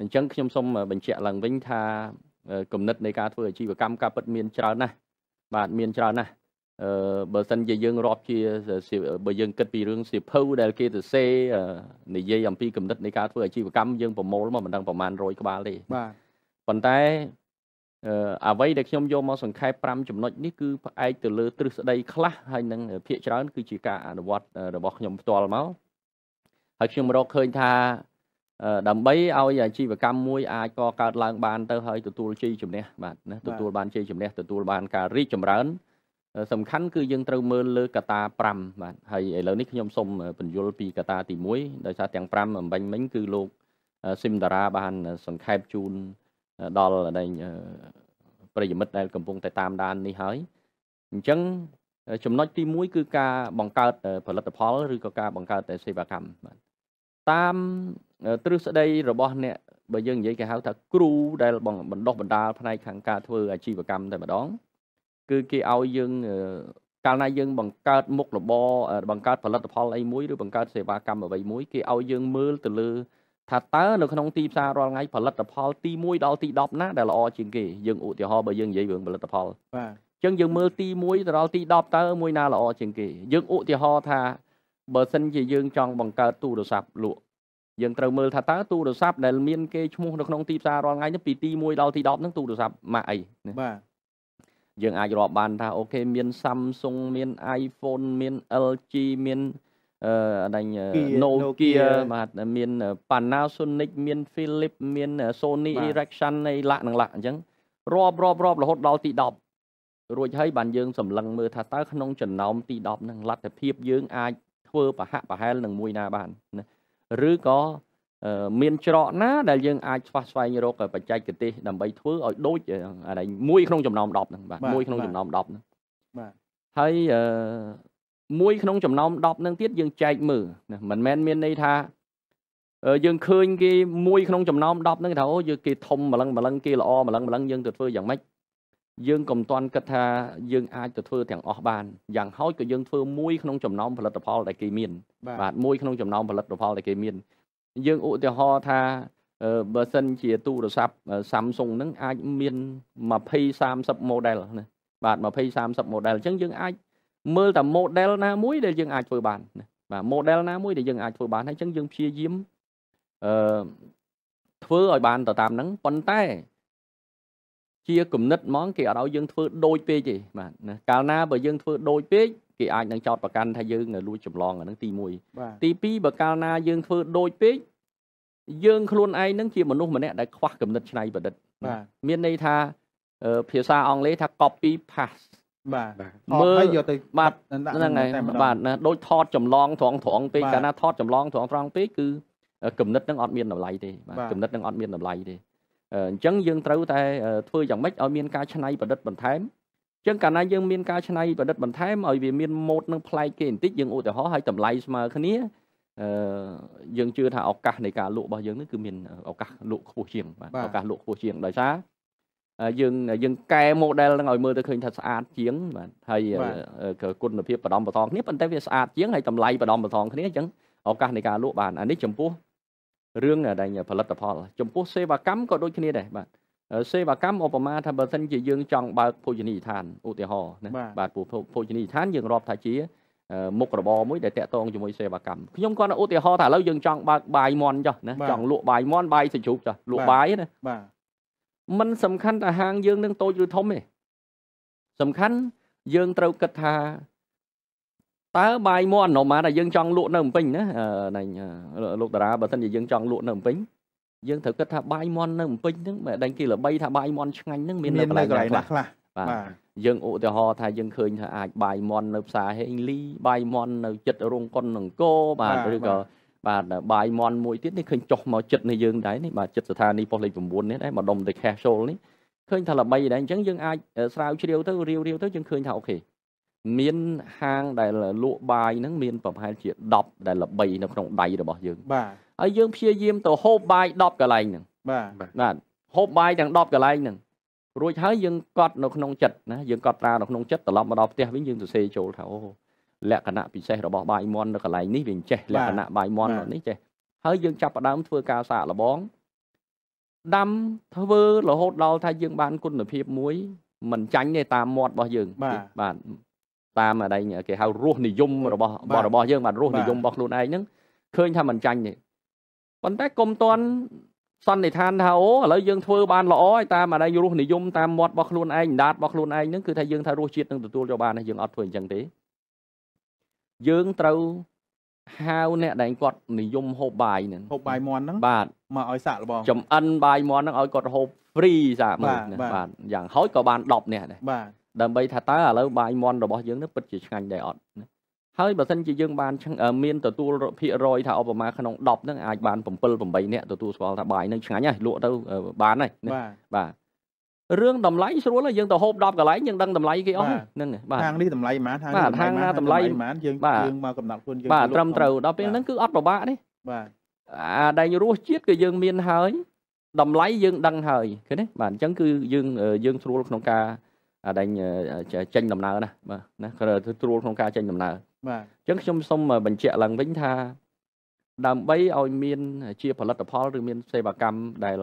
អញ្ចឹងខ្ញុំសូមបញ្ជាក់ឡើងវិញថាគំនិតនៃការធ្វើអាជីវកម្មការពិតមានច្រើនណាស់បាទមានច្រើនណាស់អឺបើសិនជាយើងរាប់ជាបើយើងគិតពីរឿងសៀវភៅដែលគេទៅសេនិយាយអំពីគំនិតនៃការធ្វើអាជីវកម្មយើងប្រមូលមកមិនដឹងប្រមាណ100ក្បាលទេបាទប៉ុន្តែអឺអ្វីដែលខ្ញុំយកមកសង្ខេប5ចំណុចនេះគឺផ្អែកទៅលើទ្រឹស្ដីខ្លះហើយនឹងភាគច្រើនគឺជាការអនុវត្តរបស់ខ្ញុំផ្ទាល់មកហើយខ្ញុំរកឃើញថាដើម្បីឲ្យអាជីវកម្មមួយអាចកកើតឡើងបានទៅហើយទទួលជ័យជំនះបាទណាទទួលបានជ័យជំនះទទួលបានការរីកចម្រើនសំខាន់គឺយើងត្រូវមើលលើកតា5បាទហើយឥឡូវនេះខ្ញុំសូមបញ្យល់ពីកតាទី1ដោយសារទាំង5អំបញ្ញមិញគឺលោកស៊ីមតារាបានសង្ខេបជូនដល់ដែងប្រិយមិត្តដែលកំពុងតែតាមដាននេះហើយអញ្ចឹងចំណុចទី1គឺការបង្កើតផលិតផលឬក៏ការបង្កើតសេវាកម្មបាទតាមទ្រឹស្ដីរបស់អ្នកបើយើងនិយាយគេហៅថាគ្រូដែលបណ្ដុះបណ្ដាលផ្នែកខាងការធ្វើអាជីវកម្មតែម្ដងគឺគេឲ្យយើងកាលណាយើងបង្កើតមុខរបរបង្កើតផលិតផលអីមួយឬបង្កើតសេវាកម្មអ្វីមួយគេឲ្យយើងមើលទៅលើថាតើនៅក្នុងទីផ្សាររាល់ថ្ងៃផលិតផលទី1ដល់ទី10ណាដែលល្អជាងគេយើងឧទាហរណ៍បើយើងនិយាយរឿងផលិតផលបាទអញ្ចឹងយើងមើលទី1ទៅដល់ទី10តើមួយណាល្អជាងគេយើងឧទាហរណ៍ថាបើសិនជាយើងចង់បង្កើតទូរស័ព្ទលក់យើងត្រូវមើលថាតើទូរស័ព្ទដែល មានគេឈ្មោះនៅក្នុងទីផ្សាររាល់ថ្ងៃនេះពីទី1ដល់ទី10ហ្នឹងទូរស័ព្ទម៉ាក់អីបាទយើងអាចរាប់បានថាអូខេមាន Samsung មាន iPhone មាន LG មានអឺអដែង Nokia បាទមាន Panasonic មាន Philips មាន Sony Ericsson នៃឡាក់នឹងឡាក់អញ្ចឹងរាប់រាប់រាប់រហូតដល់ទី10រួចហើយបានយើងសម្លឹងមើលថាតើក្នុងចំណោមទី10ហ្នឹងលទ្ធភាពយើងអាចធ្វើប្រហាក់ប្រហែលនឹងមួយណាបានណាឬក៏មានច្រកណាដែលយើងអាចស្វះស្វែងរកបច្ចេកទេសដើម្បីធ្វើឲ្យដូចអីមួយក្នុងចំណោម10ហ្នឹងបាទមួយក្នុងចំណោម10ហ្នឹងបាទហើយមួយក្នុងចំណោម10ហ្នឹងទៀតយើងចែកមើលណាមិនមែនមានន័យថាយើងឃើញគេមួយក្នុងចំណោម10ហ្នឹងគេថាអូយើងគេធំម្លឹងម្លឹងគេល្អម្លឹងម្លឹងយើងទៅធ្វើយ៉ាងម៉េចយើងកុំតន់គិតថាយើងអាចទៅធ្វើទាំងអស់បានយ៉ាងហោចក៏យើងធ្វើមួយក្នុងចំណោមផលិតផលដែលគេមានបាទមួយក្នុងចំណោមផលិតផលដែលគេមានយើងឧទាហរណ៍ថាបើសិនជាទូរស័ព្ទ Samsung ហ្នឹងអាចមាន20 30 model ណាបាទ20 30 model អញ្ចឹងយើងអាចមើលតែ model ណាមួយដែលយើងអាចធ្វើបានណាបាទ model ណាមួយដែលយើងអាចធ្វើបានហើយអញ្ចឹងយើងព្យាយាមអឺធ្វើឲ្យបានទៅតាមហ្នឹងប៉ុន្តែជាគណិតហ្មងគេអត់ឲ្យយើងធ្វើដូចពេកទេបាទណាកាលណាបើយើងធ្វើដូចពេកគេអាចនឹងចោទប្រកាន់ថាយើងលួចចម្លងអានឹងទី1ទី2បើកាលណា យើងធ្វើដូចពេកយើងខ្លួនឯងនឹងជាមនុស្សម្នាក់ដែលខ្វះគណិតច្នៃប្រឌិតមានន័យថាភាសាអង់គ្លេសថា copy paste បាទមើលយកទៅបាទហ្នឹងហើយបាទណាដូចថតចម្លងត្រង់ត្រង់ពេកកាលណាថតចម្លងត្រង់ត្រង់ពេកគឺគណិតនឹងអត់មានតម្លៃទេបាទគណិតនឹងអត់មានតម្លៃទេអញ្ចឹងយើងត្រូវតែធ្វើយ៉ាងម៉េចឲ្យមានការច្នៃប្រឌិតបន្ថែមអញ្ចឹងកាលណាយើងមានការច្នៃប្រឌិតបន្ថែមឲ្យវាមានម៉ូតនឹងប្លែកគេបន្តិចយើងឧទាហរណ៍ឲ្យតម្លៃស្មើគ្នាអឺយើងជឿថាឱកាសនៃការលក់របស់យើងនេះគឺមានឱកាសលក់ខ្ពស់ជាងបាទឱកាសលក់ខ្ពស់ជាងដោយសារយើងយើងកែ model ហ្នឹងឲ្យមើលទៅឃើញថាស្អាតជាងបាទហើយក៏គុណភាពបដំបន្តគ្នាប៉ុន្តែវាស្អាតជាងហើយតម្លៃបដំបន្តគ្នាអញ្ចឹងឱកាសនៃការលក់បានអានេះចំពោះរឿងដែលផលិតផលចំពោះសេវាកម្មក៏ដូចគ្នាដែរបាទសេវាកម្មឧបមាថាបើសិនជាយើង ចង់បើកភោជនីយដ្ឋានឧទាហរណ៍ណាបាទពួកភោជនីយដ្ឋានយើងរាប់ថាជាមុខរបរមួយដែលតាក់ទងជាមួយសេវាកម្មខ្ញុំគាត់ឧទាហរណ៍ថាឥឡូវយើងចង់បើកបាយមន់ចុះណាចង់លក់បាយមន់បាយសាច់ជ្រូកចុះលក់បាយណាបាទมันសំខាន់ថាហាងយើង នឹងតូចឬធំទេសំខាន់យើងត្រូវគិតថាតើបាយមន់នោះមកតែយើងចង់លក់នៅភ្នំពេញណាណៃលោកតារាបើមិនយើងចង់លក់នៅភ្នំពេញយើងត្រូវគិតថាបាយមន់នៅភ្នំពេញហ្នឹងមិនដឹងគេល្បីថាបាយមន់ឆ្ងាញ់ហ្នឹងមាននៅកន្លែងខ្លះខ្លះបាទយើងឧទាហរណ៍ថាយើងឃើញថាអាចបាយមន់នៅផ្សារហេងលីបាយមន់នៅចិត្តរោងកុនអង្គរបាទឬក៏បាទបាយមន់មួយទៀតនេះឃើញចុះមកចិត្តនៃយើងដែរនេះបាទចិត្តស្ថានីយ៍ប៉ុស្តិ៍លេខ9នេះដែរមកដុំទៅ cash show នេះឃើញថាល្បីដែរអញ្ចឹងយើងអាចស្រាវជ្រាវទៅរាវរាវទៅយើងឃើញថាអូខេមានហាងដែលលក់បាយហ្នឹងមានប្រហែលជា10ដែលល្បីនៅក្នុងដៃរបស់យើងបាទហើយយើងព្យាយាមទៅហូបបាយ10កន្លែងហ្នឹងបាទបាទហូបបាយទាំង10កន្លែងហ្នឹងរួចហើយយើងកត់នៅក្នុងចិត្តណាយើងកត់ត្រានៅក្នុងចិត្តត្រឡប់មកដល់ផ្ទះវិញយើងសរសេរចូលថាអូលក្ខណៈពិសេសរបស់បាយមន់នៅកន្លែងនេះវាចេះលក្ខណៈបាយមន់នេះចេះហើយយើងចាប់ផ្ដើមធ្វើការសាកល្បងដាំធ្វើរហូតដល់ថាយើងបានគុណភាពមួយមិនចាញ់ទេតាមមាត់របស់យើងបាទតាមអីគេហៅរសនិយមរបស់របស់យើងបាទរសនិយមរបស់ខ្លួនឯងហ្នឹងឃើញថាមិនចាញ់ទេប៉ុន្តែកុំតន់សន្និដ្ឋានថាអូឥឡូវយើងធ្វើបានល្អហើយតាមអីរសនិយមតាមមាត់របស់ខ្លួនឯងដាតរបស់ខ្លួនឯងហ្នឹងគឺថាយើងថារសជាតិនឹងទទួលយកបានទេយើងអត់ធ្វើអញ្ចឹងទេយើងត្រូវហៅអ្នកដែលគាត់និយមហូបបាយហ្នឹងហូបបាយមន់ហ្នឹងបាទមកឲ្យសាក់លបងចំអិនបាយមន់ហ្នឹងឲ្យគាត់ហូបហ្វ្រីសាក់មើលបាទយ៉ាងហោចក៏បាន10នាក់ដែរបាទដើម្បីថាតើឥឡូវបាយមន់របស់យើងនេះពិតជាឆ្ងាញ់ដែរអត់ហើយបើសិនជាយើងបានមានទទួលភាគរយថាឧបមាក្នុង10ហ្នឹងអាចបាន7 8នាក់ទទួលស្គាល់ថាបាយហ្នឹងឆ្ងាញ់ហើយលក់ទៅបានហើយបាទរឿងតម្លៃស្រួលហើយយើងទៅហូប10កន្លែងយើងដឹងតម្លៃគេអស់ហ្នឹងបាទហាងនេះតម្លៃប៉ុន្មានហាងនេះហាងណាតម្លៃប៉ុន្មានយើងយើងមកកំណត់ខ្លួនយើងបាទត្រឹមត្រូវដល់ពេលហ្នឹងគឺអត់ពិបាកទេបាទអាដែលរសជាតិគឺយើងមានហើយតម្លៃយើងដឹងហើយឃើញទេបាទអញ្ចឹងគឺយើងយើងស្រួលក្នុងការដែលចេញដំណើរណាបាទណាគឺត្រួតក្នុងការចេញដំណើរបាទអញ្ចឹងខ្ញុំសូមបញ្ជាក់ឡើងវិញថាដើម្បីឲ្យមានជាផលិតផលឬមានសេវាកម្មដែល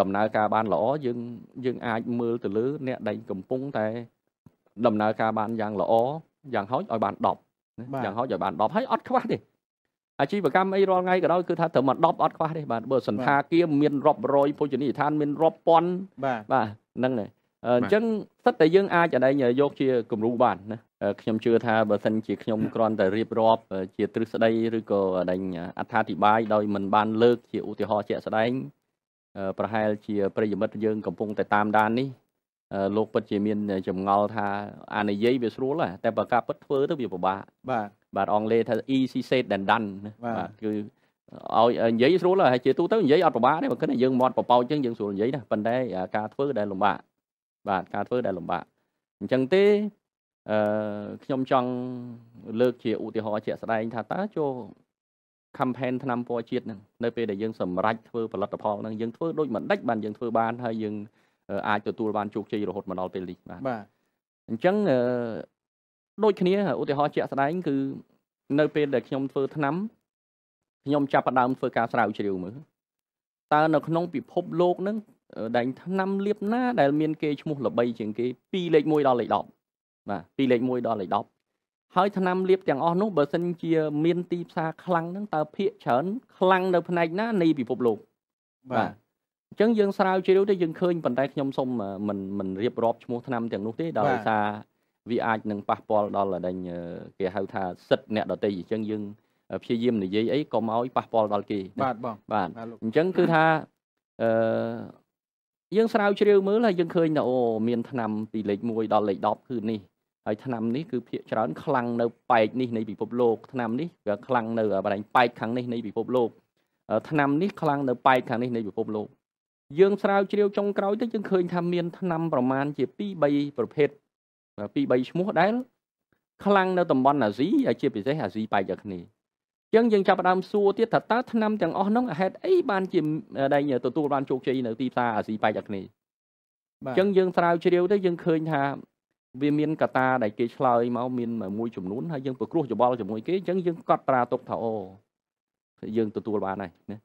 ដំណើរការបានល្អយើងយើងអាចមើលទៅលើអ្នកដែលកំពុងតែដំណើរការបានយ៉ាងល្អយ៉ាងហោចឲ្យបាន10យ៉ាងហោចឲ្យបាន10ហើយអត់ខ្វះទេអាជីវកម្មអីរាល់ថ្ងៃក៏ដោយគឺថាត្រូវមក10អត់ខ្វះទេបាទបើសន្តាគារមានរាប់រយភោជនីយដ្ឋានមានរាប់ពាន់បាទហ្នឹងហើយអញ្ចឹងសិតតែយើងអាចអដែងយកជាគំរូបានណាខ្ញុំជឿថាបើសិនជាខ្ញុំគ្រាន់តែរៀបរាប់ជាទ្រឹស្ដីឬក៏អដែងអត្ថាធិប្បាយដោយមិនបានលើកជាឧទាហរណ៍ជាក់ស្ដែងប្រហែលជាប្រិយមិត្តយើងកំពុងតែតាមដាននេះលោកពិតជាមានចម្ងល់ថាអានិយាយវាស្រួលតែបើការពិតធ្វើទៅវាពិបាកបាទបាទអង់គ្លេសថា easy said than done បាទគឺឲ្យនិយាយស្រួលហើយជាទូទៅនិយាយអត់ពិបាកទេបើគិតថាយើងមាត់បបោចចឹងយើងស្រួលនិយាយណាប៉ុន្តែការធ្វើដែលលំបាកបាទការធ្វើដែលលំបាកអញ្ចឹងទេអឺខ្ញុំចង់លើកជាឧទាហរណ៍ជាក់ស្ដែងថាតើចូល campaign ឆ្នាំពណ៌ជាតិហ្នឹងនៅពេលដែលយើងសម្រេចធ្វើផលិតផលហ្នឹងយើងធ្វើដូចមិនដាច់បានយើងធ្វើបានហើយយើងអាចទទួលបានជោគជ័យរហូតមកដល់ពេលនេះបាទបាទអញ្ចឹងដូចគ្នាឧទាហរណ៍ជាក់ស្ដែងគឺនៅពេលដែលខ្ញុំធ្វើឆ្នាំខ្ញុំចាប់ផ្ដើមធ្វើការស្រាវជ្រាវមើលតើនៅក្នុងពិភពលោកហ្នឹងដែលឆ្នាំលៀបណាដែលមានគេឈ្មោះល្បីជាងគេពីលេខ1ដល់លេខ10បាទពីលេខ1ដល់លេខ10ហើយឆ្នាំលៀបទាំងអស់នោះបើសិនជាមានទីផ្សារខ្លាំងហ្នឹងតើភាកច្រើនខ្លាំងនៅផ្នែកណានៃពិភពលោកបាទអញ្ចឹងយើងស្រាវជ្រាវទៅយើងឃើញប៉ុន្តែខ្ញុំសូមមិនមិនរៀបរាប់ឈ្មោះឆ្នាំទាំងនោះទេដោយសារវាអាចនឹងប៉ះពាល់ដល់ដែងគេហៅថាសិទ្ធិអ្នកដតីអញ្ចឹងយើងព្យាយាមនិយាយអីកុំឲ្យប៉ះពាល់ដល់គេបាទបងបាទអញ្ចឹងគឺថាអឺយើងស្រាវជ្រាវមើលហើយយើងឃើញថាអូមានឆ្នាំពីលេខ1ដល់លេខ10គឺនេះហើយឆ្នាំនេះគឺភាកច្រើនខ្លាំងនៅប៉ែកនេះនៃពិភពលោកឆ្នាំនេះវាខ្លាំងនៅបណ្ដាញប៉ែកខាងនេះនៃពិភពលោកឆ្នាំនេះខ្លាំងនៅប៉ែកខាងនេះនៃពិភពលោក យើងស្រាវជ្រាវចុងក្រោយទៅយើងឃើញថាមានឆ្នាំប្រមាណជា2 3ប្រភេទ2 3ឈ្មោះដែល ខ្លាំងនៅតំបន់អាស៊ីហើយជាពិសេសអាស៊ីប៉ែកដូចគ្នាចឹងយើងចាប់ផ្ដើមសួរទៀតថាតើឆ្នាំទាំងអស់នោះហេតុអីបានជាដែលទទួលបានជោគជ័យនៅទីផ្សារអាស៊ីប៉ែកអាគ្នេយ៍អញ្ចឹងយើងស្រាវជ្រាវទៅយើងឃើញថាវាមានកតាដែលគេឆ្លើយមកមានមួយចំនួនហើយយើងប្រគ្រោះយោបល់ជាមួយគេអញ្ចឹងយើងកត់ត្រាទុកថាអូយើងទទួលបានហើយណា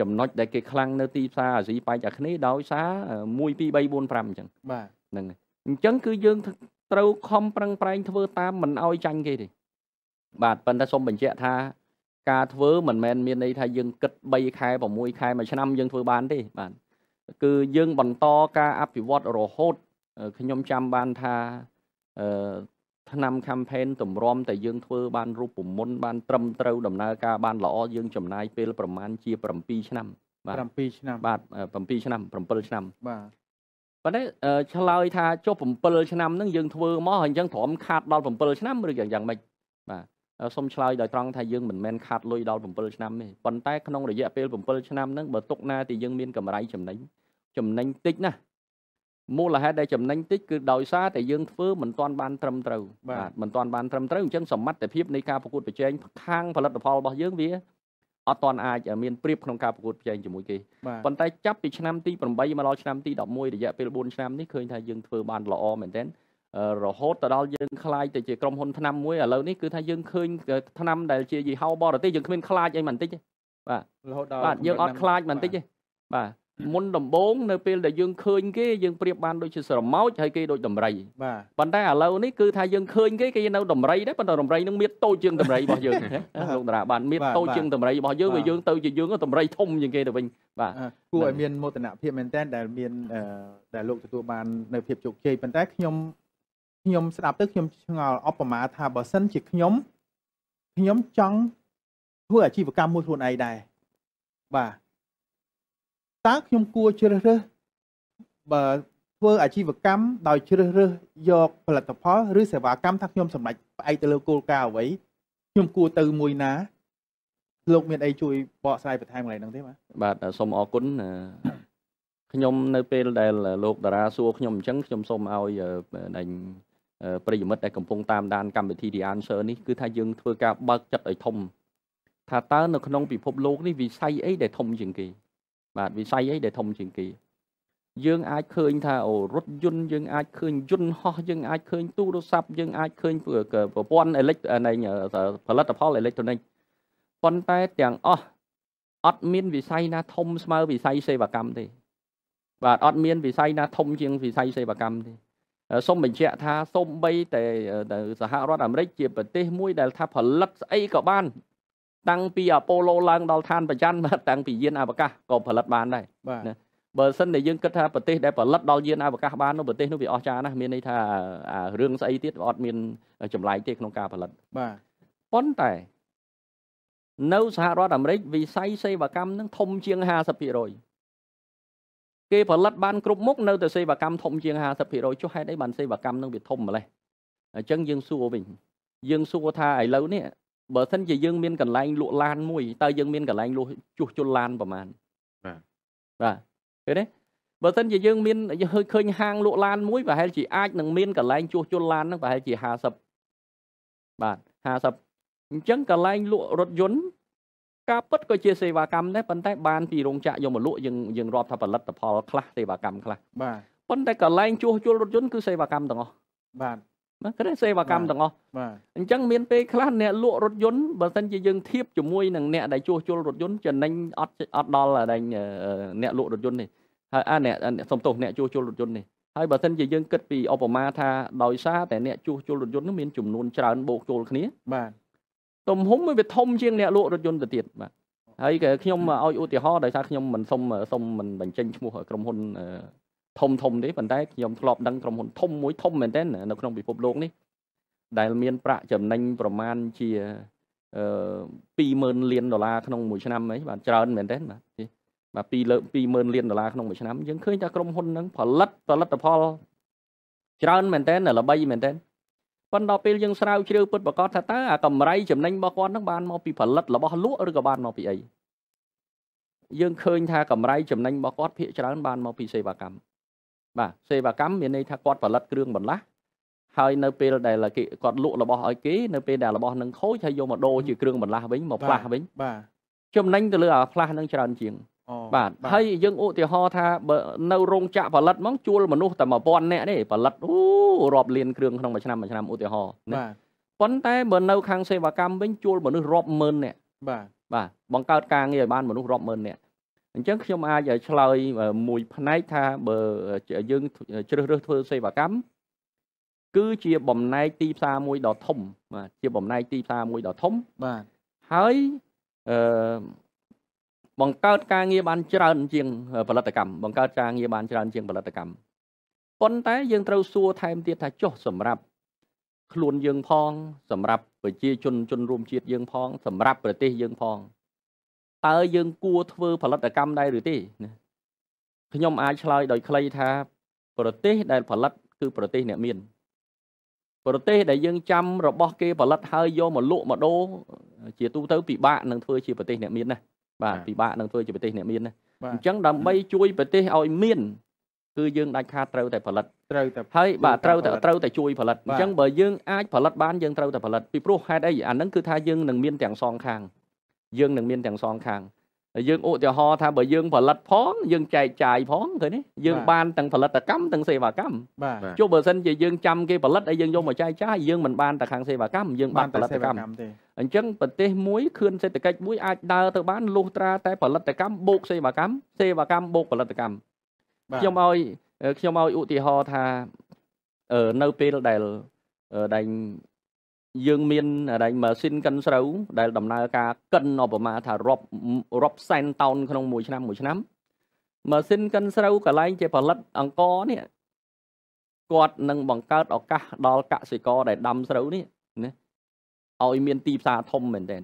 ចំណុចដែលគេខ្លាំងនៅទីផ្សារអាស៊ីប៉ែកអាគ្នេយ៍ដោយសារ1 2 3 4 5អញ្ចឹងបាទហ្នឹងហើយអញ្ចឹងគឺយើងត្រូវខំប្រឹងប្រែង ធ្វើតាមមិនឲ្យចាញ់គេទេបាទប៉ុន្តែសូមបញ្ជាក់ថាការធ្វើមិនមែនមានន័យថាយើងគិត3ខែ6ខែមួយឆ្នាំយើងធ្វើបានទេបាទគឺយើងបន្តការអភិវឌ្ឍរហូតខ្ញុំចាំបានថាអឺឆ្នាំ campaign តម្រាំតែយើងធ្វើបាន រូបមន្តបាន ត្រឹមត្រូវដំណើរការបានល្អយើងចំណាយពេល ប្រមាណជា7ឆ្នាំបាទ7ឆ្នាំបាទ7ឆ្នាំ7ឆ្នាំបាទប៉ុន្តែឆ្លើយថាចុះ7ឆ្នាំហ្នឹងយើងធ្វើមកហើយអញ្ចឹងព្រមខាតដល់7ឆ្នាំឬយ៉ាងម៉េចបាទសូមឆ្លើយដោយត្រង់ថាយើងមិនមែនខាត់លុយដល់7ឆ្នាំទេប៉ុន្តែក្នុងរយៈពេល7ឆ្នាំហ្នឹងបើទុកណាទីយើងមានកម្រៃចំណេញចំណេញតិចណាស់មូលហេតុដែលចំណេញតិចគឺដោយសារតែយើងធ្វើមិនទាន់បានត្រឹមត្រូវបាទមិនទាន់បានត្រឹមត្រូវអញ្ចឹងសមត្ថភាពនៃការប្រកួតប្រជែងខាងផលិតផលរបស់យើងវាអត់ទាន់អាចមានប្រៀបក្នុងការប្រកួតប្រជែងជាមួយគេប៉ុន្តែចាប់ពីឆ្នាំទី8មកដល់ឆ្នាំទី11រយៈពេល4ឆ្នាំនេះឃើញថាយើងធ្វើបានល្អមែនទែនរហូតទៅដល់យើងខ្លាចទៅជាក្រុមហ៊ុនឆ្នាំមួយឥឡូវនេះគឺថាយើងឃើញឆ្នាំដែលជាយីហោបរទេសយើងគ្មានខ្លាចអីបន្តិចទេបាទរហូតដល់បាទយើងអត់ខ្លាចបន្តិចទេបាទមុនដំបូងនៅពេលដែលយើងឃើញគេយើងប្រៀបបានដូចជាស្រមោចហើយគេដូចដំរីបាទប៉ុន្តែឥឡូវនេះគឺថាយើងឃើញគេគេនៅដំរីដែរប៉ុន្តែដំរីនឹងមានតូចជាងដំរីរបស់យើងលោកតារាបានមានតូចជាងដំរីរបស់យើងវាយើងទៅជាយើងដំរីធំជាងគេទៅវិញបាទគួរឲ្យមានមោទនភាពមែនតើដែលមានដែលលោកទទួលបាននៅភាពជោគជ័យប៉ុន្តែខ្ញុំខ្ញុំស្ដាប់ទៅខ្ញុំឆ្ងល់អបមាថាបើសិនជាខ្ញុំខ្ញុំចង់ធ្វើអាជីវកម្មមួយខ្លួនឯងដែរបាទតើខ្ញុំគួរជ្រើសរើសបើធ្វើអាជីវកម្មដោយជ្រើសរើសយកផលិតផលឬសេវាកម្មថាខ្ញុំសម្រេចផ្អែកទៅលើគោលការណ៍អ្វីខ្ញុំគួរទៅមួយណាលោកមានអីជួយបកស្រាយបន្ថែមកន្លែងហ្នឹងទេបាទបាទសូមអរគុណខ្ញុំនៅពេលដែលលោកតារាសួរខ្ញុំអញ្ចឹងខ្ញុំសូមឲ្យដេញប្រិយមិត្តដែលកំពុងតាមដានកម្មវិធី The Answer នេះគឺថាយើងធ្វើការបើកចិត្តឲ្យធំ ថាតើនៅក្នុងពិភពលោកនេះវិស័យអីដែល ធំជាងគេ បាទវិស័យអីដែល ធំជាងគេ យើងអាចឃើញថាអូរថយន្តយើងអាចឃើញយន្តហោះយើងអាចឃើញទូរស័ព្ទយើងអាចឃើញប្រព័ន្ធអេលិចផលិតផលអេលិចត្រូនិកប៉ុន្តែទាំងអស់អត់មាន វិស័យណា ធំស្មើវិស័យសេវាកម្មទេ បាទអត់មានវិស័យណាធំជាងវិស័យសេវាកម្មទេសូមបញ្ជាក់ថាសូម្បីតែសហរដ្ឋអាមេរិកជាប្រទេសមួយដែលថាផលិតស្អីក៏បានតាំងពីអប៉ូឡូឡើងដល់ឋានប្រច័នតាំងពីយានអវកាសក៏ផលិតបានដែរបាទបើសិនតែយើងគិតថាប្រទេស ដែលផលិតដល់យានអវកាសបាននោះប្រទេសនោះវាអស្ចារ្យណាស់មានន័យថារឿងស្អីទៀតវាអត់មានចម្លែកទេក្នុងការផលិតបាទប៉ុន្តែនៅសហរដ្ឋអាមេរិកវិស័យសេវាកម្មនឹងធំជាង50%បាទគេផលិតបានគ្រប់មុខនៅតែសេវាកម្មធំជាង50%ចុះហេតុអីបានសេវាកម្មនឹងវាធំម្លេះអញ្ចឹងយើងសួរវិញយើងសួរថាឥឡូវនេះបើសិនជាយើងមានកន្លែងលក់ឡានមួយតើយើងមានកន្លែងលក់ជួសជុលឡានប្រមាណបាទបាទឃើញទេបើសិនជាយើងមានឃើញហាងលក់ឡានមួយប្រហែលជាអាចនឹងមានកន្លែងជួសជុលឡាននឹងប្រហែលជា50បាទ50អញ្ចឹងកន្លែងលក់រថយន្តការពិតក៏ជាសេវាកម្មដែរប៉ុន្តែបានពីរោងចក្រយកមកលក់យើងយើងរាប់ថាផលិតផលខ្លះសេវាកម្មខ្លះបាទប៉ុន្តែកន្លែងជួសជុលរថយន្តគឺសេវាកម្មទាំងអស់បាទណាគេសេវាកម្មទាំងអស់បាទអញ្ចឹងមានពេលខ្លះអ្នកលក់រថយន្តបើសិនជាយើងធៀបជាមួយនឹងអ្នកដែលជួសជុលរថយន្តចំណេញអត់អត់ដល់តែអ្នកលក់រថយន្តនេះហើយអាអ្នកសំទោសអ្នកជួសជុលរថយន្តនេះហើយបើសិនជាយើងគិតពីឧបមាថាដោយសារតែអ្នកជួសជុលរថយន្តនោះមានចំនួនច្រើនបូកចូលគ្នាបាទទំហំវាធំជាងអ្នក លក់រថយន្តទៅទៀតបាទហើយខ្ញុំឲ្យឧទាហរណ៍ដោយសារខ្ញុំមិនសុំសុំមិនបញ្ចេញឈ្មោះក្រុមហ៊ុន ធំធំទេប៉ុន្តែខ្ញុំធ្លាប់ដឹងក្រុមហ៊ុនធំមួយធំមែនទែននៅក្នុងពិភពលោកនេះដែលមាន ប្រាក់ចំណេញប្រមាណជា20000លានដុល្លារក្នុងមួយឆ្នាំអីបាទច្រើនមែនទេបាទបាទពីលើ20000លានដុល្លារក្នុងមួយឆ្នាំយើងឃើញថាក្រុមហ៊ុនហ្នឹងផលិតផលិតផលច្រើន មែនតើល្បីមែនតើប៉ុន្តែដល់ពេលយើងស្រាវជ្រាវពិតប្រាកដថាតើអាកម្រៃចំណេញរបស់គាត់នឹងបានមកពីផលិតរបស់លក់ឬក៏បានមកពីអីយើងឃើញថាកម្រៃចំណេញរបស់គាត់ ភាគច្រើនបានមកពីសេវាកម្មបាទសេវាកម្មមានន័យថាគាត់ផលិតគ្រឿងបន្លាស់ហើយនៅពេលដែលគេគាត់លក់របស់ឲ្យគេនៅពេលដែលរបស់នឹងខូចហើយយកមកដូរជាគ្រឿងបន្លាស់វិញមកផ្លាស់វិញបាទចំណេញទៅលើអាផ្លាស់នឹងច្រើនជាងបាទហើយយើងឧទាហរណ៍ថាបើនៅរោងចក្រផលិតហ្មងជួលមនុស្សតែ1000នាក់ទេផលិតអូរាប់លានគ្រឿងក្នុងមួយឆ្នាំមួយឆ្នាំឧទាហរណ៍ណាប៉ុន្តែបើនៅខាងសេវាកម្មវិញជួលមនុស្សរាប់ម៉ឺននាក់បាទបាទបង្កើតការងារឲ្យបានមនុស្សរាប់ម៉ឺននាក់អញ្ចឹងខ្ញុំអាចឆ្លើយមួយផ្នែកថាបើយើងជ្រើសរើសធ្វើសេវាកម្មគឺជាបំណែកទីផ្សារមួយដ៏ធំបាទជាបំណែកទីផ្សារមួយដ៏ធំបាទហើយអឺបង្កើតការងារបានច្រើនជាងផលិតកម្មបង្កើតការងារបានច្រើនជាងផលិតកម្មប៉ុន្តែយើងត្រូវសួរថែមទៀតថាចុះសម្រាប់ ខ្លួនយើងផង សម្រាប់ប្រជាជនជនរួមជាតិយើងផង សម្រាប់ប្រទេសយើងផងតើយើងគួរធ្វើផលិតកម្មដែរឬទេខ្ញុំ អាចឆ្លើយដោយខ្លីថាប្រទេសដែលផលិតគឺប្រទេសអ្នកមាន ប្រទេស ដែលយើងចាំរបស់ គេ ផលិតហើយយកមកលក់មកដូរជាទូទៅពិបាកនឹងធ្វើជាប្រទេស អ្នកមានណាបាទពិបាកនឹងធ្វើជាប្រទេសអ្នកមានណាអញ្ចឹងដើម្បីជួយប្រទេសឲ្យមានគឺយើងដាច់ខាតត្រូវតែផលិតត្រូវតែហើយបាទត្រូវតែត្រូវតែជួយផលិតអញ្ចឹងបើយើងអាចផលិតបានយើងត្រូវតែផលិតពីព្រោះហេតុអីអានឹងគឺថាយើងនឹងមានទាំងសងខាងយើងនឹងមានទាំងសងខាងយើងឧទាហរណ៍ថាបើយើងផលិតផងយើងចែកចាយផងឃើញទេយើងបានទាំងផលិតកម្មទាំងសេវាកម្មបាទចុះបើសិនជាយើងចាំគេផលិតហើយយើងយកមកចែកចាយយើងមិនបានតែខាងសេវាកម្មយើងបានផលិតកម្មទេអញ្ចឹងប្រទេសមួយខឿនសេដ្ឋកិច្ចមួយអាចដើរទៅបានលុះត្រាតែផលិតកម្មបូកសេវាកម្មសេវាកម្មបូកផលិតកម្មខ្ញុំឲ្យខ្ញុំឲ្យឧទាហរណ៍ថានៅពេលដែលដែលយើងមានរែងម៉ាស៊ីនកិនស្រូវ ដែលដំណើរការកិនឧបមាថារាប់រាប់សែនតោនក្នុងមួយឆ្នាំ មួយឆ្នាំម៉ាស៊ីនកិនស្រូវកន្លែងជាផលិតអង្គនេះគាត់នឹងបង្កើតឱកាសដល់កសិករដែលដាំស្រូវនេះណាឲ្យមាន ទីផ្សារធំមែនទែន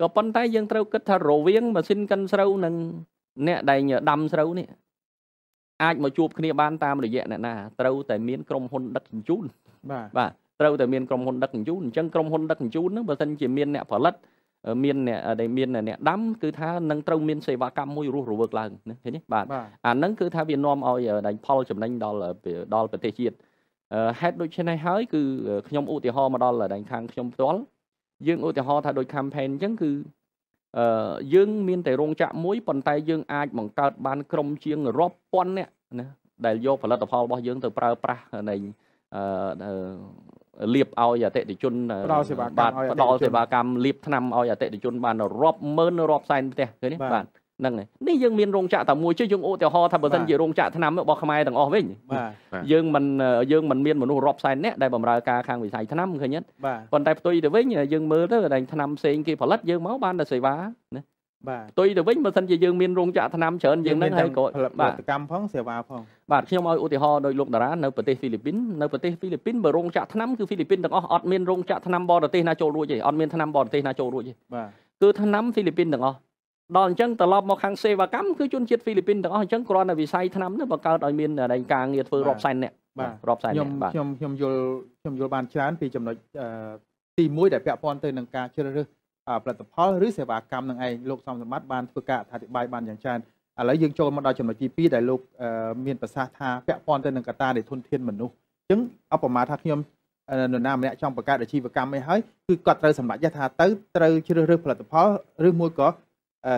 ក៏ប៉ុន្តែយើងត្រូវគិតថារវាងម៉ាស៊ីនកិនស្រូវនិង អ្នកដែលដាំស្រូវនេះអាចមកជួបគ្នាបានតាមរយៈអ្នកណាត្រូវតែមានក្រុមហ៊ុនដឹកជញ្ជូនបាទបាទត្រូវតែមានក្រុមហ៊ុនដឹកជញ្ជូនអញ្ចឹងក្រុមហ៊ុនដឹកជញ្ជូនហ្នឹងបើសិនជាមានអ្នកផលិតមានអ្នកដែលមានអ្នកដាំគឺថានឹងត្រូវមានសេវាកម្មមួយរស់រវើកឡើងណាឃើញទេបាទអាហ្នឹងគឺថាវានាំឲ្យដាញ់ផលចំណេញដល់ដល់ប្រទេសជាតិហេតុដូច្នេះហើយគឺខ្ញុំឧទាហរណ៍មកដល់ដាញ់ខាងខ្ញុំផ្ទាល់យើងឧទាហរណ៍ថាដូច campaign អញ្ចឹងគឺអឺយើងមានតែរោងចក្រមួយប៉ុន្តែយើងអាចបង្កើតបានក្រុមជាងរាប់ពាន់នាក់ណាដែលយកផលិតផលរបស់យើងទៅប្រើប្រាស់នៃអឺលៀបឲ្យអតិថិជនបាទផ្ដល់សេវាកម្មលៀបឆ្នាំឲ្យអតិថិជនបានរាប់ម៉ឺនរាប់សែនផ្ទះឃើញទេបាទហ្នឹងនេះយើងមានរោងចក្រតែមួយ chứ យើងឧទាហរណ៍ថាបើសិនជារោងចក្រឆ្នាំរបស់ខ្មែរទាំងអស់វិញយើងមិនយើងមិនមានមនុស្សរាប់សែនអ្នកដែលបម្រើការខាងវិស័យឆ្នាំឃើញទេប៉ុន្តែផ្ទុយទៅវិញយើងមើលទៅតែឆ្នាំផ្សេងគេផលិតយើងមកបានតែសេវាណាបាទផ្ទុយទៅវិញបើសិនជាយើងមានរោងចក្រថ្នាំច្រើនយើងនឹងហើយក៏ផលិតកម្មផងសេវាផងបាទខ្ញុំឲ្យឧទាហរណ៍ដោយលោកតារានៅប្រទេសហ្វីលីពីននៅប្រទេសហ្វីលីពីនបើរោងចក្រថ្នាំគឺហ្វីលីពីនទាំងអស់អត់មានរោងចក្រថ្នាំបរទេសណាចូលរួចទេអត់មានថ្នាំបរទេសណាចូលរួចទេបាទគឺថ្នាំហ្វីលីពីនទាំងអស់ដល់អញ្ចឹងត្រឡប់មកខាងសេវាកម្មគឺជនជាតិហ្វីលីពីនទាំងអស់អញ្ចឹងគ្រាន់តែវិស័យថ្នាំនេះបង្កើតឲ្យមានរៃការងារធ្វើរាប់សែនអ្នកបាទរាប់សែនអ្នកបាទខ្ញុំខ្ញុំខ្ញុំយល់ខ្ញុំយល់បានច្រើនពីចំណុចទី1ដែលពាក់ព័ន្ធទៅនឹងការជ្រើសរើសផលិតផលឬសេវាកម្មនឹងឯងលោកសំសម្បត្តិបានធ្វើការអធិប្បាយបានយ៉ាងច្រើនឥឡូវយើងចូលមកដល់ចំណុចទី2ដែលលោកមានប្រសាសន៍ថាពាក់ព័ន្ធទៅនឹងកត្តានៃធនធានមនុស្សអញ្ចឹងឧបមាថាខ្ញុំនរណាម្នាក់ចង់បង្កើតអាជីវកម្មអីហើយគឺគាត់ត្រូវសម្រេចថាទៅត្រូវជ្រើសរើសផលិតផលឬមួយក៏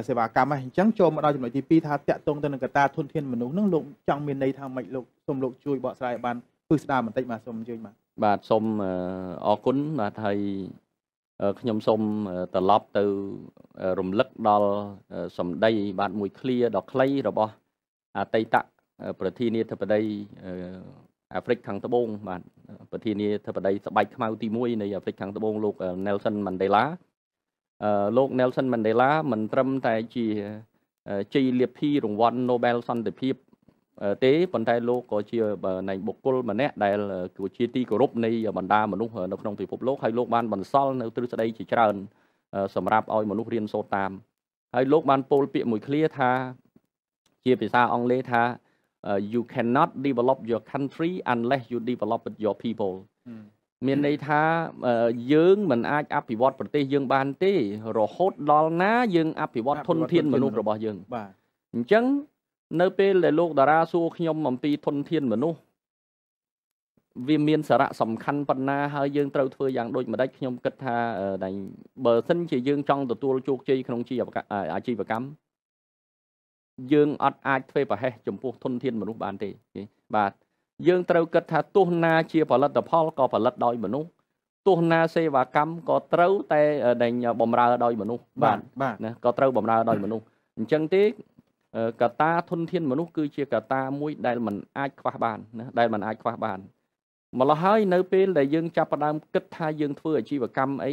សេវាកម្មហ្នឹងអញ្ចឹងចូលមកដល់ចំណុចទី2ថាតកតងទៅនឹងកត្តាធនធានមនុស្សហ្នឹងលោកចង់មានន័យថាម៉េចលោកសូមលោកជួយបកស្រាយបានពឹស្ដារបន្តិចបាទសូមអញ្ជើញបាទបាទសូមអរគុណបាទហើយខ្ញុំសូមត្រឡប់ទៅរំលឹកដល់សម្ដីបាទមួយឃ្លាដ៏ខ្លីរបស់ អតីតប្រធានាធិបតីអាហ្វ្រិកខាងត្បូងបាទប្រធានាធិបតីស្បែកខ្មៅទី1នៃអាហ្វ្រិកខាងត្បូងលោក Nelson Mandela លោក Nelson Mandela មិនត្រឹមតែ ជាជ័យលាភីរង្វាន់ Nobel សន្តិភាពទេប៉ុន្តែលោកក៏ជាណែងបុគ្គលម្នាក់ដែលគឺជាទីគោរពនៃបណ្ដាមនុស្សនៅក្នុងពិភពលោកហើយលោកបានបន្សល់នៅទ្រឹស្ដីជាច្រើន សម្រាប់ឲ្យមនុស្សរៀនសូត្រតាមហើយលោកបានពោលពាក្យមួយឃ្លាថាជាភាសាអង់គ្លេសថា you cannot develop your country unless you develop with your people មានន័យថាយើងមិនអាចអភិវឌ្ឍប្រទេសយើង បានទេរហូតដល់ណា យើងអភិវឌ្ឍធនធានមនុស្សរបស់យើងបាទអញ្ចឹងនៅពេលដែលលោកតារាសួរខ្ញុំអំពីធនធានមនុស្សវាមានសារៈសំខាន់ប៉ុណ្ណាហើយយើងត្រូវធ្វើយ៉ាងដូចម្ដេចខ្ញុំគិតថាតែបើសិនជាយើងចង់ទទួលជោគជ័យក្នុងអាជីវកម្មយើងអត់អាចធ្វើប្រហែសចំពោះធនធានមនុស្សបានទេ បាទយើងត្រូវគិតថាទោះណាជា ផលិតផលក៏ផលិតដោយមនុស្សទោះណាសេវាកម្មក៏ត្រូវតែបំរើដោយមនុស្សបាទណាក៏ត្រូវបំរើដោយមនុស្សអញ្ចឹងទេកតាធនធានមនុស្សគឺជាកតាមួយដែលมันអាចខ្វះបានណាដែលมันអាចខ្វះបានម្ល៉េះហើយនៅពេលដែលយើងចាប់ផ្ដើមគិតថាយើងធ្វើអាជីវកម្មអី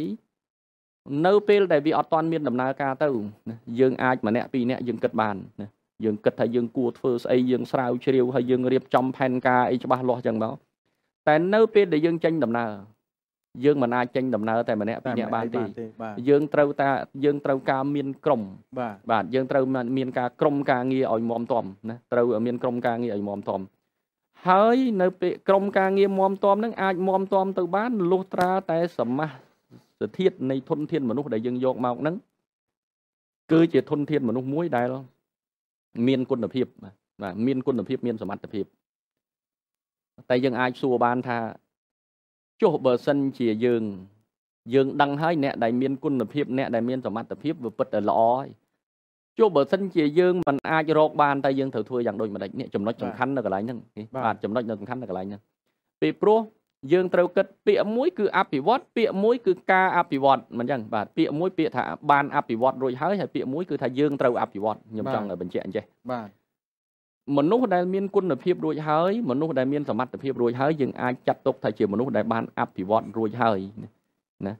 នៅពេលដែលវាអត់ទាន់មានដំណើរការទៅណាយើងអាចម្នាក់ពីរនាក់យើងគិតបានណាយើងគិតថាយើងគួរធ្វើស្អីយើងស្រាវជ្រាវហើយយើងរៀបចំផែនការអីច្បាស់លាស់ចឹងមកតែនៅពេលដែលយើងចេញដំណើរយើងមិនអាចចេញដំណើរតែ ម្នាក់ពីរនាក់បានទេយើងត្រូវតាយើងត្រូវការមានក្រុមបាទយើងត្រូវ មានការក្រុមការងារឲ្យមមតមណាត្រូវ មានក្រុមការងារឲ្យមមតមហើយនៅពេលក្រុមការងារមមតមនឹងអាចមមតមទៅបានលុះត្រាតែ សមាសធាតុនៃ ធនធានមនុស្សដែលយើងយកមកហ្នឹងគឺជាធនធានមនុស្សមួយដែល មានគុណភាពបាទមាន គុណភាព មានសមត្ថភាពតែយើងអាចសួរបានថាចុះបើសិនជាយើងយើងដឹងហើយអ្នកដែលមានគុណភាពអ្នកដែលមានសមត្ថភាពវាពិតតែល្អហើយចុះបើសិនជាយើងមិនអាចរកបានតែយើងត្រូវធ្វើយ៉ាងដូចម្ដេចនេះចំណុចសំខាន់នៅកន្លែងហ្នឹងបាទចំណុចនៅសំខាន់នៅកន្លែងហ្នឹងពីព្រោះយើងត្រូវគិតពាក្យមួយគឺអភិវឌ្ឍពាក្យមួយគឺការអភិវឌ្ឍមិនចឹងបាទពាក្យមួយពាក្យថាបានអភិវឌ្ឍរួចហើយហើយពាក្យមួយគឺថាយើងត្រូវអភិវឌ្ឍខ្ញុំចង់បញ្ជាក់អញ្ចេះបាទមនុស្សដែលមានគុណភាពរួចហើយមនុស្សដែលមានសមត្ថភាពរួចហើយយើងអាចចាត់ទុកថាជាមនុស្សដែលបានអភិវឌ្ឍរួចហើយណា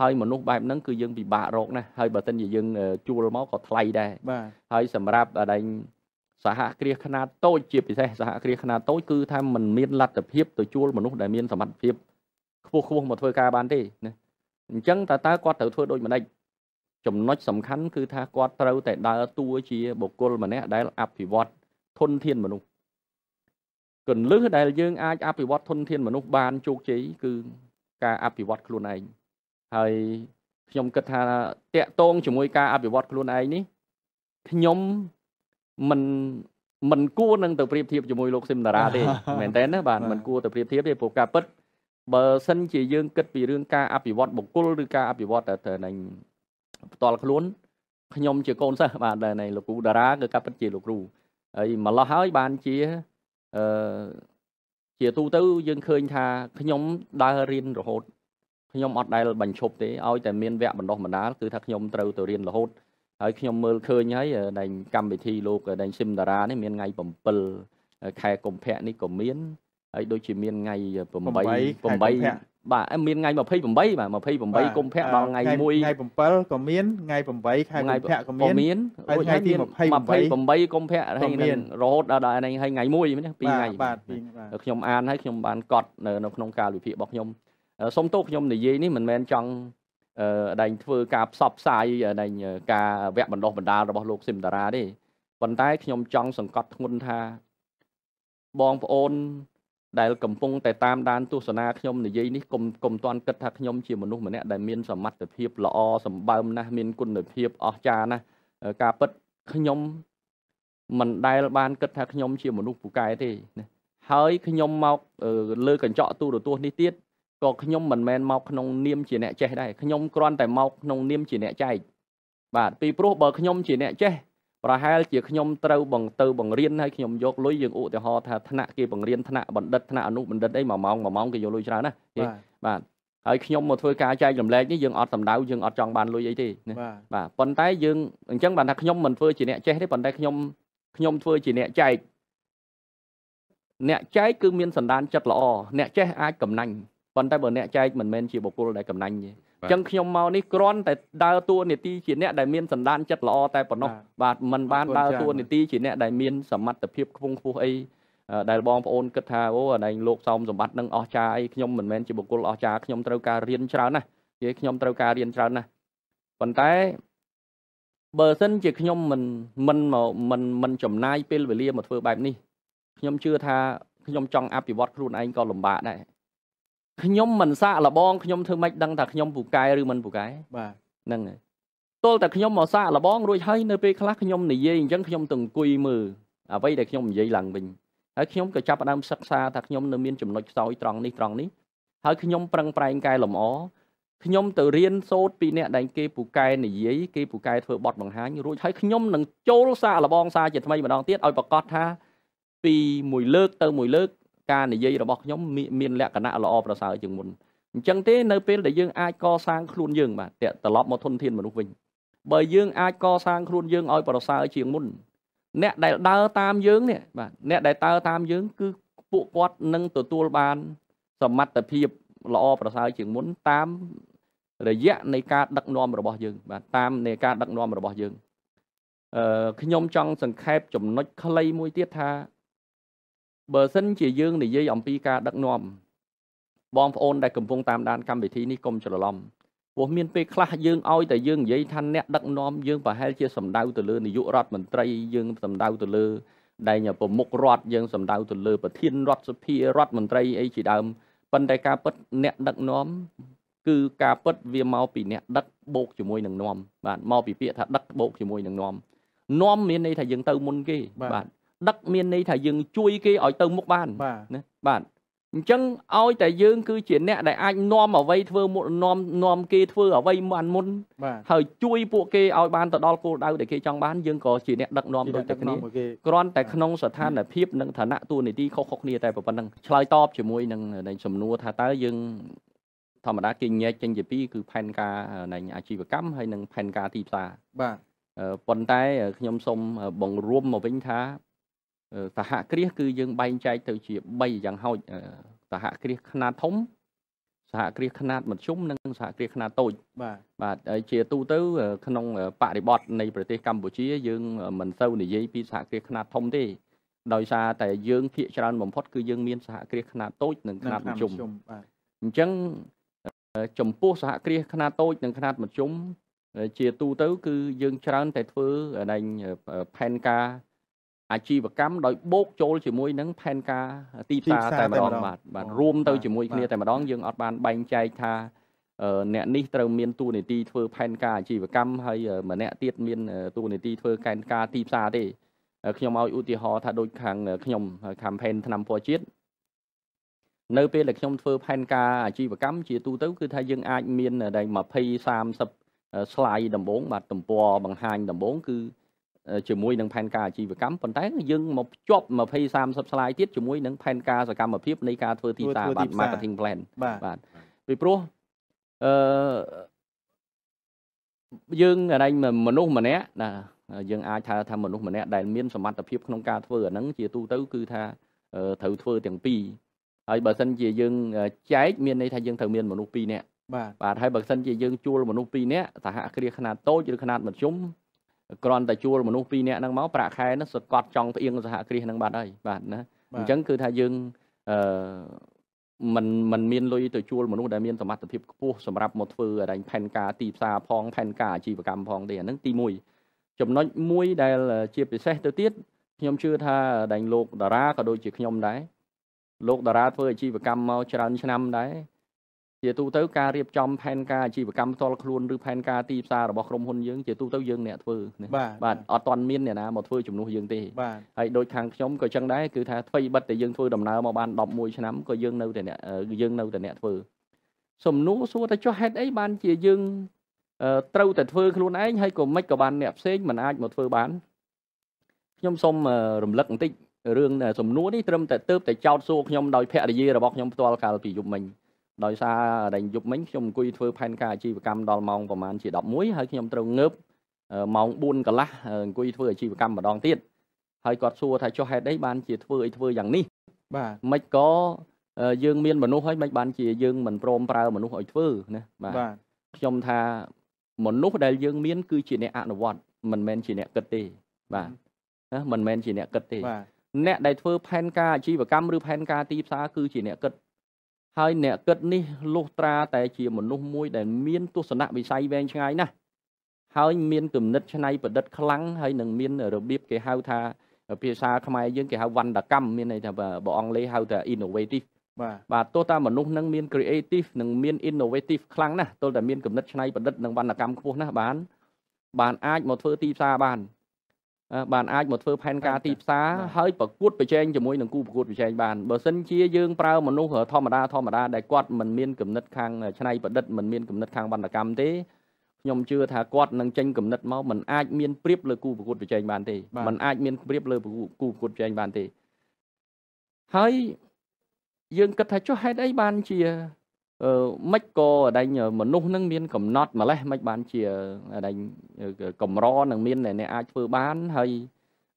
ហើយមនុស្សបែបហ្នឹងគឺយើងពិបាករកណាស់ហើយបើមិនជាយើងជួលមកក៏ថ្លៃដែរបាទហើយសម្រាប់ដែងសហគ្រាសខ្នាតតូចជាពិសេសសហគ្រាសខ្នាតតូចគឺថាมันមានលទ្ធភាពទៅជួលមនុស្សដែលមានសមត្ថភាពខ្ពស់ខ្ពស់មកធ្វើការបានទេណាអញ្ចឹងតើតើគាត់ត្រូវធ្វើដូចម្ដេចចំណុចសំខាន់គឺថាគាត់ត្រូវតែដើរតួជាបុគ្គលម្នាក់ដែលអភិវឌ្ឍធនធានមនុស្សគន្លឹះដែលយើងអាចអភិវឌ្ឍធនធានមនុស្សបានជោគជ័យគឺការអភិវឌ្ឍខ្លួនឯងហើយខ្ញុំគិតថាតកតងជាមួយការអភិវឌ្ឍខ្លួនឯងនេះខ្ញុំមិនមិនគួរនឹងទៅប្រៀបធៀបជាមួយលោកស៊ីមតារាទេមែនតើណាបាទមិនគួរទៅប្រៀបធៀបទេព្រោះការពិតបើសិនជាយើងគិតពីរឿងការអភិវឌ្ឍបុគ្គលឬការអភិវឌ្ឍទៅនឹងផ្ទាល់ខ្លួនខ្ញុំជាកូនសិស្សបាទដែលនៃលោកគ្រូតារាគឺការពិតជាលោកគ្រូម្លោះហើយបានជាអឺជាទូទៅយើងឃើញថាខ្ញុំដើររៀនរហូតខ្ញុំអត់ដែលបញ្ឈប់ទេឲ្យតែមានវគ្គបណ្ដុះបណ្ដាលគឺថាខ្ញុំត្រូវទៅរៀនរហូតហើយខ្ញុំមើលឃើញហើយដែងកម្មវិធីលោកដែងស៊ីមតារានេះមានថ្ងៃ7ខែកុម្ភៈនេះក៏មានហើយដូចជាមានថ្ងៃ8 8បាទមានថ្ងៃ28បាទ28កុម្ភៈដល់ថ្ងៃ1ថ្ងៃ7ក៏មានថ្ងៃ8ខែកុម្ភៈក៏មានហើយថ្ងៃទី28កុម្ភៈហើយនឹងរហូតដល់ដល់ហ្នឹងហើយថ្ងៃ1នេះ2ថ្ងៃបាទខ្ញុំអានហើយខ្ញុំបានកត់នៅក្នុងការវិភាគរបស់ខ្ញុំសុំទោសខ្ញុំនិយាយនេះមិនមែនចង់ដែងធ្វើការផ្សព្វផ្សាយដែងការវគ្គបណ្ដុះបណ្ដាលរបស់លោកស៊ីមតារាទេប៉ុន្តែខ្ញុំចង់សង្កត់ធ្ងន់ថាបងប្អូនដែលកំពុងតែតាមដានទស្សនាខ្ញុំនិយាយនេះកុំកុំតន់គិតថាខ្ញុំ ជាមនុស្សម្នាក់ដែលមានសមត្ថភាពល្អសម្បើមណាស់មានគុណភាពអស្ចារ្យណាស់ការពិតខ្ញុំមិនដែលបានគិតថាខ្ញុំជាមនុស្សពូកែទេណាហើយខ្ញុំមកលើកញ្ចក់ទូរទស្សន៍នេះទៀតក៏ខ្ញុំមិនមែនមកក្នុងនាមជាអ្នកចេះដែរខ្ញុំគ្រាន់តែមកក្នុងនាមជាអ្នកចែកបាទពីព្រោះបើខ្ញុំជាអ្នកចេះប្រហែលជាខ្ញុំត្រូវបង្ទៅបង្រៀនហើយខ្ញុំយកលុយយើងឧទាហរណ៍ថាថ្នាក់គេបង្រៀនថ្នាក់បណ្ឌិតថ្នាក់អនុបណ្ឌិតអីមួយម៉ោងមួយម៉ោងគេយកលុយច្រើនណាបាទហើយខ្ញុំមកធ្វើការចែករំលែកនេះយើងអត់សំដៅយើងអត់ចង់បានលុយអីទេបាទប៉ុន្តែយើងអញ្ចឹងបានថាខ្ញុំមិនធ្វើជាអ្នកចេះទេប៉ុន្តែខ្ញុំខ្ញុំធ្វើជាអ្នកចែកអ្នកចែកគឺមានសន្តានចិត្តល្អអ្នកចេះអាចកំណាញ់ប៉ុន្តែបើអ្នកចែកមិនមែនជាបុគ្គលដែលកំណាញ់ទេអញ្ចឹងខ្ញុំមកនេះគ្រាន់តែដើរតួនាទីជាអ្នកដែលមានសន្តានចិត្តល្អតែប៉ុណ្ណោះបាទมันបានដើរតួនាទីជាអ្នកដែលមានសមត្ថភាពខ្ពង់ខ្ពស់អីដែលបងប្អូនគិតថាអូអានេះលោកសោមសម្បត្តិនឹងអស្ចារ្យអីខ្ញុំមិនមែនជាបុគ្គលអស្ចារ្យខ្ញុំត្រូវការរៀនច្រើនណាស់និយាយខ្ញុំត្រូវការរៀនច្រើនណាស់ប៉ុន្តែបើសិនជាខ្ញុំមិនមិនមិនមិនចំណាយពេលវេលាមកធ្វើបែបនេះខ្ញុំជឿថាខ្ញុំចង់អភិវឌ្ឍខ្លួនឯងក៏លំបាកដែរខ្ញុំមិនសាកលបងខ្ញុំធ្វើម៉េចដឹងថាខ្ញុំពូកែឬមិនពូកែបាទហ្នឹងហើយទល់តែខ្ញុំមកសាកលបងរួចហើយនៅពេលខ្លះខ្ញុំនិយាយអញ្ចឹងខ្ញុំទៅអង្គុយមើលអ្វីដែលខ្ញុំនិយាយឡើងវិញហើយខ្ញុំក៏ចាប់ផ្ដើមសិក្សាថាខ្ញុំនៅមានចំណុចខ្សោយត្រង់នេះត្រង់នេះហើយខ្ញុំប្រឹងប្រែងកែលម្អខ្ញុំទៅរៀនសូត្រពីអ្នកដែលគេពូកែនិយាយគេពូកែធ្វើបទបង្ហាញរួចហើយខ្ញុំនឹងចូលសាកលបង សាជាថ្មីម្ដងទៀតឲ្យប្រកាសថា ពីមួយលើកទៅមួយលើកការនិយាយរបស់ខ្ញុំមានលក្ខណៈល្អប្រសើរជាងមុនអញ្ចឹងទេនៅពេលដែលយើងអាចកសាងខ្លួនយើងបាទត្រឡប់មកធនធានមនុស្សវិញបើយើងអាចកសាងខ្លួនយើងឲ្យប្រសើរជាងមុនអ្នកដែលដើរតាមយើងនេះបាទអ្នកដែលដើរតាមយើងគឺពួកគាត់នឹងទទួលបាន សមត្ថភាពល្អប្រសើរជាងមុន តាមរយៈនៃការដឹកនាំរបស់ យើងបាទតាមនៃការ ដឹកនាំរបស់យើងអឺខ្ញុំចង់សង្ខេបចំណុច ខ្លីមួយទៀតថាបើសិនជាយើងនិយាយអំពីការដឹកនាំបងប្អូនដែលកំពុងតាមដានកម្មវិធីនេះកុំច្រឡំព្រោះមានពេលខ្លះយើងឲ្យតែយើងនិយាយថាអ្នកដឹកនាំយើងប្រហែលជាសម្ដៅទៅលើនាយករដ្ឋមន្ត្រីយើងសម្ដៅទៅលើដែលប្រមុខរដ្ឋយើងសម្ដៅទៅលើ ប្រធានរដ្ឋសភារដ្ឋមន្ត្រីអីជាដើមប៉ុន្តែការពិត អ្នកដឹកនាំគឺការពិតវាមកពីអ្នកដឹកបូកជាមួយនឹងនាំបាទមកពីពាក្យថាដឹកបូកជាមួយនឹងនាំនាំមានន័យថាយើងទៅមុនគេបាទដឹកមានន័យថាយើងជួយគេឲ្យទៅមុខបានណាបាទអញ្ចឹងឲ្យតែយើងគឺជាអ្នកដែលអាចនាំអ្វីធ្វើមុននាំនាំគេធ្វើអ្វីមុនមុនហើយជួយពួកគេឲ្យបានទៅដល់គោលដៅដែលគេចង់បានយើងក៏ជាអ្នកដឹកនាំដូចតែគ្នាគ្រាន់តែក្នុងស្ថានភាពនិងឋានៈទួលនីតិខុសៗគ្នាតែប៉ុណ្្នឹងឆ្លើយតបជាមួយនឹងសំណួរថាតើយើងធម្មតាគេញែកចេញជាពីរគឺផែនការនៃអាជីវកម្មហើយនិងផែនការទីផ្សារបាទប៉ុន្តែខ្ញុំសូមបង្រួមមកវិញថាសហគ្រាសគឺយើងបែងចែកទៅជា3យ៉ាងហោចសហគ្រាសខ្នាតធំសហគ្រាសខ្នាតមធ្យមនិងសហគ្រាសខ្នាតតូចបាទបាទហើយជាទូទៅក្នុងបរិបទនៃប្រទេសកម្ពុជាយើងមិនសូវនិយាយពីសហគ្រាសខ្នាតធំទេដោយសារតែយើងភាគច្រើនបំផុតគឺយើងមានសហគ្រាសខ្នាតតូចនិងខ្នាតមធ្យមបាទអញ្ចឹងចំពោះសហគ្រាសខ្នាតតូចនិងខ្នាតមធ្យមជាទូទៅ គឺយើងច្រើនតែធ្វើនៃផែនការអាជីវកម្មដោយបូកចូលជាមួយនឹងផែនការទីផ្សារតែម្ដងបាទបាទរួមទៅជាមួយគ្នាតែម្ដងយើងអត់បានបែងចែកថាអ្នកនេះត្រូវមានតួនាទីធ្វើផែនការអាជីវកម្មហើយម្នាក់ទៀតមានតួនាទីធ្វើកែនការទីផ្សារទេខ្ញុំឲ្យឧទាហរណ៍ថាដូចខាងខ្ញុំ campaign ឆ្នាំពណ៌ជាតិនៅពេលដែលខ្ញុំធ្វើផែនការអាជីវកម្មជាទូទៅគឺថាយើងអាចមានតែ20 30 slide ដំបូងបាទទំព័របង្ហាញដំបូងគឺជាមួយនឹងផែនការអាជីវកម្មប៉ុន្តែយើងមកភ្ជាប់20 30 slide ទៀតជាមួយនឹងផែនការសកម្មភាពនៃការធ្វើទីផ្សារបាទ marketing plan បាទពីព្រោះអឺយើងអរែងមនុស្សម្នាក់ណាយើងអាចថាថាមនុស្សម្នាក់ដែលមានសមត្ថភាពក្នុងការធ្វើអាហ្នឹងជាទូទៅគឺថាត្រូវធ្វើទាំងពីរហើយបើសិនជាយើងចែកមានន័យថាយើងត្រូវមានមនុស្ស2នាក់បាទបាទហើយបើសិនជាយើងជួលមនុស្ស2នាក់សហគ្រាសខ្នាតតូចឬខ្នាតមធ្យមគ្រាន់តែជួលមនុស្ស2នាក់ហ្នឹងមកប្រាក់ខែហ្នឹងសកត់ចង់ផ្អៀងសហគ្រាសហ្នឹងបាត់ហើយបាទណាអញ្ចឹងគឺថាយើងអឺมันมันមានលុយទៅជួលមនុស្សដែលមានសមត្ថភាពខ្ពស់សម្រាប់មកធ្វើអរែងផែនការទីផ្សារផងផែនការអាជីវកម្មផងទេអាហ្នឹងទី1ចំណុចមួយដែលជា ពិសេសទៅទៀតខ្ញុំជឿថាដែងលោកតារាក៏ដូចជាខ្ញុំដែរលោកតារា ធ្វើអាជីវកម្មមកច្រើនឆ្នាំដែរជាទូទៅការរៀបចំផែនការអាជីវកម្មផ្ទាល់ខ្លួនឬផែនការទីផ្សាររបស់ក្រុមហ៊ុនយើងជាទូទៅយើងអ្នកធ្វើបាទអត់ទាន់មានអ្នកណាមកធ្វើជំនួសយើងទេហើយដូចខាងខ្ញុំក៏ចឹងដែរគឺថាអ្វីបិទតែយើងធ្វើដំណើរមកបាន11ឆ្នាំក៏យើងនៅតែអ្នកយើងនៅតែអ្នកធ្វើសំណួរសួរថាចុះហេតុអីបានជាយើងត្រូវតែធ្វើខ្លួនឯងហើយក៏មិនក៏បានអ្នកផ្សេងមិនអាចមកធ្វើបានខ្ញុំសូមរំលឹកបន្តិចរឿងសំណួរនេះត្រឹមតែទៅតែចោតសួរខ្ញុំដោយភរិយារបស់ខ្ញុំផ្ទាល់កាលពីយប់មិញដោយសារតែយប់មិញខ្ញុំអង្គុយធ្វើផែនការអាជីវកម្មដល់ម៉ោងប្រហែលជា11ហើយខ្ញុំត្រូវងើបម៉ោង4កន្លះអង្គុយធ្វើអាជីវកម្មម្ដងទៀតហើយគាត់សួរថាចុះហេតុអីបានជាធ្វើអីធ្វើយ៉ាងនេះបាទមិនក៏យើងមានមនុស្សហើយមិនបានជាយើងមិនព្រមប្រើមនុស្សឲ្យធ្វើណាបាទខ្ញុំថាមនុស្សដែលយើងមានគឺជាអ្នកអនុវត្តមិនមែនជាអ្នកគិតទេបាទណាមិនមែនជាអ្នកគិតទេអ្នកដែលធ្វើផែនការអាជីវកម្មឬផែនការទីផ្សារគឺជាអ្នកគិតហើយអ្នកគិតនេះលុះត្រាតែជាមនុស្សមួយដែលមានទស្សនៈវិស័យវែងឆ្ងាយណាស់ហើយមានគំនិតច្នៃប្រឌិតខ្លាំងហើយនឹងមានរបៀបគេហៅថាភាសាខ្មែរយើងគេហៅវណ្ដកម្មមានន័យថាបើអង់គ្លេសហៅថា innovative បាទបាទទោះតាមនុស្សនឹងមាន creative និងមាន innovative ខ្លាំងណាស់ទល់តែមានគំនិតច្នៃប្រឌិតនិងវណ្ដកម្មខ្ពស់ណាស់បានបានអាចមកធ្វើទីផ្សារបានបានអាចមកធ្វើផែនការទីផ្សារហើយប្រកួតប្រជែងជាមួយនឹងគូប្រកួតប្រជែងបានបើសិនជាយើងប្រើមនុស្សធម្មតាធម្មតាដែលគាត់មិនមានគំនិតខាងច្នៃប្រឌិតមិនមានគំនិតខាងវណ្ណកម្មទេខ្ញុំជឿថាគាត់នឹងចេញគំនិតមកมันអាចមានព្រៀបលើគូប្រកួតប្រជែងបានទេมันអាចមានព្រៀបលើគូប្រកួតប្រជែងបានទេហើយយើងគិតថាចុះហេតុអីបានជាមិនក៏ដេញមនុស្សនឹងមានកំណត់ម្លេះមិនបានជាដេញកម្រនឹងមានអ្នកអាចធ្វើបានហើយ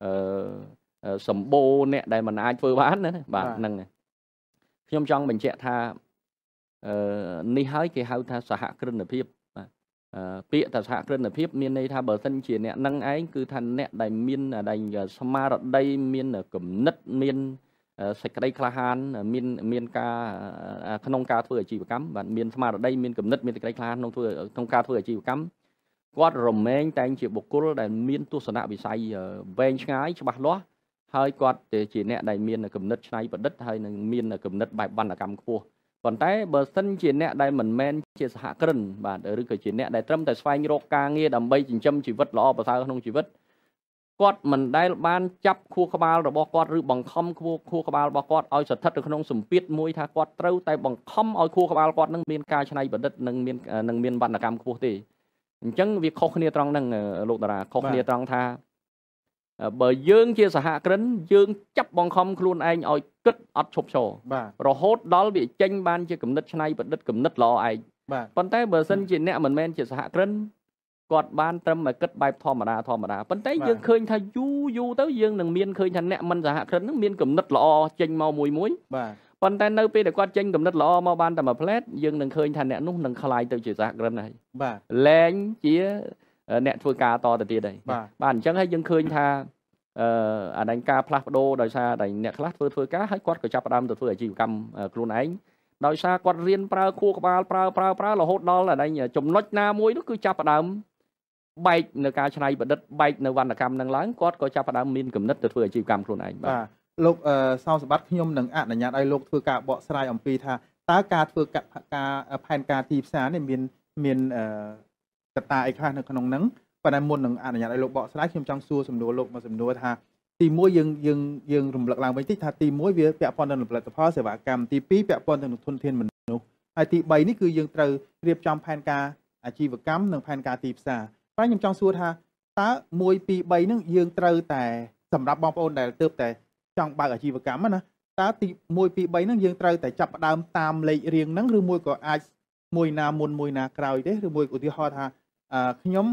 អឺសម្បូរអ្នកដែលមិនអាចធ្វើបានណាបាទហ្នឹងខ្ញុំចង់បញ្ជាក់ថាអឺនេះហើយគេហៅថាសហគ្រិនភាពបាទពាក្យថាសហគ្រិនភាពមានន័យថាបើសិនជាអ្នកនឹងឯងគឺថាអ្នកដែលមានដែលស្មារតីមានគំនិតមានសេចក្តីក្លាហានមានមានការក្នុងការធ្វើអាជីវកម្មបាទមានស្មារតីមានគំនិតមានសេចក្តីក្លាហានក្នុងធ្វើក្នុងការធ្វើអាជីវកម្មគាត់រមែងតែងជាបុគ្គលដែលមានទស្សនវិស័យវែងឆ្ងាយច្បាស់លាស់ហើយគាត់ជាអ្នកដែលមានគំនិតឆ្នៃប្រឌិតហើយនឹងមានគំនិតបែបវណ្ណកម្មខ្ពស់ប៉ុន្តែបើ សិនជាអ្នកដែលមិនមែនជាសហគ្រិនបាទឬក៏ជាអ្នកដែលត្រឹមតែស្វែងរកការងារដើម្បីចិញ្ចឹមជីវិតល្អប្រសើរក្នុងជីវិតគាត់មិនដែលបានចាប់ខួរក្បាលរបស់គាត់ឬបង្ខំខួរខួរក្បាលរបស់គាត់ឲ្យស្ថិតនៅក្នុងសម្ពាធមួយថាគាត់ត្រូវតែបង្ខំឲ្យខួរក្បាលគាត់នឹងមាន ការច្នៃប្រឌិតនិងមាននិងមានវណ្ណកម្មខ្ពស់ទេអញ្ចឹងវាខុសគ្នាត្រង់ហ្នឹងលោកតារាខុសគ្នាត្រង់ថាបើយើង ជាសហគ្រិនយើងចាប់បង្ខំខ្លួនឯងឲ្យគិតអត់ឈប់ឈររហូតដល់វាចេញបានជាគំនិតឆ្នៃប្រឌិតគំនិតល្អឯងប៉ុន្តែបើសិនជាអ្នកមិនមែនជាសហគ្រិនគាត់បានត្រឹមតែគិតបែបធម្មតាធម្មតាប៉ុន្តែយើងឃើញថាយូរយូរទៅយើងនឹងមានឃើញថាអ្នកមិនសហគ្រិននឹងមានគំនិតល្អចេញមកមួយមួយបាទប៉ុន្តែនៅពេលដែលគាត់ចេញគំនិតល្អមកបានតែមួយផ្លែតយើងនឹងឃើញថាអ្នកនោះនឹងคลายទៅជាសហគ្រិនហើយបាទលែងជាអ្នកធ្វើការតទៅទៀតហើយបាទអញ្ចឹងហើយយើងឃើញថាអឺអានឹងការផ្លាស់ប្ដូរដោយសារតែអ្នកខ្លះធ្វើធ្វើការហើយគាត់ក៏ចាប់ផ្ដើមទៅធ្វើអាជីវកម្មខ្លួនឯងដោយសារគាត់រៀនប្រើខួរក្បាលប្រើប្រើប្រើរហូតដល់អានឹងចំណុចណាមួយនោះគឺចាប់ផ្ដើមបែកនៅការច្នៃប្រឌិតបែកនៅវណ្ណកម្មនឹងឡើងគាត់ក៏ចាប់ផ្ដើមមានគំនិតទៅធ្វើអាជីវកម្មខ្លួនឯងបាទលោកសោសម្បត្តិខ្ញុំនឹងអនុញ្ញាតឲ្យលោកធ្វើការបកស្រាយអំពីថាតើការធ្វើការផែនការទីផ្សារនេះមានមានកត្តាអីខ្លះនៅក្នុងហ្នឹងប៉ុន្តែមុននឹងអនុញ្ញាតឲ្យលោកបកស្រាយខ្ញុំចង់សួរសំណួរលោកមួយសំណួរថាទី1យើងយើងយើងរំលឹកឡើងវិញតិចថាទី1វាពាក់ព័ន្ធទៅនឹងផលិតផលសេវាកម្មទី2ពាក់ព័ន្ធទៅនឹងធនធានមនុស្សហើយទី3នេះគឺយើងត្រូវរៀបចំផែនការអាជីវកម្មនិងផែនការទីផ្សារតែខ្ញុំចង់សួរថាតើ1 2 3ហ្នឹងយើងត្រូវតែ សម្រាប់បងប្អូនដែលទើបតែចង់បើកអាជីវកម្មណាតើទី1 2 3ហ្នឹងយើងត្រូវតែចាប់ផ្ដើមតាមលេខរៀងហ្នឹងឬមួយក៏អាចមួយណាមុនមួយណាក្រោយទេឬមួយឧទាហរណ៍ថាខ្ញុំ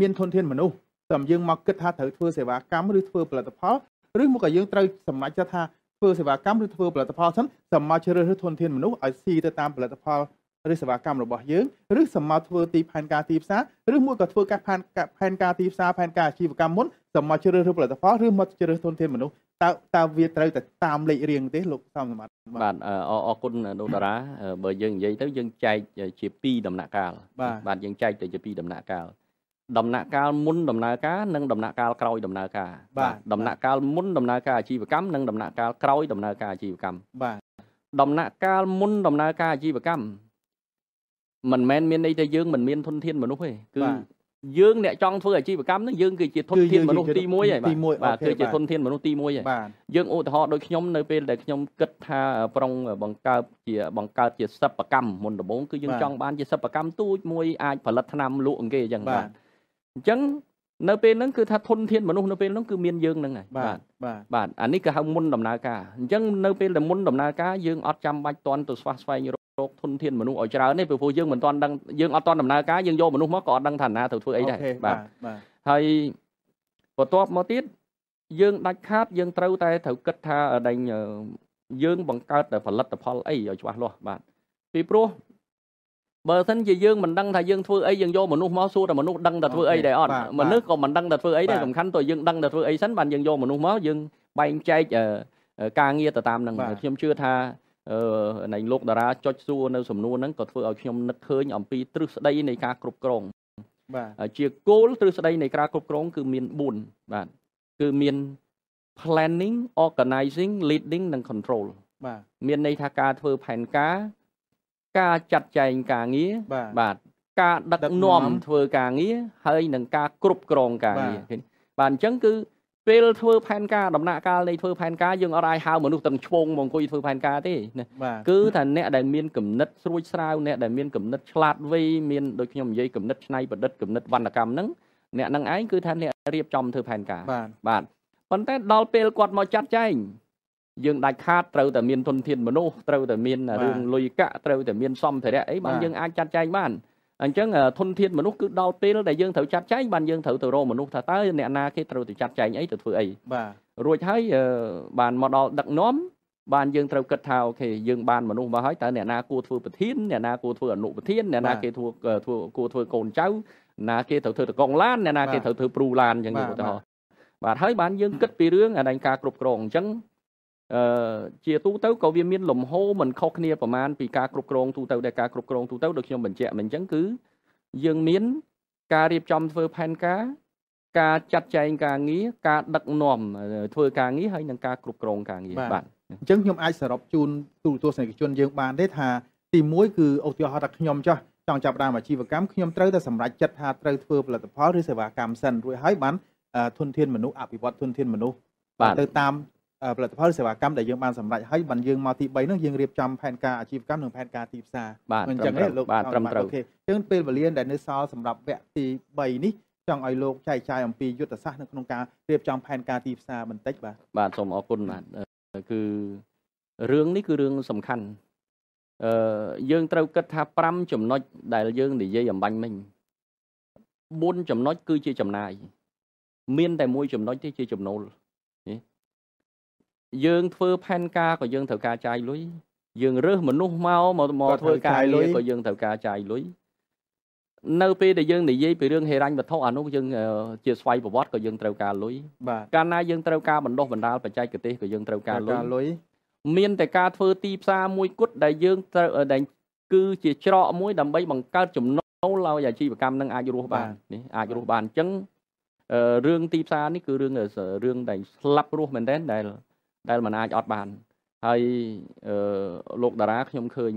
មានធនធានមនុស្សតែយើងមកគិតថាត្រូវធ្វើសេវាកម្មឬធ្វើផលិតផលឬមកក៏យើងត្រូវសម្រេចចិត្តថាធ្វើសេវាកម្មឬធ្វើផលិតផលសិនសម្រាប់ជ្រើសរើសធនធានមនុស្សឲ្យស៊ីទៅតាមផលិតផលឬសេវាកម្មរបស់យើងឬសម្រាប់ធ្វើទីផែនការទីផ្សារឬមួយក៏ធ្វើការផែនការផែនការទីផ្សារផែនការអាជីវកម្មមុនសម្រាប់ជ្រើសរើសផលិតផលឬមកជ្រើសទុនធានមនុស្សតើតើវាត្រូវតែតាមលេខរៀងទេលោកសំសម្បត្តិបាទអរគុណលោកតារាបើយើងនិយាយទៅយើងចែកជា2ដំណាក់កាលបាទយើងចែកទៅជា2ដំណាក់កាលដំណាក់កាលមុនដំណើរការនិង ដំណាក់កាលក្រោយដំណើរការបាទដំណាក់កាលមុនដំណើរការអាជីវកម្មនិងដំណាក់កាលក្រោយដំណើរការអាជីវកម្មបាទដំណាក់កាលមុនដំណើរការអាជីវកម្មមិនមែនមានន័យថាយើងមិនមានធនធានមនុស្សទេគឺយើងអ្នកចង់ធ្វើអាជីវកម្មហ្នឹងយើងគឺជាធនធានមនុស្សទី1ហើយបាទបាទគឺជាធនធានមនុស្សទី1ហើយយើងឧទាហរណ៍ដូចខ្ញុំនៅពេលដែលខ្ញុំគិតថាប្រុងបង្កើតជាបង្កើតជាសិប្បកម្មមុនដំបូងគឺយើងចង់បានជាសិប្បកម្មទូចមួយអាចផលិតថ្នាំលក់អង្គគេអញ្ចឹងបាទអញ្ចឹងនៅពេលហ្នឹងគឺថាធនធានមនុស្សនៅពេលហ្នឹងគឺមានយើងហ្នឹងហើយបាទបាទបាទអានេះគឺហៅមុនដំណើរការអញ្ចឹងនៅពេលដែលមុនដំណើរការយើងអត់ចាំបាច់តន់ទៅស្វះស្វែងររកធនធានមនុស្សឲ្យច្រើនទេពីព្រោះយើងមិនទាន់ដឹងយើងអត់ទាន់ដំណើរការយើងយកមនុស្សមកក៏អត់ដឹងថាណាទៅធ្វើអីដែរបាទហើយបន្ទាប់មកទៀតយើងដាច់ខាតយើងត្រូវតែត្រូវគិតថាដែងយើងបង្កើតតែផលិតផលអីឲ្យច្បាស់លាស់បាទពីព្រោះបើសិនជាយើងមិនដឹងថាយើងធ្វើអីយើងយកមនុស្សមកសួរតែមនុស្សដឹងតែធ្វើអីដែរអត់មនុស្សក៏មិនដឹងតែធ្វើអីដែរសំខាន់តើយើងដឹងតែធ្វើអីសិនបានយើងយកមនុស្សមកយើងបែងចែកការងារទៅតាមនឹងខ្ញុំជឿថាណៃលោកតារាចុចសួរនៅសំណួរហ្នឹងក៏ធ្វើឲ្យខ្ញុំនឹកឃើញអំពីទ្រឹស្ដីនៃការគ្រប់គ្រងបាទជាគោលទ្រឹស្ដីនៃការគ្រប់គ្រងគឺមាន4បាទគឺមាន planning organizing leading និង control បាទមានន័យថាការធ្វើផែនការការចាត់ចែងការងារបាទការដឹកនាំធ្វើការងារហើយនិងការគ្រប់គ្រងការងារបាទអញ្ចឹងគឺពេលធ្វើផែនការដំណាក់កាលនៃធ្វើផែនការយើងអត់អាចហៅមនុស្សទាំងឆ្វងមកអង្គុយធ្វើផែនការទេណាគឺថាអ្នកដែលមានគំនិតស្រួចស្រាវអ្នកដែលមានគំនិតឆ្លាតវៃមានដូចខ្ញុំនិយាយគំនិតច្នៃប្រឌិតគំនិតវណ្ណកម្មហ្នឹងអ្នកនឹងឯងគឺថាអ្នករៀបចំធ្វើផែនការបាទប៉ុន្តែដល់ពេលគាត់មកចាត់ចែងយើងដាច់ខាតត្រូវតែមានទុនធានមនុស្សត្រូវតែមានរឿងលុយកាក់ត្រូវតែមានសម្ភារៈអីបានយើងអាចចាត់ចែងបានអញ្ចឹងធនធានមនុស្សគឺដល់ពេលដែលយើងត្រូវចាត់ចែងបានយើងត្រូវទៅរកមនុស្សថាតើអ្នកណាគេត្រូវទៅចាត់ចែងអីទៅធ្វើអីបាទរួចហើយបានមកដល់ដឹកនាំបានយើងត្រូវគិតថាអូខេយើងបានមនុស្សមកហើយតើអ្នកណាគួរធ្វើប្រធានអ្នកណាគួរធ្វើអនុប្រធានអ្នកណាគេធ្វើធ្វើគួរធ្វើកូនចៅណាគេត្រូវធ្វើតកងឡានអ្នកណាគេត្រូវធ្វើព្រូឡានអញ្ចឹងឧទាហរណ៍បាទហើយបានយើងគិតពីរឿងអាដែងការគ្រប់គ្រងអញ្ចឹងជាទូទៅក៏វាមានលំហមិនខុសគ្នាប្រមាណពីការគ្រប់គ្រងទូទៅដែលការគ្រប់គ្រងទូទៅដូចខ្ញុំបញ្ជាក់មិញអញ្ចឹងគឺយើងមានការរៀបចំធ្វើផែនការការចាត់ចែងការងារការដឹកនាំធ្វើការងារហើយនិងការគ្រប់គ្រងការងារបាទអញ្ចឹងខ្ញុំអាចសរុបជូនទូរទស្សនិកជនយើងបានទេថាទី1គឺឧទាហរណ៍ថាខ្ញុំចោះចង់ចាប់ផ្ដើមអាជីវកម្មខ្ញុំត្រូវតែសម្រេចចិត្តថាត្រូវធ្វើផលិតផលឬសេវាកម្មសិនរួចហើយបានធនធានមនុស្សអភិវឌ្ឍធនធានមនុស្សបាទទៅតាមផលិតផលសេវាកម្មដែលយើងបានសម្រេចហើយបានយើងមកទី3នោះយើងរៀបចំផែនការអាជីវកម្មនិងផែនការទីផ្សារអញ្ចឹងនេះលោកបាទត្រឹមត្រូវអញ្ចឹងពេលវេលាដែលនៅសល់សម្រាប់វគ្គទី3នេះចង់ឲ្យលោកចែកចាយអំពីយុទ្ធសាស្ត្រនៅក្នុងការរៀបចំផែនការទីផ្សារបន្តិចបាទបាទសូមអរគុណបាទគឺរឿងនេះគឺរឿងសំខាន់អឺយើងត្រូវគិតថា5ចំណុចដែលយើងនិយាយអំបញ្ញមិញ4ចំណុចគឺជា ចំណាយ មាន តែមួយចំណុចទេជាចំណូលយើងធ្វើផែនការក៏យើងត្រូវការចាយលុយយើងរើសមនុស្សមកមកមកធ្វើការងារក៏យើងត្រូវការចាយលុយនៅពេលដែលយើងនិយាយពីរឿងហេរញ្ញវត្ថុអានោះយើងជាស្វ័យប្រវត្តិក៏យើងត្រូវការលុយកាលណាយើងត្រូវការបណ្ដោះបណ្ដាលបច្ចេកទេសក៏យើងត្រូវការលុយមានតែការធ្វើទីផ្សារមួយគត់ដែលយើងត្រូវដែលគឺជាច្រកមួយដើម្បីបង្កើតចំណូលឲ្យអាជីវកម្មនឹងអាចរស់បាននេះអាចរស់បានអញ្ចឹងរឿងទីផ្សារនេះគឺរឿងរឿងដែលស្លាប់រស់មែនតើដែលដែលมันអាចអត់បានហើយអឺលោកតារាខ្ញុំឃើញ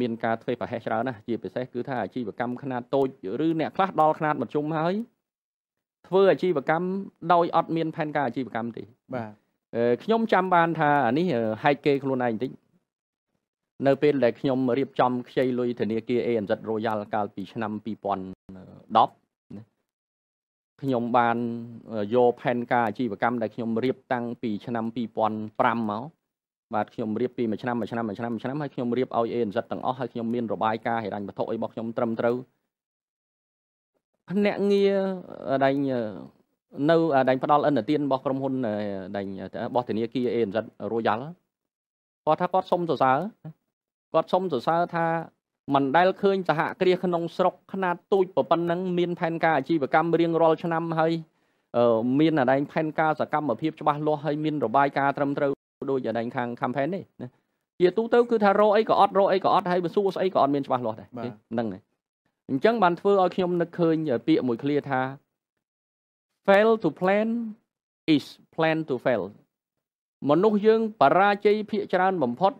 មាន ការធ្វើប្រហែសច្រើនណាស់ជាពិសេស គឺថាអាជីវកម្មខ្នាតតូចឬអ្នកខ្លះដល់ខ្នាតមធ្យមហើយធ្វើអាជីវកម្មដោយអត់មាន ផែនការអាជីវកម្មទេបាទខ្ញុំ ចាំបានថាអានេះហែកគេខ្លួនឯងបន្តិចនៅពេលដែលខ្ញុំរៀបចំខ្ចីលុយធនាគារ ANZ Royal កាលពីឆ្នាំ2010ខ្ញុំបានយកផែនការអាជីវកម្មដែលខ្ញុំរៀបតាំងពីឆ្នាំ2005មកបាទខ្ញុំរៀបពីមួយឆ្នាំមួយឆ្នាំមួយឆ្នាំមួយឆ្នាំហើយខ្ញុំរៀបឲ្យ ANZ ទាំងអស់ហើយខ្ញុំមានរបាយការណ៍ហិរញ្ញវត្ថុអីរបស់ខ្ញុំត្រឹមត្រូវភ្នាក់ងារដែងនៅដែងផ្ដាល់អន្តទានរបស់ក្រុមហ៊ុនដែងរបស់ធនាគារ ANZ Royal គាត់ថាគាត់សុំសរសើរគាត់សុំសរសើរថាមិនដែលឃើញសហគ្រាសក្នុងស្រុកຂະຫນາດទូចប៉ុណ្ណឹងមានផែនការអាជីវកម្មរៀងរាល់ឆ្នាំហើយមានអដែងផែនការសកម្មភាពច្បាស់លាស់ហើយមានរបាយការណ៍ត្រឹមត្រូវដោយអដែងខាង campaign នេះណាជាទូទៅគឺថារកអីក៏អត់រកអីក៏អត់ហើយបើសួរស្អីក៏អត់មានច្បាស់លាស់ដែរហ្នឹងហើយអញ្ចឹងបានធ្វើឲ្យខ្ញុំនឹកឃើញពាក្យមួយឃ្លាថា fail to plan is plan to fail មនុស្សយើងបរាជ័យភាកច្រើនបំផុត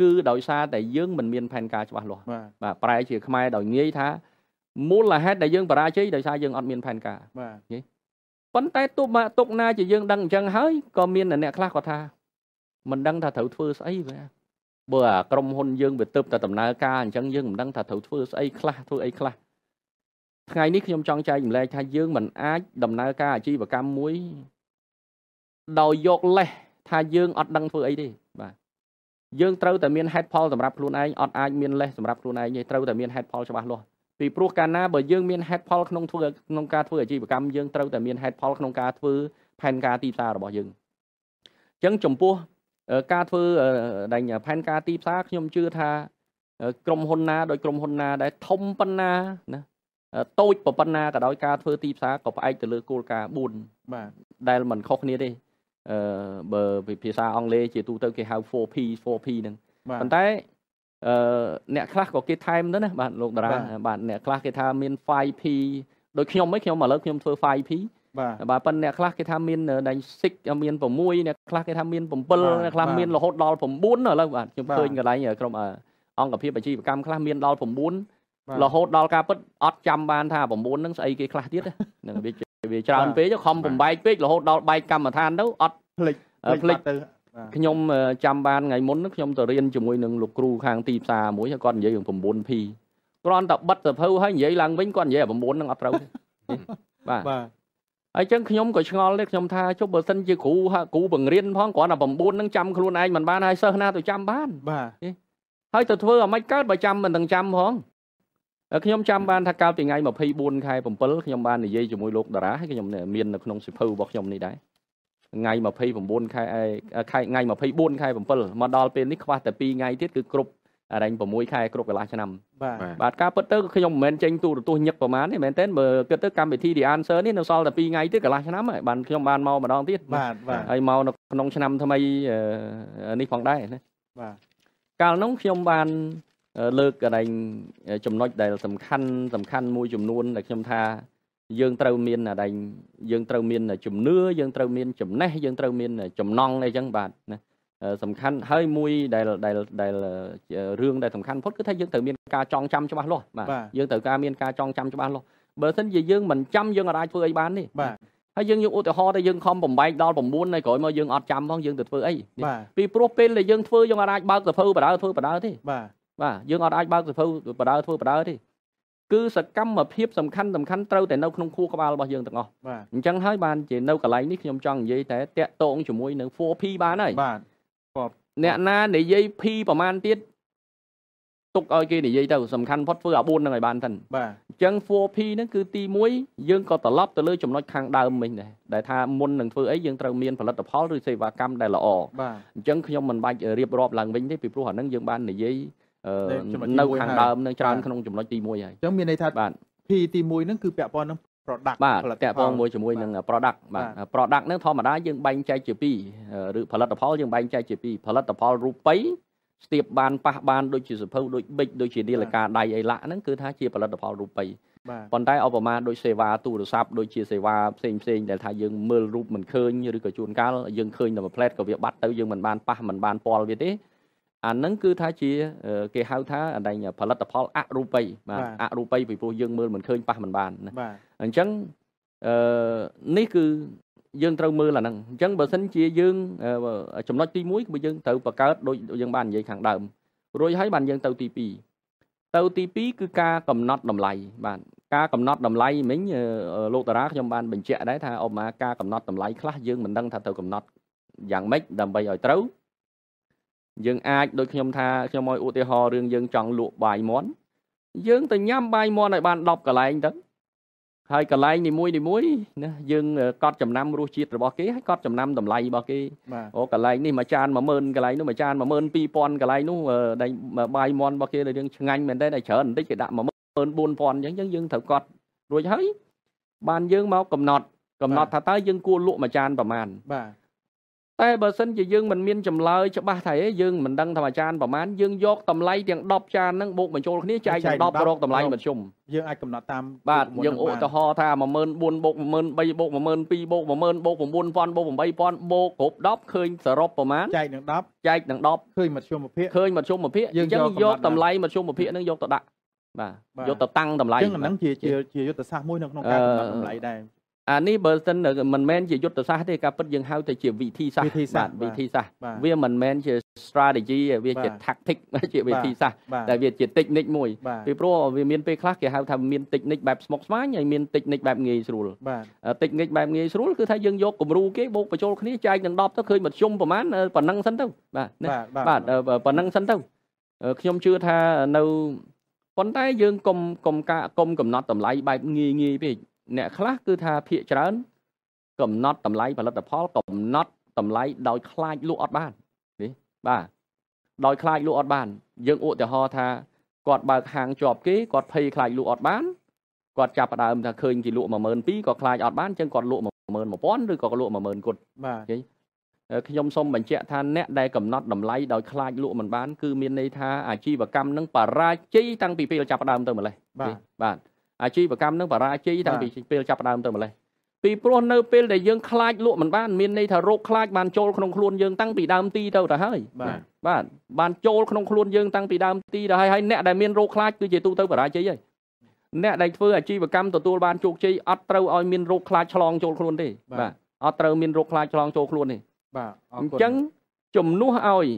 គឺដោយសារតែយើងមិនមានផែនការច្បាស់លាស់បាទប្រែជាខ្មែរដោយងាយថាមូលហេតុដែលយើងបរាជ័យដោយសារយើងអត់មានផែនការបាទប៉ុន្តែទោះមកទុកណាជាយើងដឹងអញ្ចឹងហើយក៏មានអ្នកខ្លះគាត់ថាមិនដឹងថាត្រូវធ្វើស្អីបាទបើអាក្រុមហ៊ុនយើងវាទៅតែដំណើរការអញ្ចឹងយើងមិនដឹងថាត្រូវធ្វើស្អីខ្លះធ្វើអីខ្លះថ្ងៃនេះខ្ញុំចង់ចែកម្លែកថាយើងមិនអាចដំណើរការអាជីវកម្មមួយដោយយកលេសថាយើងអត់ដឹងធ្វើអីទេយើងត្រូវតែមានហេតុផលសម្រាប់ខ្លួនឯងអត់អាចមានលេសសម្រាប់ខ្លួនឯងទេត្រូវតែមានហេតុផលច្បាស់លាស់ពីព្រោះកាលណាបើយើងមានហេតុផលក្នុងធ្វើក្នុងការធ្វើអាជីវកម្មយើងត្រូវតែមានហេតុផលក្នុងការធ្វើផែនការទីផ្សាររបស់យើងអញ្ចឹងចំពោះការធ្វើដែងផែនការទីផ្សារខ្ញុំជឿថា ក្រុមហ៊ុនណាដោយក្រុមហ៊ុនណាដែលធំប៉ុណ្ណាណាតូចប៉ុណ្ណាក៏ដោយការធ្វើទីផ្សារក៏ផ្អែកទៅលើគោលការណ៍4បាទដែលមិនខុសគ្នាទេបើភាសាអង់គ្លេសជាទូទៅគេហៅ 4P 4P ហ្នឹងប៉ុន្តែអឺអ្នកខ្លះក៏គេថែមទៅណាបាទលោកតារាបាទអ្នកខ្លះគេថាមាន 5P ដូចខ្ញុំហីខ្ញុំឥឡូវខ្ញុំធ្វើ 5P បាទបាទប៉ុន្តែអ្នកខ្លះគេថាមានដល់6មាន6អ្នកខ្លះគេថាមាន7អ្នកខ្លះមានរហូតដល់9ឥឡូវបាទខ្ញុំឃើញកន្លែងក្រុមអង្គភាពអាជីវកម្មខ្លះមានដល់9រហូតដល់ការពិតអត់ចាំបានថា9ហ្នឹងស្អីគេខ្លះទៀតហ្នឹងវាវាច្រើនពេកខំបំបែកពេករហូតដល់បែកកម្មដ្ឋានទៅអត់ភ្លេចភ្លេចទៅខ្ញុំចាំបានថ្ងៃមុនខ្ញុំទៅរៀនជាមួយនឹងលោកគ្រូខាងទីផ្សារមួយគាត់និយាយរឿង 9P គ្រាន់តែបិទសភៅហើយនិយាយឡើងវិញគាត់និយាយ9ហ្នឹងអត់ត្រូវទេបាទបាទអញ្ចឹងខ្ញុំក៏ឆ្ងល់ដែរខ្ញុំថាចុះបើសិនជាគ្រូហាគ្រូបង្រៀនផងគ្រាន់តែ9ហ្នឹងចាំខ្លួនឯងមិនបានហើយសិស្សណាទៅចាំបានបាទហើយទៅធ្វើអាម៉េចកើតបើចាំមិនទាំងចាំផងខ្ញុំចាំបានថាកាលពីថ្ងៃ24ខែ7ខ្ញុំបាននិយាយជាមួយលោកតារាហើយខ្ញុំមាននៅក្នុងសិភៅរបស់ខ្ញុំនេះដែរថ្ងៃ29ខែខែថ្ងៃ24ខែ7មកដល់ពេលនេះខ្វះតែ2ថ្ងៃទៀតគឺគ្រប់រែង6ខែគ្រប់កន្លះឆ្នាំបាទបាទការពិតទៅខ្ញុំមិនមែនចេញទូរទស្សន៍ញឹកប្រហែលទេមែនទេមើលគិតទៅកម្មវិធី The Answer នេះនៅសល់តែ2ថ្ងៃទៀតកន្លះឆ្នាំហើយបានខ្ញុំបានមកម្ដងទៀតបាទបាទហើយមកនៅក្នុងឆ្នាំថ្មីនេះផងដែរណាបាទកាលនោះខ្ញុំបានលើកកន្លែងចំណុចដែលសំខាន់សំខាន់មួយចំនួនដែលខ្ញុំថាយើងត្រូវមានអាដែងយើងត្រូវមានជំនឿយើងត្រូវមានចំណេះយើងត្រូវមានចំណងអីចឹងបាទណាសំខាន់ហើយមួយដែលដែលដែលរឿងដែលសំខាន់ផុតគឺថាយើងត្រូវមានការចងចាំច្បាស់លាស់បាទយើងត្រូវការមានការចងចាំច្បាស់លាស់បើមិនជាយើងមិនចាំយើងអាចធ្វើអីបានទេបាទហើយយើងយកឧទាហរណ៍ទៅយើងខំបំបែកដល់9ហើយក្រោយមកយើងអត់ចាំផងយើងទៅធ្វើអីពីព្រោះពេលដែលយើងធ្វើយើងអាចបើកទៅធ្វើបដើធ្វើបដើទេបាទបាទយើងអត់អាចបើកសភៅបដើធ្វើបដើទេគឺសកម្មភាពសំខាន់សំខាន់ត្រូវតែនៅក្នុងខួរក្បាលរបស់យើងទាំងអស់បាទអញ្ចឹងហើយបានជានៅកន្លែងនេះខ្ញុំចង់និយាយតែតាក់តងជាមួយនឹង 4P បានហើយបាទអ្នកណានិយាយ P ប្រមាណទៀតទុកឲ្យគេនិយាយទៅសំខាន់ផុតធ្វើអា4ហ្នឹងឲ្យបានសិនបាទអញ្ចឹង 4P ហ្នឹងគឺទី1យើងក៏ត្រឡប់ទៅលើចំណុចខាងដើមវិញដែរដែលថាមុននឹងធ្វើអីយើងត្រូវមានផលិតផលឬសេវាកម្មដែលល្អបាទអញ្ចឹងខ្ញុំមិនបាច់រៀបរាប់ឡើងវិញទេពីព្រោះអាហ្នឹងយើងបាននិយាយនៅខាងដើមនឹងច្រើនក្នុងចំណុចទី1ហើយអញ្ចឹងមានន័យថាបាទ P ទី1ហ្នឹងគឺពាក់ព័ន្ធនឹង product បាទពាក់ព័ន្ធមួយជាមួយនឹង product បាទ product ហ្នឹងធម្មតាយើងបែងចែកជា2ឬផលិតផលយើងបែងចែកជា2ផលិតផលរូបិយស្ទាបបានប៉ះបានដូចជាសភៅដូចបិចដូចជានាឡិកាដៃអីឡាក់ហ្នឹងគឺថាជាផលិតផលរូបិយប៉ុន្តែឧបមាដូចសេវា ទូរស័ព្ទដូចជាសេវាផ្សេងផ្សេងដែលថាយើងមើលរូបមិនឃើញឬក៏ជួនកាលយើងឃើញតែមួយផ្លែតក៏វាបាត់ទៅយើងមិនបានប៉ះមិនបានពាល់វាទេអាហ្នឹងគឺថាជាគេហៅថាអដែងផលិតផលអរូបីបាទអរូបីពីព្រោះយើងមើលមិនឃើញប៉ះមិនបានណាអញ្ចឹងអឺនេះគឺយើងត្រូវមើលអាហ្នឹងអញ្ចឹងបើសិនជាយើងចំណុចទី1គឺយើងត្រូវបង្កើតដូចយើងបាននិយាយខាងដើមរួចហើយបានយើងទៅទី2ទៅទី2គឺការកំណត់តម្លៃបាទការកំណត់តម្លៃមិញលោកតារាខ្ញុំបានបញ្ជាក់ដែរថាអបមាការកំណត់តម្លៃខ្លះយើងមិនដឹងថាទៅកំណត់យ៉ាងម៉េចដើម្បីឲ្យត្រូវយើងអាចដូចខ្ញុំថាខ្ញុំឲ្យឧទាហរណ៍រឿងយើងចង់លក់បាយមន់យើងទៅញ៉ាំបាយមន់ឲ្យបាន10កន្លែងទៅហើយកន្លែងនីមួយនីមួយណាយើងកត់ចំណាំរសជាតិរបស់គេហើយកត់ចំណាំតម្លៃរបស់គេអូកន្លែងនេះមួយចាន10000កន្លែងនោះមួយចាន12000កន្លែងនោះដែលបាយមន់របស់គេដែលយើងឆ្ងាញ់មែនទេតែច្រើនបន្តិចគេដាក់14000អញ្ចឹងយើងត្រូវកត់រួចហើយបានយើងមកកំណត់កំណត់ថាតើយើង គួរលក់មួយចានប្រមាណបាទតែបើសិនជាយើងមិនមានចម្លើយច្បាស់ថាឯងយើងមិនដឹងថាអាចារ្យប្រមាណយើងយកតម្លៃទាំង10ចានហ្នឹងបូកបញ្ចូលគ្នាចែកទាំង10រកតម្លៃមធ្យមយើងអាចកំណត់តាមបាទយើងឧទាហរណ៍ថា14000បូក13000បូក12000បូក10000បូក9000បូក8000បូកគ្រប់10ឃើញសរុបប្រមាណចែកនឹង10ចែកនឹង10ឃើញមធ្យមភាគឃើញមធ្យមភាគអញ្ចឹងយកតម្លៃមធ្យមភាគហ្នឹងយកទៅដាក់បាទយកទៅតាំងតម្លៃអញ្ចឹងហ្នឹងជាជាយុទ្ធសាស្ត្រមួយនៅក្នុងការកំណត់តម្លៃដែរអានេះបើសិនមិនមែនជាយុទ្ធសាស្ត្រទេការពិតយើងហៅទៅជាវិធីសាស្ត្របាទវិធីសាស្ត្រវាមិនមែនជា strategy វាជា tactic ជាវិធីសាស្ត្រតែវាជា technique មួយពីព្រោះវាមានពេលខ្លះគេហៅថាមាន technique បែបស្មុគស្មាញហើយមាន technique បែបងាយស្រួល technique បែបងាយស្រួលគឺថាយើងយកគំរូគេបូកបញ្ចូលគ្នាចែកនឹង10ទៅឃើញមធ្យមប្រហែលប៉ុណ្ណឹងសិនទៅបាទបាទប៉ុណ្ណឹងសិនទៅខ្ញុំជឿថានៅប៉ុន្តែយើងកុំកុំកុំកំណត់តម្លៃបែបងាយងាយពេកអ្នក ខ្លះគឺថាភាកច្រើនកំណត់ តម្លៃផលិតផលកំណត់តម្លៃដោយខ្លាចលក់អត់បាននេះបាទដោយខ្លាចលក់អត់បានយើងឧទាហរណ៍ថាគាត់បើកហាងជាប់គេគាត់ភ័យខ្លាចលក់អត់បានគាត់ចាប់ផ្ដើមថាឃើញគេលក់12000ក៏ខ្លាចអត់បានចឹងគាត់លក់11000ឬក៏លក់10000គាត់បាទខ្ញុំសូមបញ្ជាក់ថាអ្នកដែលកំណត់តម្លៃដោយខ្លាចលក់មិនបាន គឺមានន័យថាអាជីវកម្មនឹងបរាជ័យតាំងពីពេលចាប់ផ្ដើមទៅម្លេះបាទបាទអាជីវកម្មនឹងបរាជ័យតាំងពីពេលចាប់ដើមទៅម្លេះពីព្រោះនៅពេលដែលយើងខ្លាចលក់មិនបានមានន័យថារោគខ្លាចបានចូលក្នុងខ្លួនយើងតាំងពីដើមទីទៅទៅហើយបាទបាទបានចូលក្នុងខ្លួនយើងតាំងពីដើមទីទៅហើយហើយអ្នកដែលមានរោគខ្លាចគឺជាទូទៅបរាជ័យហើយអ្នកដែលធ្វើអាជីវកម្មទទួលបានជោគជ័យអត់ត្រូវឲ្យ មានរោគខ្លាចឆ្លងចូលខ្លួនទេបាទអត់ត្រូវមានរោគខ្លាចឆ្លងចូលខ្លួនទេបាទអរគុណអញ្ចឹងជំនួសឲ្យ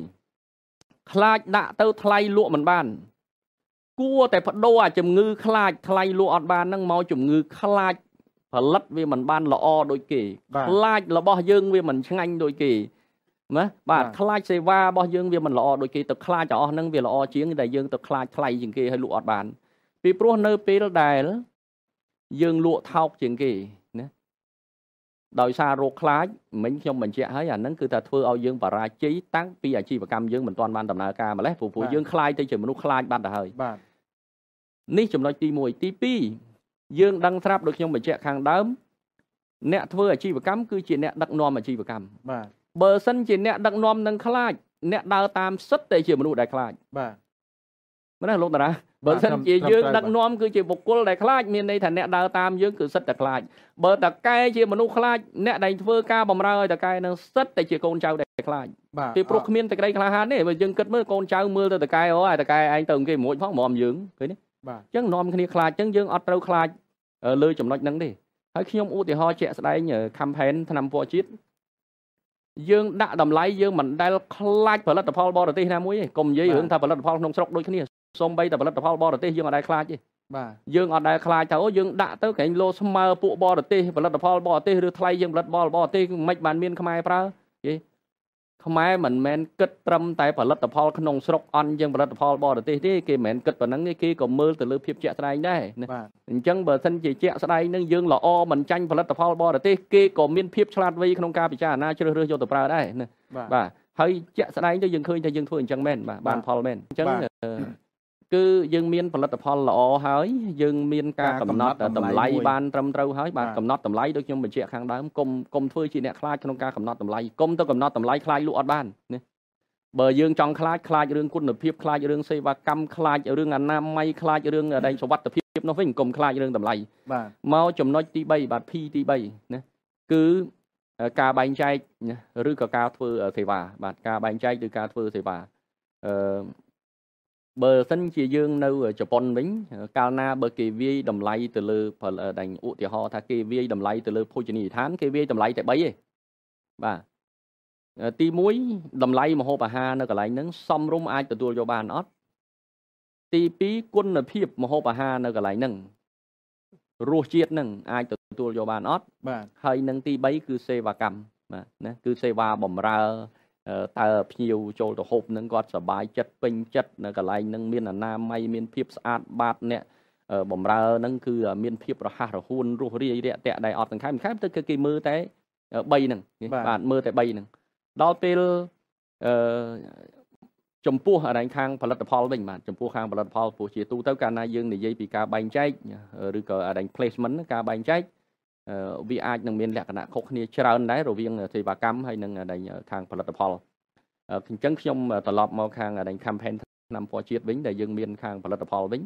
ខ្លាចដាក់ ទៅ ថ្លៃលក់មិនបានគួរតែបដូរអាជំងឺខ្លាចថ្លៃលក់អត់បានហ្នឹងមកជំងឺខ្លាចផលិតវាមិនបានល្អដូចគេខ្លាចរបស់យើងវាមិនឆ្ងាញ់ដូចគេណាបាទខ្លាចសេវារបស់យើងវាមិនល្អដូចគេទៅខ្លាចទាំងអស់ហ្នឹងវាល្អជាងតែយើងទៅខ្លាចថ្លៃជាងគេហើយលក់អត់បានពីព្រោះនៅពេលដែលយើងលក់ថោកជាងគេណាដោយសាររោគខ្លាចមិញខ្ញុំបញ្ជាក់ហើយអាហ្នឹងគឺថាធ្វើឲ្យយើងបរាជ័យតាំងពីអាជីវកម្មយើងមិនទាន់បានដំណើរការម្លេះព្រោះពួកយើងខ្លាចទៅជាមនុស្សខ្លាចបាត់ទៅហើយបាទនេះចំណុចទី1ទី2យើងដឹងស្រាប់ដូចខ្ញុំបញ្ជាក់ខាងដើមអ្នកធ្វើអាជីវកម្មគឺជាអ្នកដឹកនាំអាជីវកម្មបាទបើសិនជាអ្នកដឹកនាំនឹងខ្លាចអ្នកដើរតាមសិទ្ធតែជាមនុស្សដែលខ្លាចបាទមែនទេលោកតារាបើសិនជាយើងដឹកនាំគឺជាបុគ្គលដែលខ្លាចមានន័យថាអ្នកដើរតាមយើងគឺសិតតែខ្លាចបើតកែជាមនុស្សខ្លាចអ្នកដែលធ្វើការបំរើឲ្យតកែនឹងសិតតែជាកូនចៅដែលខ្លាចពីព្រោះគ្មានតក្រីក្លាហានទេបើយើងគិតមើលកូនចៅមើលទៅតកែអូអាតកែឯងទៅគេមួយផងមមយើងឃើញទេបាទអញ្ចឹងនាំគ្នាខ្លាចអញ្ចឹងយើងអត់ត្រូវខ្លាចលើចំណុចហ្នឹងទេហើយខ្ញុំឧទាហរណ៍ជាក់ស្ដែង campaign ឆ្នាំពណ៌ជាតិយើង ដាក់តម្លៃយើងមិនដែលខ្លាចផលិតផលបរទេសណាមួយទេកុំនិយាយរឿងថាផលិតផលក្នុងស្រុកដូចគ្នាសូម្បីតែផលិតផលបរទេសយើងអត់ដែលខ្លាចទេបាទយើងអត់ដែលខ្លាចថាអូយើងដាក់ទៅក្រែងលោស្មើពួកបរទេសផលិតផលបរទេសឬថ្លៃយើងផលិតផលបរទេសមិនបានមានខ្មែរប្រើគេខ្មែរមិនមែនគិតត្រឹមតែផលិតផលក្នុងស្រុកអន់ជាងផលិតផលបរទេសទេគេមិនមែនគិតប៉ុណ្ណឹងទេគេក៏មើលទៅលើភាពជាក់ស្ដែងដែរអញ្ចឹងបើសិនជាជាក់ស្ដែងនឹងយើងល្អមិនចាញ់ផលិតផលបរទេសគេក៏មានភាពឆ្លាតវៃក្នុងការពិចារណាជ្រើសរើសយកទៅប្រើដែរបាទហើយជាក់ស្ដែងទៅយើងឃើញថាយើងធ្វើអញ្ចឹងមែនបាទបានផលមែនអញ្ចឹងគឺយើងមានផលិតផលល្អហើយយើងមានការកំណត់តម្លៃបានត្រឹមត្រូវហើយបាទកំណត់តម្លៃដូចខ្ញុំបញ្ជាក់ខាងដើមកុំកុំធ្វើជាអ្នកខ្លាចក្នុងការកំណត់តម្លៃកុំទៅកំណត់តម្លៃខ្លាចលក់អត់បានណាបើយើងចង់ខ្លាចខ្លាចរឿងគុណភាពខ្លាចរឿងសេវាកម្មខ្លាចរឿងអនាម័យខ្លាចរឿងដែនសុវត្ថិភាពនោះវិញកុំខ្លាចរឿងតម្លៃបាទមកចំណុចទី3បាទ P ទី3ណាគឺការបែងចែកឬក៏ការធ្វើសេវា បាទការបែងចែកឬការធ្វើសេវាអឺបើសិនជាយើងនៅជប៉ុនវិញកាលណាបើគេវាយតម្លៃទៅលើដញឧទាហរណ៍ថាគេវាយតម្លៃទៅលើភោជនីយដ្ឋាន គេវាយតម្លៃតែ3ទេបាទទី1តម្លៃម្ហូបអាហារនៅកន្លែងហ្នឹងសមរម្យអាចទទួលយកបានអត់ទី2គុណភាពម្ហូបអាហារនៅកន្លែងហ្នឹងរសជាតិហ្នឹងអាចទទួលយកបានអត់បាទហើយនឹងទី3គឺសេវាកម្មបាទណាគឺសេវាបំរើតើភ្ញៀវចូលទៅហូបនឹងគាត់សប្បាយចិត្តពេញចិត្តនៅកន្លែងនឹងមានអនាម័យមានភាពស្អាតបាតអ្នកបំរើនឹងគឺមានភាពរហ័សរហួនរស់រាយរាក់ទាក់ដែលអត់សង្ខេមសង្ខេមទៅគឺគេមើលតែ3ហ្នឹងបាទមើលតែ3ហ្នឹងដល់ពេលអឺចំពោះអរែងខាងផលិតផលវិញបាទចំពោះខាងផលិតផលពោះជាទូទៅកាលណាយើងនិយាយពីការបែងចែកឬក៏អរែង placement ការបែងចែកវាអាចនឹងមានលក្ខណៈខុសគ្នាច្រើនដែររវាងសេវាកម្មហើយនឹងដែងខាងផលិតផលអញ្ចឹងខ្ញុំត្រឡប់មកខាងដែង campaign ឆ្នាំពណ៌ជាតិវិញដែលយើងមានខាងផលិតផលវិញ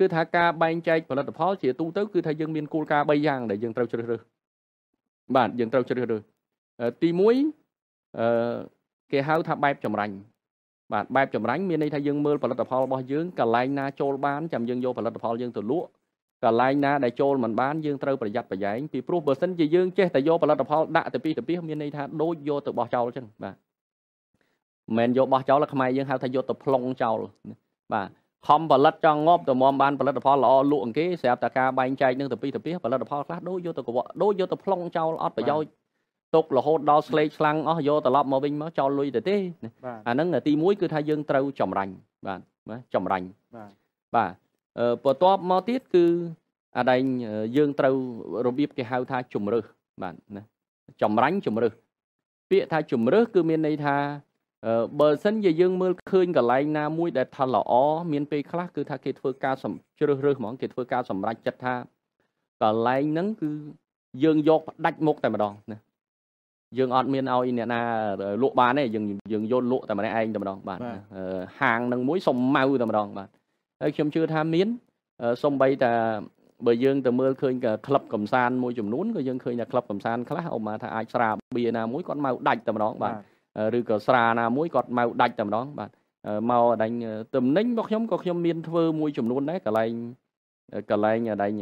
គឺ ថាការបែងចែកផលិតផលជាទូទៅ គឺថាយើង មានគោលការណ៍3យ៉ាងដែលយើងត្រូវជ្រើសរើសបាទយើងត្រូវជ្រើសរើសទី1អឺគេហៅថាបែបចម្រាញ់បាទបែបចម្រាញ់មានន័យថាយើងមើលផលិតផលរបស់យើងកន្លែងណាចូល បានចាំយើងយកផលិតផលយើងទៅលក់កន្លែងណាដែលចូលមិនបានយើងត្រូវប្រយ័ត្នប្រយែងពីព្រោះបើសិនជាយើងចេះតែយកផលិតផលដាក់ទៅពីទៅពីមានន័យថាដូចយកទៅបោះចោលអញ្ចឹងបាទមិនយកបោះចោលខ្មែរយើងហៅថាយកទៅប្លង់ចោលបាទខំផលិតចង់ងប់ទៅមុំបានផលិតផលល្អលក់អង្គគេស្រាប់តែការបែងចែកនឹងទៅពីទៅពីផលិតផលខ្លះដូចយកទៅកវក់ដូចយកទៅប្លង់ចោលអត់ប្រយោជន៍ຕົករហូតដល់ស្លេកឆ្លាំងអស់យកត្រឡប់មកវិញមកចោលលុយទៅទេអាហ្នឹងទី1គឺថាយើងត្រូវចម្រាញ់បាទចម្រាញ់បាទបាទបន្ទាប់មកទៀតគឺអាដែងយើងត្រូវរបៀបគេហៅថាជំរឹះបាទណាចម្រាញ់ជំរឹះពាក្យថាជំរឹះគឺមានន័យថាបើសិនជាយើងមើលឃើញកន្លែងណាមួយដែលថាល្អមានពេលខ្លះគឺថាគេធ្វើការជ្រើសរើសហ្មងគេធ្វើការសម្រេចចិត្តថាកន្លែងហ្នឹងគឺយើងយកផ្ដាច់មុខតែម្ដងណាយើងអត់មានឲ្យអ្នកណាលក់បានទេយើងយើងយកលក់តែម្នាក់ឯងតែម្ដងបាទហាងនឹងមួយសុំម៉ៅតែម្ដងបាទហើយខ្ញុំជឿថាមានសំបីតាបើយើងទៅមើលឃើញក្លឹបកំសាន្តមួយចំនួនក៏យើងឃើញថាក្លឹបកំសាន្តខ្លះអូម៉ាថាអាចស្រាបៀណាមួយគាត់មកដាច់តែម្ដងបាទឬក៏ស្រាណាមួយគាត់មកដាច់តែម្ដងបាទមកអដែងទំនិញរបស់ខ្ញុំក៏ខ្ញុំមានធ្វើមួយចំនួនដែរកន្លែងកន្លែងអដែង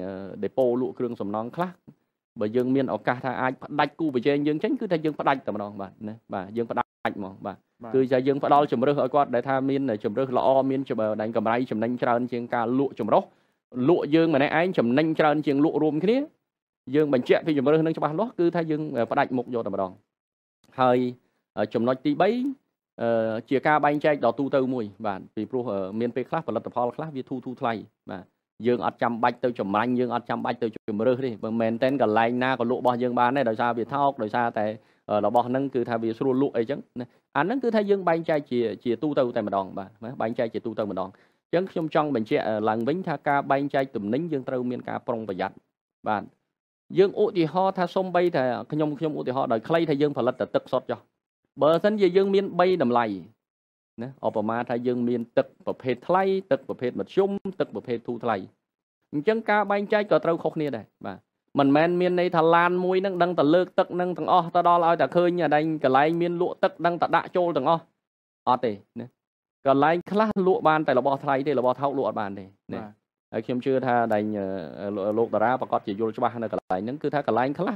ដេប៉ូលក់គ្រឿងសំណង់ខ្លះបើយើងមានឱកាសថាអាចផ្ដាច់គូប្រជែងយើងចេញគឺថាយើងផ្ដាច់តែម្ដងបាទណាបាទយើងផ្ដាច់អាចហ្មងបាទគឺជាយើងផ្ដល់ជំរឿសឲ្យគាត់ដែលថាមានជំរឿសល្អមានដែងកម្រៃចំណេញច្រើនជាងការលក់ចម្រុះលក់យើងម្នាក់ឯងចំណេញច្រើនជាងលក់រួមគ្នាយើងបញ្ជាក់ពីជំរឿសនឹងច្បាស់លាស់គឺថាយើងផ្ដាច់មុខយកតែម្ដងហើយចំណុចទី3ជាការបែងចែកដល់ទូទៅមួយបាទពីព្រោះមានពេលខ្លះផលិតផលខ្លះវាធូរធូរថ្លៃបាទយើងអត់ចាំបាច់ទៅចម្រាញ់យើងអត់ចាំបាច់ទៅជំរឿសទេបើមែនតែនកន្លែងណាក៏លក់របស់យើងបានដែរដោយសារវាថោកដោយសារតែរបស់ហ្នឹងគឺថាវាស្រួលលក់អីចឹងណាអាហ្នឹងគឺថាយើងបែងចែកជាជាទូទៅតែម្ដងបាទបែងចែកជាទូទៅម្ដងអញ្ចឹងខ្ញុំចង់បញ្ជាក់ឡើងវិញថាការបែងចែកទំនិញយើងត្រូវមានការប្រុងប្រយ័ត្នបាទយើងឧទាហរណ៍ថាសំបីថាខ្ញុំខ្ញុំឧទាហរណ៍ដោយខ្លីថាយើងផលិតតែទឹកសុទ្ធចុះបើមិនជាយើង មាន3តម្លៃណាឧបមាថាយើងមានទឹកប្រភេទថ្លៃទឹកប្រភេទមធ្យមទឹកប្រភេទធូរថ្លៃអញ្ចឹងការបែងចែកក៏ត្រូវខុសគ្នាដែរបាទមិនមែនមានន័យថាឡានមួយនឹងដឹងតែលើកទឹកនឹងទាំងអស់ទៅដល់ឲ្យតែឃើញអាដែងកន្លែងមានលក់ទឹកដឹងតែដាក់ចូលទាំងអស់អត់ទេណាកន្លែងខ្លះលក់បានតែរបស់ថ្លៃទេរបស់ថោកលក់អត់បានទេណាហើយខ្ញុំជឿថាដែងលោកតារាប្រកាសជាយល់ច្បាស់នៅកន្លែងហ្នឹងគឺថាកន្លែងខ្លះ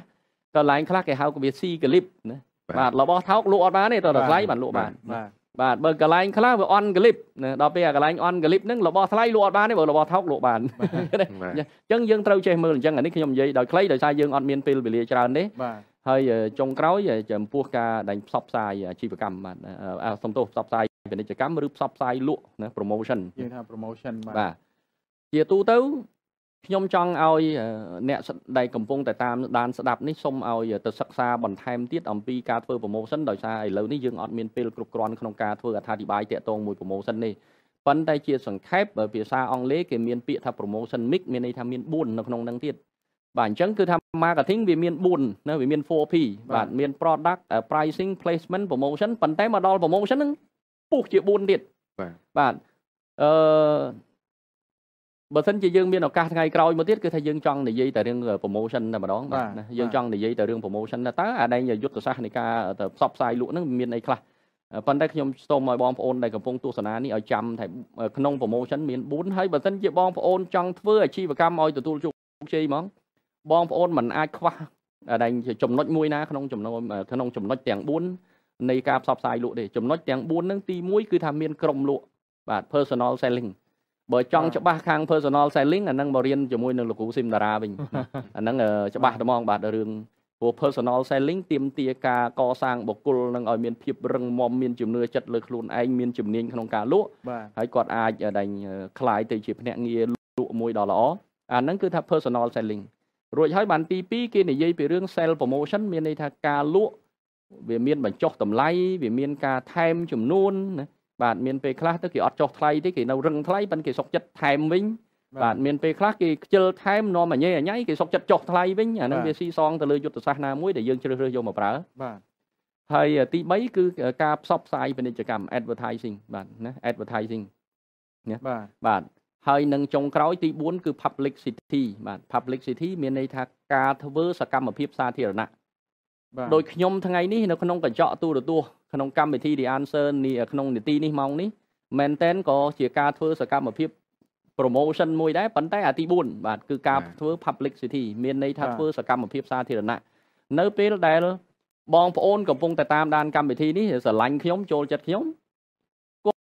កន្លែងខ្លះគេហៅវាស៊ីកលីបណាបាទរបស់ថោកលក់អត់បានទេតែថ្លៃបានលក់បានបាទបាទបើកន្លែងខ្លះវាអន់ក្លីបណាដល់ពេលអាកន្លែងអន់ក្លីបហ្នឹងរបស់ថ្លៃលក់អត់បានទេបើរបស់ថោកលក់បានអញ្ចឹងយើងត្រូវចេះមើលអញ្ចឹងអានេះខ្ញុំនិយាយដោយខ្លីដោយសារយើងអត់មានពេលវេលាច្រើនទេហើយចុងក្រោយ ចំពោះការដែលផ្សព្វផ្សាយអាជីវកម្មបាទសំទោសផ្សព្វផ្សាយពាណិជ្ជកម្មឬផ្សព្វផ្សាយលក់ណា promotion យើងថា promotion បាទជាទូទៅខ្ញុំចង់ឲ្យអ្នកដែលកំពុងតែតាមដានស្ដាប់នេះសូមឲ្យទៅសិក្សាបន្ថែមទៀតអំពីការធ្វើ promotion ដោយសារឥឡូវនេះយើងអត់មានពេលគ្រប់គ្រាន់ក្នុងការធ្វើអត្ថាធិប្បាយតាក់ទងមួយ promotion នេះប៉ុន្តែជាសង្ខេបភាសាអង់គ្លេសគេមានពាក្យថា promotion mix មានន័យថាមាន4នៅក្នុងនឹងទៀតបាទអញ្ចឹងគឺថា marketing វាមាន4ណាវាមាន 4P បាទមាន product pricing placement promotion ប៉ុន្តែមកដល់ promotion ហ្នឹងពុះជា4ទៀតបាទបាទអឺបើសិនជាយើងមានឱកាសថ្ងៃក្រោយមកទៀតគឺថាយើងចង់និយាយតែរឿង promotion តែម្ដងបាទយើងចង់និយាយតែរឿង promotion តើអាដែងយុទ្ធសាស្ត្រនៃការទៅផ្សព្វផ្សាយលក់ហ្នឹងមានអីខ្លះប៉ុន្តែខ្ញុំសូមឲ្យបងប្អូនដែលកំពុងទស្សនានេះឲ្យចាំថាក្នុង promotion មាន4ហើយបើសិនជាបងប្អូនចង់ធ្វើអាជីវកម្មឲ្យទទួលជោគជ័យហ្មងបងប្អូនមិនអាចខ្វះដែងចំណុចមួយណាក្នុងចំណុចក្នុងចំណុចទាំង4នៃការផ្សព្វផ្សាយលក់ទេចំណុចទាំង4ហ្នឹងទី1គឺថាមានក្រុមលក់បាទ personal selling បើចង់ច្បាស់ខាង personal selling អាហ្នឹងមករៀនជាមួយនឹងលោកគ្រូស៊ីមតារាវិញអាហ្នឹងច្បាស់ត្មងបាទរឿងព្រោះ personal selling ទាមទារការកសាងបុគ្គលនឹងឲ្យមានភាពរឹងមាំមានជំនឿចិត្តលើខ្លួនឯងមានជំនាញក្នុងការលក់ហើយគាត់អាចដេញคลายទៅជាភ្នាក់ងារលក់មួយដ៏ល្អអាហ្នឹងគឺថា personal selling រួចហើយបានទី2គេនិយាយពីរឿង sell promotion មានន័យថាការលក់វាមានបញ្ចុះតម្លៃវាមានការថែមចំនួនណាបាទមានពេលខ្លះទៅគេអត់ចោះថ្លៃទេគេនៅរឹងថ្លៃប៉ិនគេសុកចិត្តថែមវិញបាទមានពេលខ្លះគេខ្ជិលថែមនាំអញ៉ៃអញ៉ៃគេសុកចិត្តចោះថ្លៃវិញអានឹងវាស៊ីសងទៅលើយុទ្ធសាស្ត្រណាមួយដែលយើងជ្រើសរើសយកមកប្រើបាទហើយ ទី3គឺការផ្សព្វផ្សាយពាណិជ្ជកម្ម advertising បាទណា advertising ណាបាទបាទហើយនឹងចុងក្រោយទី4គឺ publicity បាទ publicity មានន័យថាការធ្វើសកម្មភាពសាធារណៈបាទដោយខ្ញុំថ្ងៃនេះនៅក្នុងកញ្ចក់ទូរទស្សន៍ក្នុងកម្មវិធី The Answer នេះក្នុងនីតិនេះម៉ោងនេះមែនតែនក៏ជាការធ្វើសកម្មភាព promotion មួយដែរប៉ុន្តែអាទី4បាទគឺការធ្វើ publicity មានន័យថាធ្វើសកម្មភាពសាធារណៈនៅពេលដែលបងប្អូនកំពុងតែតាមដានកម្មវិធីនេះស្រឡាញ់ខ្ញុំចូលចិត្តខ្ញុំ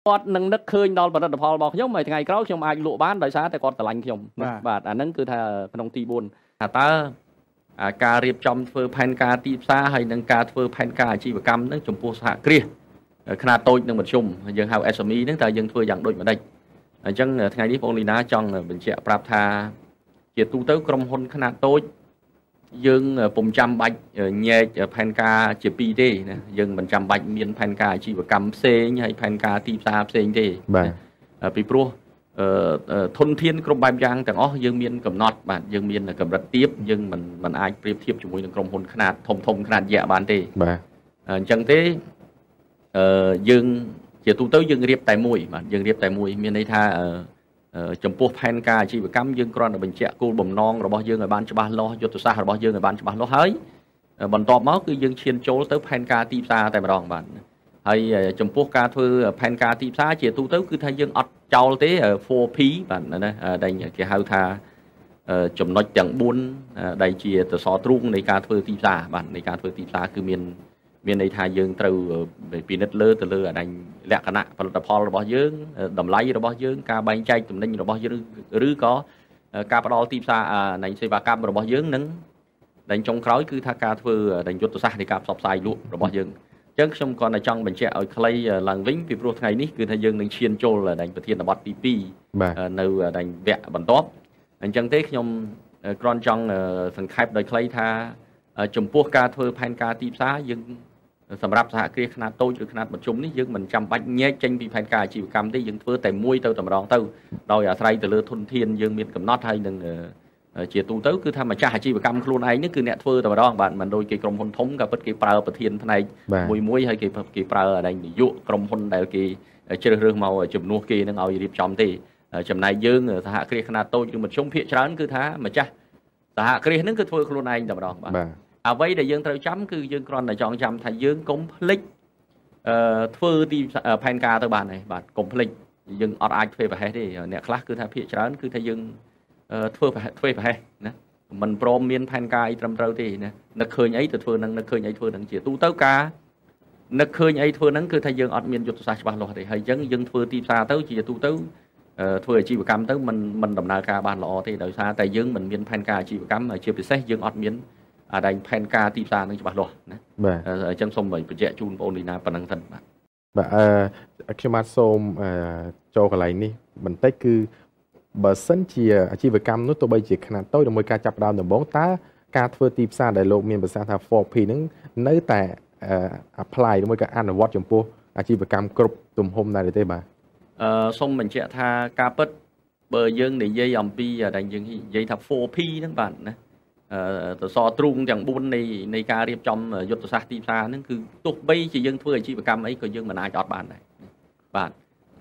គាត់នឹងនឹកឃើញដល់ផលិតផលរបស់ខ្ញុំហើយថ្ងៃក្រោយខ្ញុំអាចលក់បានដោយសារតែគាត់ស្រឡាញ់ខ្ញុំបាទអាហ្នឹងគឺថាក្នុងទី4ថាតើការរៀបចំធ្វើផែនការទីផ្សារហើយនិងការធ្វើផែនការអាជីវកម្មនឹងចំពោះសហគ្រាសខ្នាតតូចនិងមធ្យមយើងហៅ SME ហ្នឹងតើយើងធ្វើយ៉ាងដូចម្ដេចអញ្ចឹងថ្ងៃនេះបងលីណាចង់បញ្ជាក់ប្រាប់ថា ជាទូទៅក្រុមហ៊ុនខ្នាតតូចយើងពុំចាំបាច់ញែកផែនការជាពីរទេណាយើងមិនចាំបាច់មានផែនការអាជីវកម្មផ្សេងហើយផែនការទីផ្សារផ្សេងទេបាទពីព្រោះធនធានគ្រប់បែបយ៉ាងទាំងអស់យើងមានកំណត់បាទយើងមានកម្រិតទាបយើងមិនមិនអាចប្រៀបធៀបជាមួយនឹងក្រុមហ៊ុនខ្នាតធំធំខ្នាតយក្សបានទេបាទអញ្ចឹងទេអឺយើងជាទូទៅយើងរៀបតែមួយបាទយើងរៀបតែមួយមានន័យថាចំពោះផែនការអាជីវកម្មយើងគ្រាន់តែបញ្ជាក់គោលបំណងរបស់យើងឲ្យបានច្បាស់លាស់យុទ្ធសាស្ត្ររបស់យើងឲ្យបានច្បាស់លាស់ហើយបន្ទាប់មកគឺយើងឈានចូលទៅផែនការទីផ្សារតែម្ដងបាទហើយចំពោះការធ្វើផែនការទីផ្សារជាទូទៅគឺថាយើងអត់ចោលទេ 4P បាទណាដែលគេហៅថាចំណុចទាំង4ដែលជាទសរទ្រូងនៃការធ្វើទីផ្សារបាទនៃការធ្វើទីផ្សារគឺមានមានន័យថាយើងត្រូវពិនិត្យលើទៅលើអាដែងលក្ខណៈផលិតផលរបស់យើងតម្លៃរបស់យើង ការបែងចែកទំនិញរបស់យើងឬក៏ការផ្ដល់ទីផ្សារអាដែងសេវាកម្មរបស់យើងនិងដែងចុងក្រោយគឺថាការធ្វើដែងយុទ្ធសាស្ត្រនៃការផ្សព្វផ្សាយលក់របស់យើងចឹងខ្ញុំគាត់តែចង់បញ្ជាក់ឲ្យខ្លីឡើងវិញពីព្រោះថ្ងៃនេះគឺថាយើងនឹងឈានចូលដែនប្រធានបទទី2នៅដែនវគ្គបន្ទាប់អញ្ចឹងទេខ្ញុំគ្រាន់ចង់សង្ខេបដោយខ្លីថា ចំពោះការធ្វើផែនការទីផ្សារយើងសម្រាប់សហគ្រាសខ្នាតតូចឬខ្នាតមធ្យមនេះយើងមិនចាំបាច់ញែកចេញពីផែនការអាជីវកម្មទេយើងធ្វើតែមួយទៅតម្រងទៅដោយអាស្រ័យទៅលើធនធានយើងមានកំណត់ហើយនឹងជាទូទៅគឺថាម្ចាស់អាជីវកម្មខ្លួនឯងនេះគឺអ្នកធ្វើតែម្ដងបាទមិនដូចគេក្រុមហ៊ុនធំក៏ពិតគេប្រើប្រធានផ្នែកមួយមួយហើយគេគេប្រើអដែងនាយកក្រុមហ៊ុនដែលគេជ្រើសរើសមកជំនួសគេនឹងឲ្យរៀបចំទេចំណែកយើងសហគ្រាសខ្នាតតូចឬមធ្យមភាគច្រើនគឺថាម្ចាស់សហគ្រាសនឹងគឺធ្វើខ្លួនឯងតែម្ដងបាទអ្វីដែលយើងត្រូវចាំគឺយើងគ្រាន់តែចងចាំថាយើងកុំភ្លេចអឺធ្វើទីផែនការទៅបានហើយបាទកុំភ្លេចយើងអត់អាចធ្វើប្រហែសទេអ្នកខ្លះគឺថាភាគច្រើនគឺថាយើងធ្វើប្រហែសធ្វើប្រហែសណាមិនព្រមមាន ផែនការអីត្រឹមត្រូវទេណានឹកឃើញអីទៅធ្វើនឹងនឹកឃើញអីធ្វើនឹងជាទូទៅការនឹកឃើញអីធ្វើនឹងគឺថាយើងអត់មានយុទ្ធសាស្ត្រច្បាស់លាស់ទេហើយអញ្ចឹងយើងធ្វើទីផ្សារទៅជាទូទៅធ្វើអាជីវកម្មទៅมันมันដំណើរការបានល្អទេដោយសារតែយើងមិនមានផែនការអាជីវកម្មជាពិសេសយើងអត់មានអាដែងផែនការទីផ្សារនឹងច្បាស់លាស់ណាបាទអញ្ចឹងសូមបញ្ជាក់ជូនបងប្អូនលីណាប៉ុណ្ណឹងសិនបាទបាទអឺខ្ញុំបាទសូមចូលកន្លែងនេះបន្តិចគឺបើសិនជាអាជីវកម្មនោះទោះបីជាខ្នាតតូចឬមួយការចាប់ផ្ដើមដំបូងតើការធ្វើទីផ្សារដែលលោកមានប្រសាសន៍ថា 4P ហ្នឹងនៅតែ apply ឬមួយក៏អនុវត្តចំពោះអាជីវកម្មគ្រប់ ទំហំដែរទេបាទអឺសូមបញ្ជាក់ថាការពិតបើយើងនិយាយអំពីដែលយើងនិយាយថា 4P ហ្នឹងបាទណាអឺសសរទ្រូងទាំង4នៃនៃការរៀបចំយុទ្ធសាស្ត្រទីផ្សារហ្នឹងគឺទោះបីជាយើងធ្វើអាជីវកម្មអីក៏យើងមិនអាចអត់បានដែរបាទ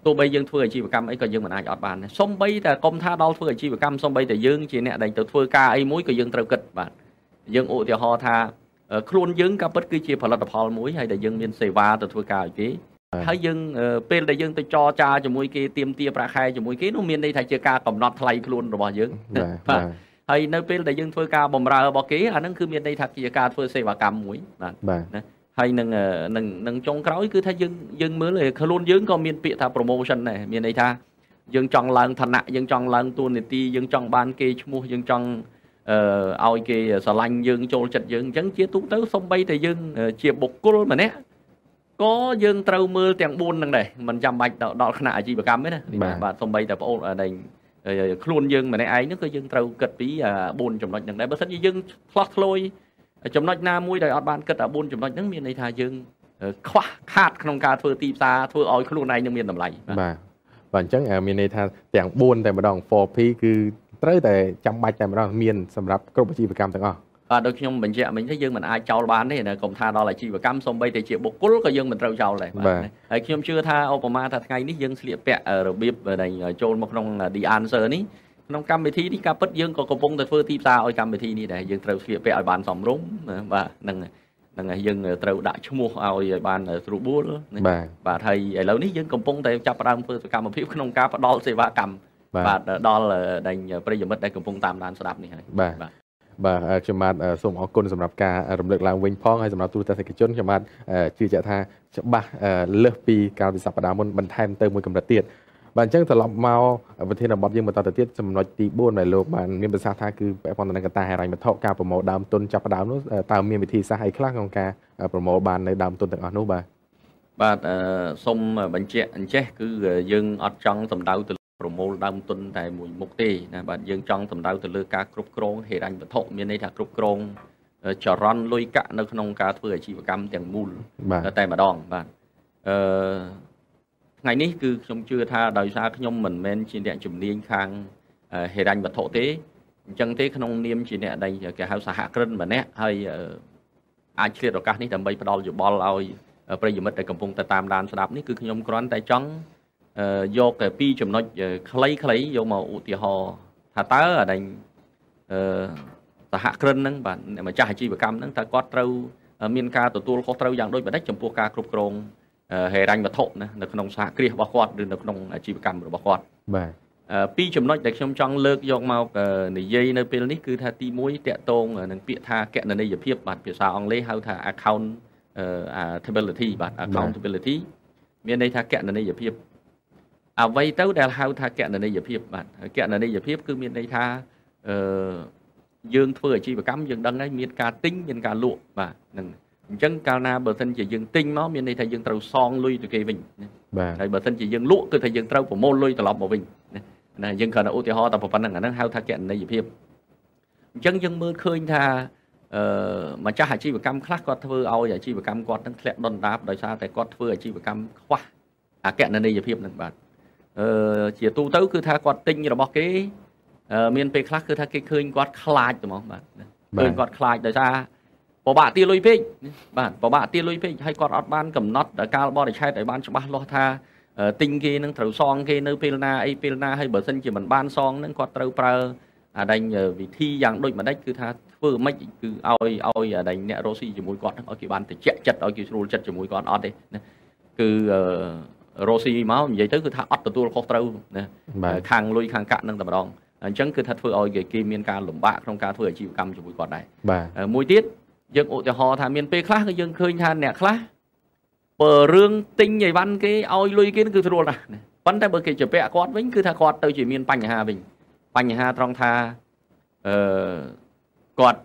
ទោះបីយើងធ្វើអាជីវកម្មអីក៏យើងមិនអាចអត់បានដែរសំបីតែកុំថាដល់ធ្វើអាជីវកម្មសំបីតែយើងជាអ្នកដែលទៅធ្វើការអីមួយក៏យើងត្រូវគិតបាទយើងឧទាហរណ៍ថាខ្លួនយើងក៏ពិតគឺជាផលិតផលមួយហើយដែលយើង មានសេវាទៅធ្វើការឲ្យគេហើយយើងពេលដែលយើងទៅចរចាជាមួយគេទៀមទាប្រាក់ខែជាមួយគេនោះមានន័យថាជាការកំណត់ថ្លៃខ្លួនរបស់យើងបាទហើយនៅពេលដែលយើងធ្វើការបម្រើរបស់គេអានឹងគឺមានន័យថាជាការធ្វើសេវាកម្មមួយបាទណាហើយនឹងនឹងនឹងចុងក្រោយគឺថាយើងយើងមើលខ្លួនយើងក៏មានពាក្យថា promotion ដែរមានន័យថាយើងចង់ឡើងឋានៈយើងចង់ឡើងតួនាទីយើងចង់បានគេឈ្មោះយើងចង់អឺឲ្យគេស្រឡាញ់យើង ចូលចិត្តយើងអញ្ចឹងជាទូទៅសំបីតែយើងជាបុគ្គលម្នាក់ក៏យើងត្រូវមើលទាំង4ហ្នឹងដែរមិនចាំបាច់ដល់ថ្នាក់អាជីវកម្មទេណាបាទសំបីតែប្អូនដែលខ្លួនយើងម្នាក់ឯងហ្នឹងគឺយើងត្រូវគិតពី4ចំណុចហ្នឹងដែរបើមិនយើងឆ្លោះឆ្លោយចំណុចណាមួយដែលអត់បានគិតថា4ចំណុចហ្នឹងមានន័យថាយើងខ្វះខាតក្នុងការធ្វើទីផ្សារធ្វើឲ្យខ្លួនឯងនឹងមានតម្លៃបាទបាទអញ្ចឹងមានន័យថាទាំង4តែម្ដង 4P គឺត្រូវតែចាំបាច់តែម្ដងមានសម្រាប់គ្រប់អាជីវកម្មទាំងអស់បាទដូចខ្ញុំបញ្ជាក់មិញទេយើងមិនអាចចោលបានទេណាកុំថាដល់អាជីវកម្មសូម្បីតែជាបុគ្គលក៏យើងមិនត្រូវចោលដែរបាទហើយខ្ញុំជឿថាឧបមាថាថ្ងៃនេះយើងស្លៀកពាក់របៀបនៃចូលមកក្នុង The Answer នេះក្នុងកម្មវិធីនេះការពិតយើងក៏កំពុងតែធ្វើទីផ្សារឲ្យកម្មវិធីនេះដែរយើងត្រូវស្លៀកពាក់ឲ្យបានសមរម្យបាទហ្នឹងហ្នឹងហើយយើងត្រូវដាក់ឈ្មោះឲ្យឲ្យបានស្រួលបួលបាទហើយឥឡូវនេះយើងកំពុងតែចាប់ផ្ដើមធ្វើសកម្មភាពក្នុងការផ្ដល់សេវាកម្មបាទដល់ដែងប្រិយមិត្តដែលកំពុងតាមដានស្ដាប់នេះហើយបាទបាទខ្ញុំបាទសូមអរគុណសម្រាប់ការរំលឹកឡើងវិញ ផងហើយសម្រាប់ទូរទស្សនិកជនខ្ញុំបាទជឿជាក់ថាច្បាស់លើសពីកាលពីសប្តាហ៍មុនបន្ថែមទៅមួយកម្រិតទៀតបាទអញ្ចឹងត្រឡប់មកប្រធានបទយើងបន្តទៅទៀតចំណុចទី4ដែលលោកបានមានប្រសាសន៍ថាគឺពាក់ព័ន្ធទៅនឹងកត្តាហិរញ្ញវត្ថុការប្រមូលដើមទុនចាប់ដើមនោះតើមានវិធីសាស្ត្រអីខ្លះក្នុងការប្រមូលបាននៅដើមទុនទាំងអស់នោះបាទបាទអឺសូមបញ្ជាក់អញ្ចេះ គឺយើងអត់ចង់សំដៅទៅប្រមូលដើមទុនតែមួយមុខទេណាបាទយើងចង់សំដៅទៅលើការគ្រប់គ្រងហិរញ្ញវត្ថុមានន័យថាគ្រប់គ្រង ចរន្តលុយកាក់នៅក្នុងការធ្វើអាជីវកម្មទាំងមូលតែម្ដងបាទអឺថ្ងៃនេះគឺខ្ញុំជឿថាដោយសារខ្ញុំមិនមែនជាអ្នកជំនាញខាង ហេរញ្ញវត្ថុទេអញ្ចឹងទេក្នុងនាមជាអ្នកដែលគេហៅសហគ្រិនម្នាក់ហើយអាចឆ្លៀតឱកាសនេះដើម្បីផ្ដល់យោបល់ឲ្យប្រិយមិត្តដែលកំពុងតែតាមដានស្ដាប់នេះគឺខ្ញុំគ្រាន់តែចង់យកតែពីរចំណុចខ្លីៗយកមកឧទាហរណ៍ថាតើអាដែងសហគ្រិនហ្នឹងបាទម្ចាស់អាជីវកម្មហ្នឹងតើគាត់ត្រូវ មានការទទួលខុសត្រូវយ៉ាងដូចម្ដេចចំពោះការគ្រប់គ្រងហេរញ្ញវត្ថុណានៅក្នុងសហគ្រាសរបស់គាត់ឬនៅក្នុងអាជីវកម្មរបស់គាត់បាទពីរចំណុចដែលខ្ញុំចង់លើកយកមកនិយាយនៅពេលនេះគឺថាទី1តកតងនឹងពាក្យថាកណនីយភាព បាទភាសាអង់គ្លេសហៅថា account accountability បាទ accountability មានន័យថាកណនីយភាពអ្វីទៅដែលហៅថាកណនីយភាពបាទកណនីយភាពគឺមានន័យថាយើងធ្វើអាជីវកម្មយើងដឹងហើយមានការទិញមានការលក់បាទហ្នឹងអញ្ចឹងកាលណាបើសិនជាយើងទិញមកមានន័យថាយើងត្រូវសងលុយទៅគេវិញបាទហើយបើសិនជាយើងលក់គឺថាយើងត្រូវប្រមូលលុយត្រឡប់មកវិញណាយើងគ្រាន់តែឧទាហរណ៍តែប៉ុណ្្នឹងអាហ្នឹងហៅថាកណន័យភាពអញ្ចឹងយើងមើលឃើញថាអឺម្ចាស់អាជីវកម្មខ្លះគាត់ធ្វើឲ្យអាជីវកម្មគាត់នឹងធ្លាក់ដុនដាបដោយសារតែគាត់ធ្វើអាជីវកម្មខ្វះអកណន័យភាពនឹងបាទអឺជាទូទៅគឺថាគាត់ទិញរបស់គេមានពេលខ្លះគឺថាគេឃើញគាត់ខ្លាចហ្មងបាទឃើញគាត់ខ្លាចដោយសារពិបាកទាលុយពេកបាទពិបាកទាលុយពេកហើយគាត់អត់បានកំណត់កាលបរិច្ឆេទឲ្យបានច្បាស់លាស់ថា ទិញគេនឹងត្រូវសងគេនៅពេលណាអីពេលណាហើយបើសិនជាមិនបានសងនឹងគាត់ត្រូវប្រើអាដែងវិធីយ៉ាងដូចម្ដេចគឺថាធ្វើមិនគឺឲ្យឲ្យអាដែងអ្នករស់ស៊ីជាមួយគាត់ឲ្យគេបានតិចចិត្តឲ្យគេស្រួលចិត្តជាមួយគាត់អត់ទេណាគឺរស់ស៊ីមកនិយាយទៅគឺថាអត់ទទួលខុសត្រូវណាខាងលុយខាងកាក់នឹងតែម្ដងអញ្ចឹងគឺថាធ្វើឲ្យគេមានការលំបាកក្នុងការធ្វើអាជីវកម្មជាមួយគាត់ដែរមួយទៀតយើងឧទាហរណ៍ថាមានពេលខ្លះគឺយើងឃើញថាអ្នកខ្លះបើរឿងទិញអីវ៉ាន់គេឲ្យលុយគេគឺស្រួលណាស់ប៉ុន្តែបើគេជពាក់គាត់វិញគឺថាគាត់ទៅជាមានបញ្ហាវិញបញ្ហាត្រង់ថាអឺគាត់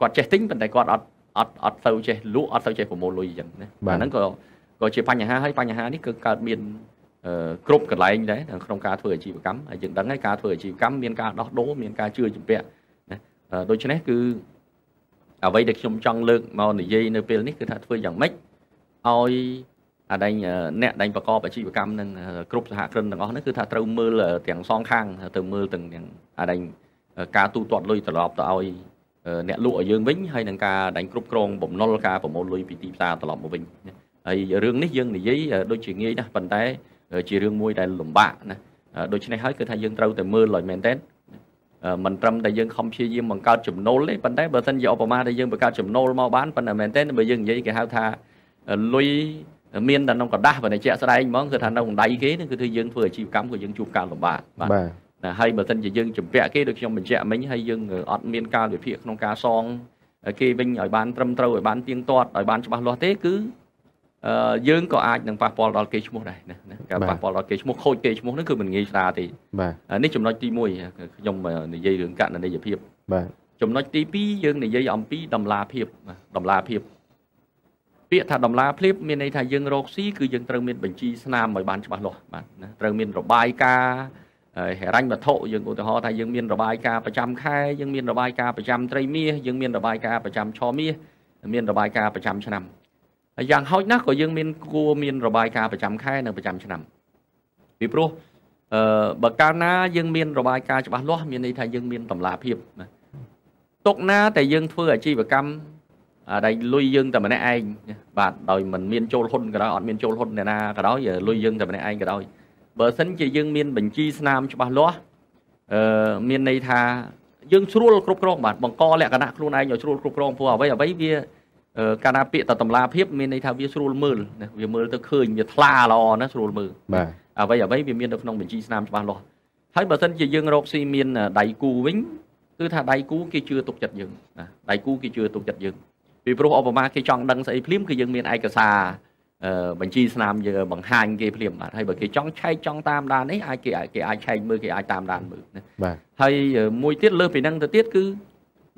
គាត់ចេះទិញប៉ុន្តែគាត់អត់អត់អត់ទៅចេះលក់អត់ទៅចេះប្រមូលលុយអញ្ចឹងណាអាហ្នឹងក៏ក៏ជាបញ្ហាហើយបញ្ហានេះគឺកើតមានគ្រប់កន្លែងដែរក្នុងការធ្វើអាជីវកម្មហើយយើងដឹងហើយការធ្វើអាជីវកម្មមានការដោះដូរមានការជឿជំពាក់ណាដូច្នេះគឺអ្វីដែលខ្ញុំចង់លើកមកនិយាយនៅពេលនេះគឺថាធ្វើយ៉ាងម៉េចឲ្យអាដែងអ្នកដែងប្រកបអាជីវកម្មនឹងគ្រប់សហគ្រិនទាំងអស់នេះគឺថាត្រូវមើលទាំងសងខាងទៅមើលទាំងទាំងអាដែងការទូទាត់លុយត្រឡប់ទៅឲ្យអ្នកលក់ឲ្យយើងវិញហើយនឹងការដែងគ្រប់គ្រងបំណុលការប្រមូលលុយពីទីផ្សារត្រឡប់មកវិញហើយរឿងនេះយើងនិយាយដូចជាងាយណាស់ប៉ុន្តែជារឿងមួយដែលលំបាកណាដូច្នេះហើយគឺថាយើងត្រូវតែមើលឲ្យមែនតើមិនត្រឹមតែយើងខំព្យាយាមបង្កើតចំណូលទេប៉ុន្តែបើសិនជាឧបមាដែលយើងបង្កើតចំណូលមកបានប៉ុន្តែមែនទេបើយើងនិយាយគេហៅថាលុយមានតែក្នុងกระดาษបើតែជាក់ស្ដែងហ្មងគឺថានៅក្នុងដៃគេគឺថាយើងធ្វើអាជីវកម្មគឺយើងជួបការលំបាកបាទណាហើយបើសិនជាយើងជំពាក់គេដូចខ្ញុំបញ្ជាក់មិញហើយយើងអត់មានការវិភាគក្នុងការសងគេវិញឲ្យបានត្រឹមត្រូវឲ្យបានទៀងទាត់ឲ្យបានច្បាស់លាស់ទេគឺយើងក៏អាចនឹងប៉ះពាល់ដល់គេឈ្មោះដែរណាការប៉ះពាល់ដល់គេឈ្មោះខូចគេឈ្មោះហ្នឹងគឺមិនងាយស្រាលទេបាទនេះចំណុចទី1ខ្ញុំនិយាយរឿងកណនីយភាពបាទចំណុចទី2យើងនិយាយអំពីតម្លាភាពតម្លាភាពពាក្យថាតម្លាភាពមានន័យថាយើងរកស៊ីគឺយើងត្រូវមានបញ្ជីស្នាមឲ្យបានច្បាស់លាស់បាទណាត្រូវមានរបាយការណ៍ហិរញ្ញវត្ថុយើងឧទាហរណ៍ថាយើងមានរបាយការណ៍ប្រចាំខែយើងមានរបាយការណ៍ប្រចាំត្រីមាសយើងមានរបាយការណ៍ប្រចាំឆមាសមានរបាយការណ៍ប្រចាំឆ្នាំយ៉ាងហោចណាស់ក៏យើងមានគួរមានរបាយការណ៍ប្រចាំខែនិងប្រចាំឆ្នាំពីព្រោះអឺបើកាលណាយើងមានរបាយការណ៍ច្បាស់លាស់មានន័យថាយើងមានតម្លាភាពណាទុកណាតែយើងធ្វើអាជីវកម្មដែលលុយយើងតែម្នាក់ឯងបាទដោយមិនមានចូលហ៊ុនក៏ដោយអត់មានចូលហ៊ុនអ្នកណាក៏ដោយលុយយើងតែម្នាក់ឯងក៏ដោយបើសិនជាយើងមានបញ្ជីស្នាមច្បាស់លាស់អឺមានន័យថាយើងស្រួលគ្រប់គ្រងបាទបង្កលក្ខណៈខ្លួនឯងឲ្យស្រួលគ្រប់គ្រងព្រោះអ្វីអ្វីវាកាលណាពាក្យតែតម្លាភាពមានន័យថាវាស្រួលមើលណាវាមើលទៅឃើញវាថ្លាល្អណាស្រួលមើលបាទអ្វីអ្វីវាមាននៅក្នុងបញ្ជីស្នាមច្បាស់លាស់ហើយបើសិនជាយើងរកស៊ីមានដៃគូវិញគឺថាដៃគូគេជឿទុកចិត្តយើងណាដៃគូគេជឿទុកចិត្តយើង ពីព្រោះឧបមាគេចង់ដឹងស្អីភ្លាមគឺយើង មានឯកសារបញ្ជីស្នាមយើងបង្ហាញគេភ្លាមបាទហើយបើគេចង់ឆែកចង់តាមដាននេះអាចគេគេអាចឆែកមើលគេអាចតាមដានមើលណាបាទហើយមួយទៀតលើសពីនឹងទៅទៀតគឺ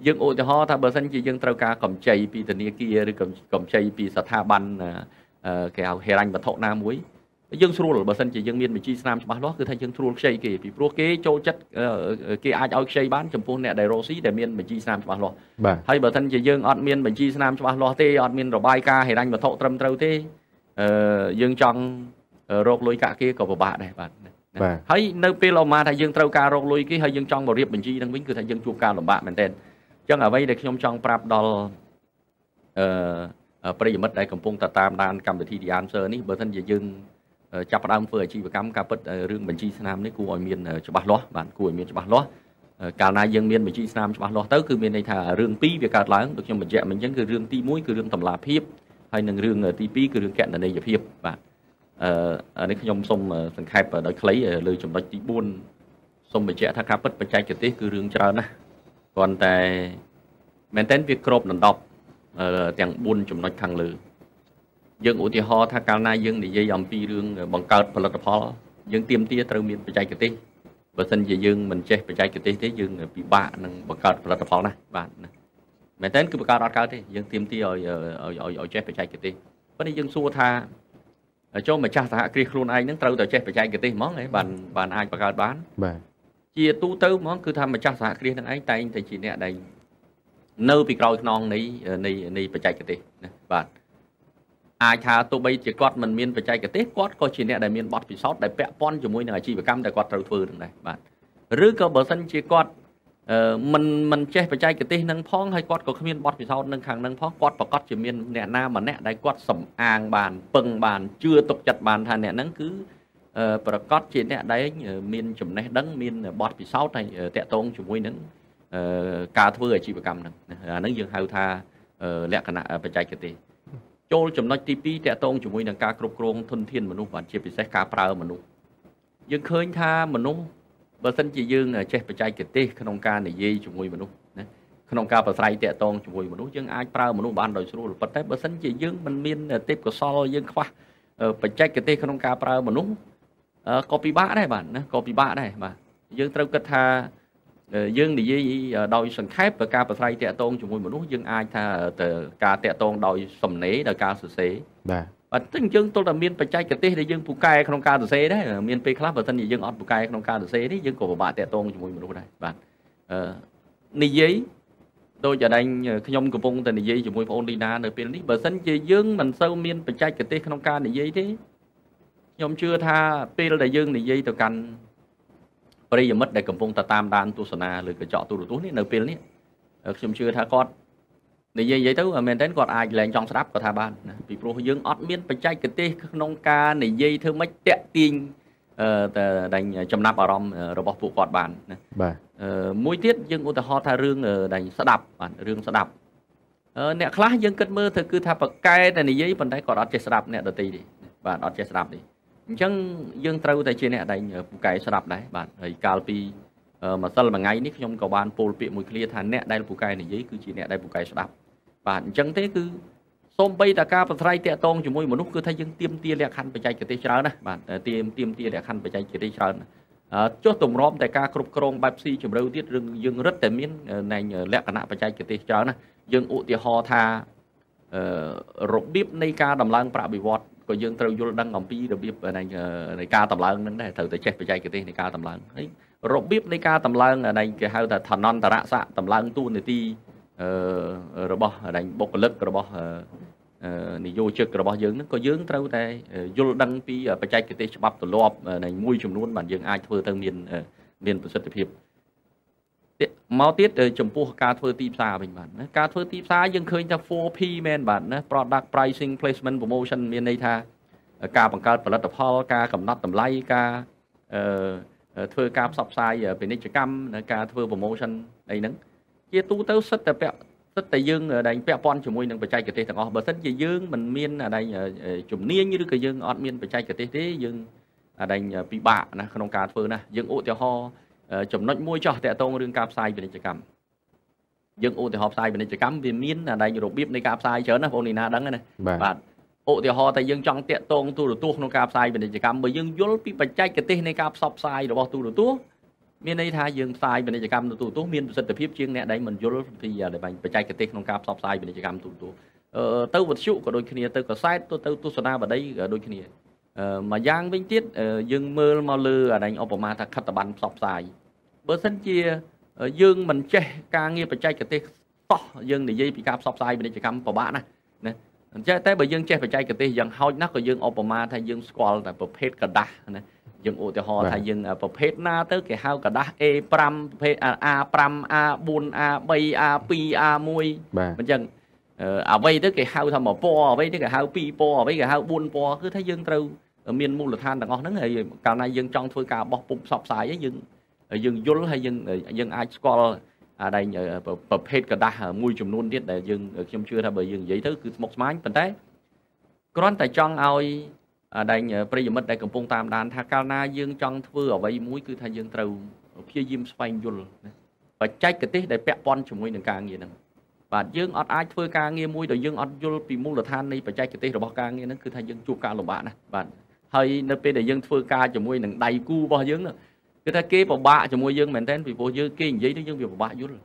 យើងឧទាហរណ៍ថាបើសិនជាយើងត្រូវការកម្ចីពីធនាគារឬកម្ចីពីស្ថាប័នគេហៅហេរញ្ញវត្ថុណាមួយយើងស្រួលបើសិនជាយើងមានបញ្ជីស្នាមច្បាស់លាស់គឺថាយើងស្រួលខ្ចីគេពីព្រោះគេចូលចិត្តគេអាចឲ្យខ្ចីបានចំពោះអ្នកដែលរស់ស៊ីដែលមានបញ្ជីស្នាមច្បាស់លាស់ហើយបើសិនជាយើងអត់មានបញ្ជីស្នាមច្បាស់លាស់ទេអត់មានរបាយការណ៍ហិរញ្ញវត្ថុត្រឹមត្រូវទេយើងចង់រកលុយកាក់គេក៏ពិបាកដែរបាទហើយនៅពេលអមថាយើងត្រូវការរកលុយគេហើយយើងចង់មករៀបបញ្ជីនឹងវិញគឺថាយើងជួបការលំបាកមែនទែនចឹងអ្វីដែលខ្ញុំចង់ប្រាប់ដល់អឺប្រិយមិត្តដែលកំពុងតតាមដាន កម្មវិធី The Answer នេះបើមិនជាយើងចាប់ផ្ដើមធ្វើអាជីវកម្មការពិតរឿងបញ្ជីស្នាមនេះគួរឲ្យមានច្បាស់លាស់បានគួរឲ្យមានច្បាស់លាស់កាលណាយើងមានបញ្ជីស្នាមច្បាស់លាស់ទៅគឺមានន័យថារឿងពីរវាកើតឡើងដូចខ្ញុំបញ្ជាក់មិញអញ្ចឹងគឺរឿងទី1គឺរឿងតម្លាភាពហើយនឹងរឿងទី2គឺរឿងកណន័យភាពបាទអឺនេះខ្ញុំសូមសង្ខេបដោយខ្លី លើចំណុចទី4សូមបញ្ជាក់ថាការពិតបច្ចេកទេសគឺរឿងច្រើនណាស់គ្រាន់តែមែនតើវាគ្របដណ្ដប់ទាំង4ចំណុចខាងលើយើងឧទាហរណ៍ថាកាលណាយើងនិយាយអំពីរឿងបង្កើតផលិតផលយើងទៀមទាត្រូវមានបច្ចេកទេសបើសិនជាយើងមិនចេះបច្ចេកទេសទេយើងពិបាកនឹងបង្កើតផលិតផលណាស់បាទណាមែនតើគឺបង្កើតអត់កើតទេយើងទៀមទាឲ្យឲ្យឲ្យចេះបច្ចេកទេសប៉ុន្តែយើងសួរថាចូលម្ចាស់សហគ្រាសខ្លួនឯងនឹងត្រូវតែចេះបច្ចេកទេសហ្មងឯងបានបានអាចបង្កើតបានបាទជាទូទៅហ្មងគឺថាម្ចាស់សហគ្រាសនឹងឯងតែងតែជាអ្នកដែលនៅពីក្រោយខ្នងនៃនៃនៃបច្ចេកទេសណាបាទអាចថាទោះបីជាគាត់មិនមានបច្ចេកទេសគាត់ក៏ជាអ្នកដែលមានបទពិសោធន៍ដែលពាក់ព័ន្ធជាមួយនឹងអាជីវកម្មដែលគាត់ត្រូវធ្វើនឹងដែរបាទឬក៏បើសិនជាគាត់មិនមិនចេះបច្ចេកទេសនឹងផងហើយគាត់ក៏គ្មានបទពិសោធន៍នឹងខាងនឹងផងគាត់ប្រកាសជាមានអ្នកណាម្នាក់ដែលគាត់សំអាងបានពឹងបានជឿទុកចិត្តបានថាអ្នកហ្នឹងគឺប្រកាសជាអ្នកដែលមានចំណេះដឹងមានបទពិសោធន៍ហើយតកតងជាមួយនឹងការធ្វើអាជីវកម្មហ្នឹងអាហ្នឹងយើងហៅថាលក្ខណៈបច្ចេកទេសចូលចំណុចទី2តកតងជាមួយនឹងការគ្រប់គ្រងធនធានមនុស្សបាទជាពិសេសការប្រើមនុស្សយើងឃើញ ថាមនុស្សបើសិនជាយើងចេះបច្ចេកទេសក្នុងការនិយាយជាមួយមនុស្សណាក្នុងការប្រស្រ័យតាក់ទងជាមួយមនុស្សយើងអាចប្រើមនុស្សបានដោយស្រួលប៉ុន្តែបើសិនជាយើងមិនមានទេពកោសលយើងខ្វះបច្ចេកទេសក្នុងការប្រើ មនុស្សក៏ពិបាកដែរបាទណាក៏ពិបាកដែរបាទយើងត្រូវគិតថាយើងនិយាយដោយសង្ខេបការប្រស្រ័យតាក់ទងជាមួយមនុស្សយើងអាចថាទៅការតាក់ទងដោយសំណេរដោយការសរសេរបាទបាទតែយើងទល់តែមានបច្ចេកទេសដែលយើងពូកែក្នុងការសរសេរដែរមានពេលខ្លះបើមិនយើងអត់ពូកែក្នុងការសរសេរនេះយើងក៏ពិបាកតាក់ទងជាមួយមនុស្សដែរបាទអឺនិយាយដោយអដែងខ្ញុំកំពុងតែនិយាយជាមួយបងអូនលីណានៅពេលនេះបើមិនជាយើងមិនសូវមានបច្ចេកទេសក្នុងការនិយាយទេខ្ញុំជឿថាពេលដែលយើងនិយាយទៅកាន់ប្រិយមិត្តដែលកំពុងតែតាមដានទស្សនាលើកញ្ចក់ទូរទស្សន៍នេះនៅពេលនេះខ្ញុំជឿថាគាត់និយាយនិយាយទៅមែនតើគាត់អាចលែងចង់ស្ដាប់គាត់ថាបានណាពីព្រោះយើងអត់មានបច្ចេកទេសក្នុងការនិយាយធ្វើម៉េចតាក់ទាញតែដេញចំណាប់អារម្មណ៍របស់ពួកគាត់បានណាបាទមួយទៀតយើងឧទាហរណ៍ថារឿងដេញស្ដាប់បាទរឿងស្ដាប់អ្នកខ្លះយើងគិតមើលទៅគឺថាប្រកែតែនិយាយប៉ុន្តែគាត់អត់ចេះស្ដាប់អ្នកដទៃទេបាទអត់ចេះស្ដាប់ទេអញ្ចឹងយើងត្រូវតែជាអ្នកដែលពូកែស្ដាប់ដែរបាទហើយកាលពីម្សិលមួយថ្ងៃនេះខ្ញុំក៏បានពោលពាក្យមួយឃ្លាថាអ្នកដែលពូកែនិយាយគឺជាអ្នកដែលពូកែស្ដាប់បាទអញ្ចឹងទេគឺសូម្បីតែការប្រស្រ័យតាក់ទងជាមួយមនុស្សគឺថាយើងទៀមទាលក្ខខណ្ឌបច្ចេកទេសច្រើនណាបាទទៀមទៀមទាលក្ខខណ្ឌបច្ចេកទេសច្រើនណាចុះទម្រាំតែការគ្រប់គ្រងបែបស៊ីជម្រៅទៀតរឿងយើងរឹតតែមានណែងលក្ខណៈបច្ចេកទេសច្រើនណាយើងឧទាហរណ៍ថារបៀបនៃការដំឡើងប្រាក់បិវត្តក៏យើងត្រូវយល់ដឹងអំពីរបៀបនៃការតម្លើងនឹងដែរត្រូវតែចេះបច្ចេកទេសនៃការតម្លើងហើយរបៀបនៃការតម្លើងអាគេហៅថាឋានន្តរស័កតម្លើងទួនាទីរបស់អាបុគ្គលិករបស់នយោជិករបស់យើងនឹងក៏យើងត្រូវតែយល់ដឹងពីបច្ចេកទេសច្បាប់ទម្លាប់មួយចំនួនបានយើងអាចធ្វើទៅមានមានប្រសិទ្ធភាពមកទៀតចំពោះការធ្វើទីផ្សារវិញបាទណាការធ្វើទីផ្សារយើងឃើញថា 4P មែនបាទណា product pricing placement promotion មានន័យថាការបង្កើតផលិតផលការកំណត់តម្លៃការអឺធ្វើការផ្សព្វផ្សាយពាណិជ្ជកម្មនិងការធ្វើ promotion អីហ្នឹងជាទូទៅសិតតែពាក់សិតតែយើងដែលពាក់ព័ន្ធជាមួយនឹងបច្ចេកទេសទាំងអស់បើសិនជាយើងមិនមានដែលជំនាញឬក៏យើងអត់មានបច្ចេកទេសទេយើងដែលពិបាកណាក្នុងការធ្វើណាយើងឧទាហរណ៍ចំណុចមួយចោះតកតងរឿងការផ្សាយពាណិជ្ជកម្មយើងឧទាហរណ៍ផ្សាយពាណិជ្ជកម្មវាមានតែរបៀបនៃការផ្សាយច្រើនណាបងលីណាដឹងណាបាទឧទាហរណ៍តែយើងចង់តាក់ទងទូរទស្សន៍ក្នុងការផ្សាយពាណិជ្ជកម្មបើយើងយល់ពីបច្ចេកទេសនៃការផ្សព្វផ្សាយរបស់ទូរទស្សន៍មានន័យថាយើងផ្សាយពាណិជ្ជកម្មទូរទស្សន៍មានប្រសិទ្ធភាពជាងអ្នកដែលមិនយល់ពីបច្ចេកទេសក្នុងការផ្សព្វផ្សាយពាណិជ្ជកម្មទូរទស្សន៍ទៅវិទ្យុក៏ដូចគ្នាទៅកាសែតទៅទៅទស្សនាបដីក៏ដូចគ្នាមួយយ៉ាងវិញទៀតយើងមើលមកលើអាដែងឧបមាថាខិត្តប័ណ្ណផ្សព្វផ្សាយបើសិនជាយើងមិនចេះការងារបច្ចេកទេសតោះយើងនិយាយពីការផ្សព្វផ្សាយពាណិជ្ជកម្មពិបាកណាស់ណាអញ្ចឹងតែបើយើងចេះបច្ចេកទេសយ៉ាងហោចណាស់ក៏យើងឧបមាថាយើងស្គាល់តែប្រភេទกระดาษណាយើងឧទាហរណ៍ថាយើងប្រភេទណាទៅគេហៅกระดาษ A5 ប្រភេទ A5 A4 A3 A2 A1 អញ្ចឹងអ្វីទៅគេហៅថាមួយពណ៌អ្វីទៅគេហៅពីរពណ៌អ្វីគេហៅបួនពណ៌គឺថាយើងត្រូវមានមូលដ្ឋានទាំងអស់ហ្នឹងហើយកាលណាយើងចង់ធ្វើការបោះពុំផ្សព្វផ្សាយយើងយើងយល់ហើយយើងយើងអាចស្គាល់អាដែលប្រភេទกระดาษមួយចំនួនទៀតដែលយើងខ្ញុំជឿថាបើយើងនិយាយទៅគឺស្មុគស្មាញប៉ុន្តែគ្រាន់តែចង់ឲ្យដែងប្រិយមិត្តដែលកំពុងតាមដានថាកាលណាយើងចង់ធ្វើអ្វីមួយគឺថាយើងត្រូវព្យាយាមស្វែងយល់ណាបច្ចេកទេសដែលពាក់ព័ន្ធជាមួយនឹងការងារហ្នឹងបាទយើងអត់អាចធ្វើការងារមួយដោយយើងអត់យល់ពីមូលដ្ឋាននៃបច្ចេកទេសរបស់ការងារហ្នឹងគឺថាយើងជួបការលំបាកណាស់បាទហើយនៅពេលដែលយើងធ្វើការជាមួយនឹងដៃគូរបស់យើងហ្នឹងគឺថាគេពិបាកជាមួយយើងមែនទែនពីព្រោះយើងគេនិយាយទៅយើងវាពិបាកយល់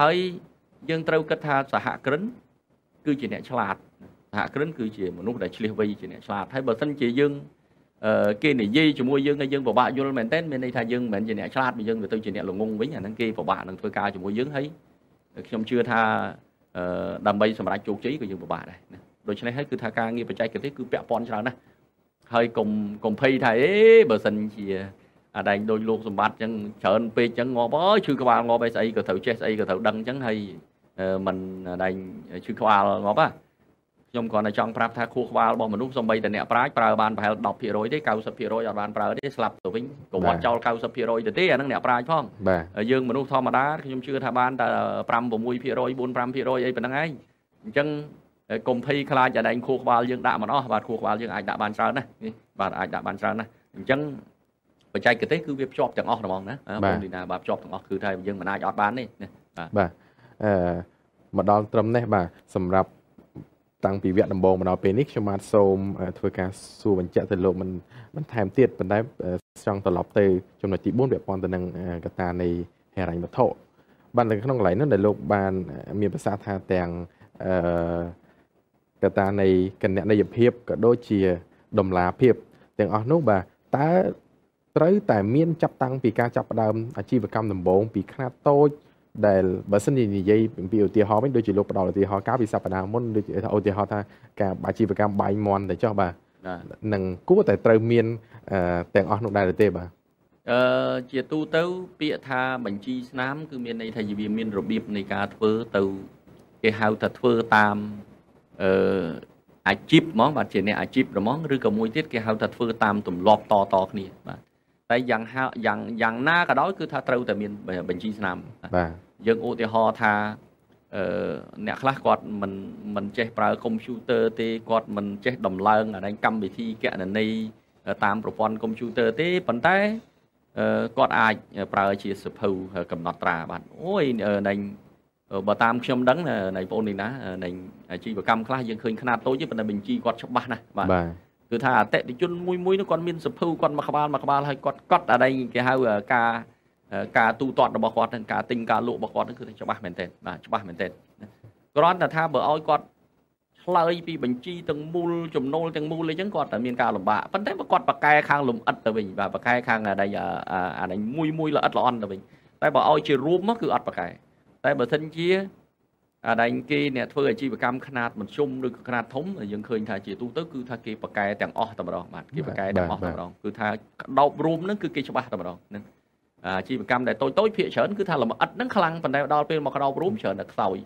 ហើយយើងត្រូវគិតថាសហគ្រិនគឺជាអ្នកឆ្លាតសហគ្រិនគឺជាមនុស្សដែលឆ្លៀសវៃជាអ្នកឆ្លាតហើយបើសិនជាយើងគេនិយាយជាមួយយើងហើយយើងពិបាកយល់មែនទែនមានន័យថាយើងមិនមែនជាអ្នកឆ្លាតយើងទៅទៅជាអ្នកល្ងងវិញអាហ្នឹងគេពិបាកនឹងធ្វើការជាមួយយើងហើយខ្ញុំជឿថាដើម្បីសម្រេចជោគជ័យក៏យើងពិបាកដែរណាដូច្នេះហើយគឺថាការងារបច្ចេកទេសគឺពាក់ព័ន្ធច្រើនណាស់ហើយកុំកុំភ័យថាអេបើសិនជាអាដែងដូចលោកសម្បត្តិអញ្ចឹងច្រើនពេកអញ្ចឹងងាប់អើយឈឺក្បាលងាប់ឯស្អីក៏ត្រូវចេះស្អីក៏ត្រូវដឹងអញ្ចឹងហើយมันអាដែងឈឺក្បាលងាប់ហ่าខ្ញុំគ្រាន់តែចង់ប្រាប់ថាខួរក្បាលរបស់មនុស្សសម្បីតែអ្នកប្រាជ្ញប្រើបានប្រហែល10%ទេ90%អត់បានប្រើទេស្លាប់ទៅវិញកង្វត់ចោល90%ទៅទេអាហ្នឹងអ្នកប្រាជ្ញផងយើងមនុស្សធម្មតាខ្ញុំជឿថាបានតែ5 6% 4 5%អីប៉ុណ្ណឹងឯងអញ្ចឹងកុំភ័យខ្លាចអាដែងខួរក្បាលយើងដាក់មិនអស់បាទខួរក្បាលយើងអាចដាក់បានច្រើនណាស់បាទអាចដាក់បានច្រើនណាស់អញ្ចឹងបច្ចេកទេសគឺវាភ្ជាប់ទាំងអស់ហ្មងណាបងលីណាបាទភ្ជាប់ទាំងអស់គឺថាយើងមិនអាចអត់បានទេណាបាទអឺមកដល់ត្រឹមនេះបាទសម្រាប់តាំងពីវគ្គដំបូងមកដល់ពេលនេះខ្ញុំបាទសូម ធ្វើការសួរបញ្ជាក់ទៅលោកមិនបន្ថែមទៀតប៉ុន្តែចង់ត្រឡប់ទៅ ចំណុចទី4ពាក់ព័ន្ធទៅនឹងកត្តានៃហិរញ្ញវត្ថុបាននៅក្នុងកន្លែងនោះដែលលោកបាន មានប្រសាសន៍ថាទាំងអឺកត្តានៃកណន័យភាពក៏ដូចជាតម្លាភាពទាំងអស់នោះបាទតើត្រូវតែមានចាប់តាំងពីការចាប់ផ្ដើមអាជីវកម្មដំបូងពីខ្នាតតូចដែលបើសិនជានិយាយពីឧទាហរណ៍វិញដូចជាលោកផ្ដល់ឧទាហរណ៍កាលពីសប្តាហ៍មុនដូចឧទាហរណ៍ថា ការអាជីវកម្មបាយមន់តែចុះបាទនឹងគួរតែត្រូវមានទាំងអស់នោះដែរទេបាទអឺជាទូទៅពាក្យថាបញ្ជីស្នាមគឺមានន័យថាវាមានរបៀបនៃការធ្វើទៅគេហៅថាធ្វើតាមអឺអាជីពហ្មងបាទជាអ្នកអាជីពហ្មងឬក៏មួយទៀតគេហៅថាធ្វើតាមទម្លាប់តតគ្នាបាទតែយ៉ាងយ៉ាងយ៉ាងណាក៏ដោយគឺថាត្រូវតែមានបញ្ជីស្នាមបាទយើងឧទាហរណ៍ថាអឺអ្នកខ្លះគាត់មិនមិនចេះប្រើកុំព្យូទ័រទេគាត់មិនចេះដំឡើងអានេះកម្មវិធីគណនីតាមប្រព័ន្ធកុំព្យូទ័រទេប៉ុន្តែគាត់អាចប្រើជាសភៅកំណត់ត្រាបានអូយណែបើតាមខ្ញុំដឹងណែបងប្អូននេះណាណែអាជីវកម្មខ្លះយើងឃើញຂະຫນាតតូចទេប៉ុន្តែបញ្ជីគាត់ច្បាស់ណាស់បាទគឺថាអតិថិជនមួយមួយនោះគាត់មានសភៅគាត់មកក្បាលមកក្បាលហើយគាត់កត់អីគេហៅការការទូទាត់របស់គាត់នឹងការទិញការលក់របស់គាត់នឹងគឺច្បាស់មែនទែនបាទច្បាស់មែនទែនគ្រាន់តែថាបើឲ្យគាត់ឆ្លើយពីបញ្ជីទាំងមូលចំណូលទាំងមូលអីចឹងគាត់តែមានការលំបាកប៉ុន្តែបើគាត់បកកែខាងលំអិតទៅវិញបាទបកកែខាងអានេះអានេះមួយមួយល្អិតល្អន់ទៅវិញតែបើឲ្យជារួមមកគឺអត់បកកែតែបើសិនជាអាដែលគេអ្នកធ្វើអាជីវកម្មខ្នាតមធ្យមឬក៏ខ្នាតធំយើងឃើញថាជាទូទៅគឺថាគេបកកែទាំងអស់តម្រងបាទគេបកកែទាំងអស់តម្រងគឺថាក្តោបរួមហ្នឹងគឺគេច្បាស់តម្រងហ្នឹងអាជីវកម្មដែលតូចតូចភាគច្រើនគឺថាលម្អិតហ្នឹងខ្លាំងប៉ុន្តែដល់ពេលមកក្តោបរួមច្រើនតែខ្សោយ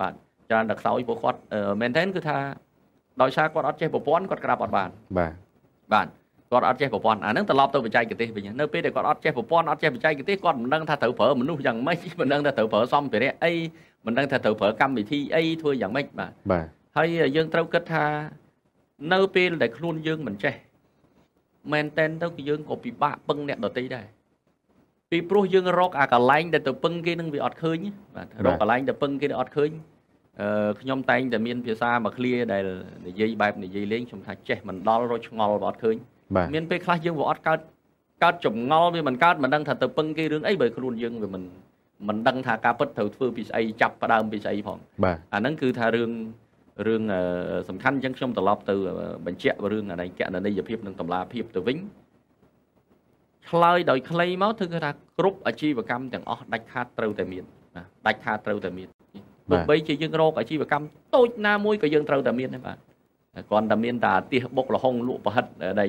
បាទច្រើនតែខ្សោយពួកគាត់មែនទែនគឺថាដោយសារគាត់អត់ចេះប្រព័ន្ធគាត់ក្រាបអត់បានបាទបាទគាត់អត់ចេះប្រព័ន្ធអាហ្នឹងត្រឡប់ទៅបច្ចេកទេសវិញនៅពេលដែលគាត់អត់ចេះប្រព័ន្ធអត់ចេះបច្ចេកទេសគាត់មិនដឹងថាត្រូវប្រើមនុស្សយ៉ាងម៉េចមិនដឹងថាត្រូវប្រើសម្ភារៈអីមិនដឹងថាត្រូវប្រើកម្មវិធីអីធ្វើយ៉ាងម៉េចបាទបាទហើយយើងត្រូវគិតថានៅពេលដែលខ្លួនយើងមិនចេះមែនតែនទៅគឺយើងក៏ពិបាកពឹងអ្នកដទៃដែរពីព្រោះយើងរកអាកន្លែងដែលទៅពឹងគេនឹងវាអត់ឃើញបាទរកកន្លែងដែលពឹងគេអត់ឃើញអឺខ្ញុំតែងតែមានភាសាមកឃ្លាដែលនិយាយបែបនិយាយលេងខ្ញុំថាចេះមិនដល់រត់ឆ្ងល់អត់ឃើញមានពេលខ្លះយើងវាអត់កើតកើតចម្ងល់វាមិនកើតមិនដឹងថាទៅពឹងគេរឿងអីបើខ្លួនយើងវាមិនមិនដឹង ថាការពិតត្រូវធ្វើពីស្អីចាប់ផ្ដើមពីស្អីផងអាហ្នឹងគឺថារឿងរឿងសំខាន់អញ្ចឹងខ្ញុំត្រឡប់ទៅបញ្ជាក់រឿងអនិច្ចននីយភាពនិងតម្លាភាពទៅវិញឆ្លើយដោយគ្លីមកគឺថាគ្រប់អាជីវកម្មទាំងអស់ដាច់ខាតត្រូវតែមានណាដាច់ខាតត្រូវតែមានទោះបីជាយើងរកអាជីវកម្មតូចណាមួយក៏យើងត្រូវតែមានដែរបាទគាត់តែមានតែអាទិះបុករហុងលក់ប្រហិតដែល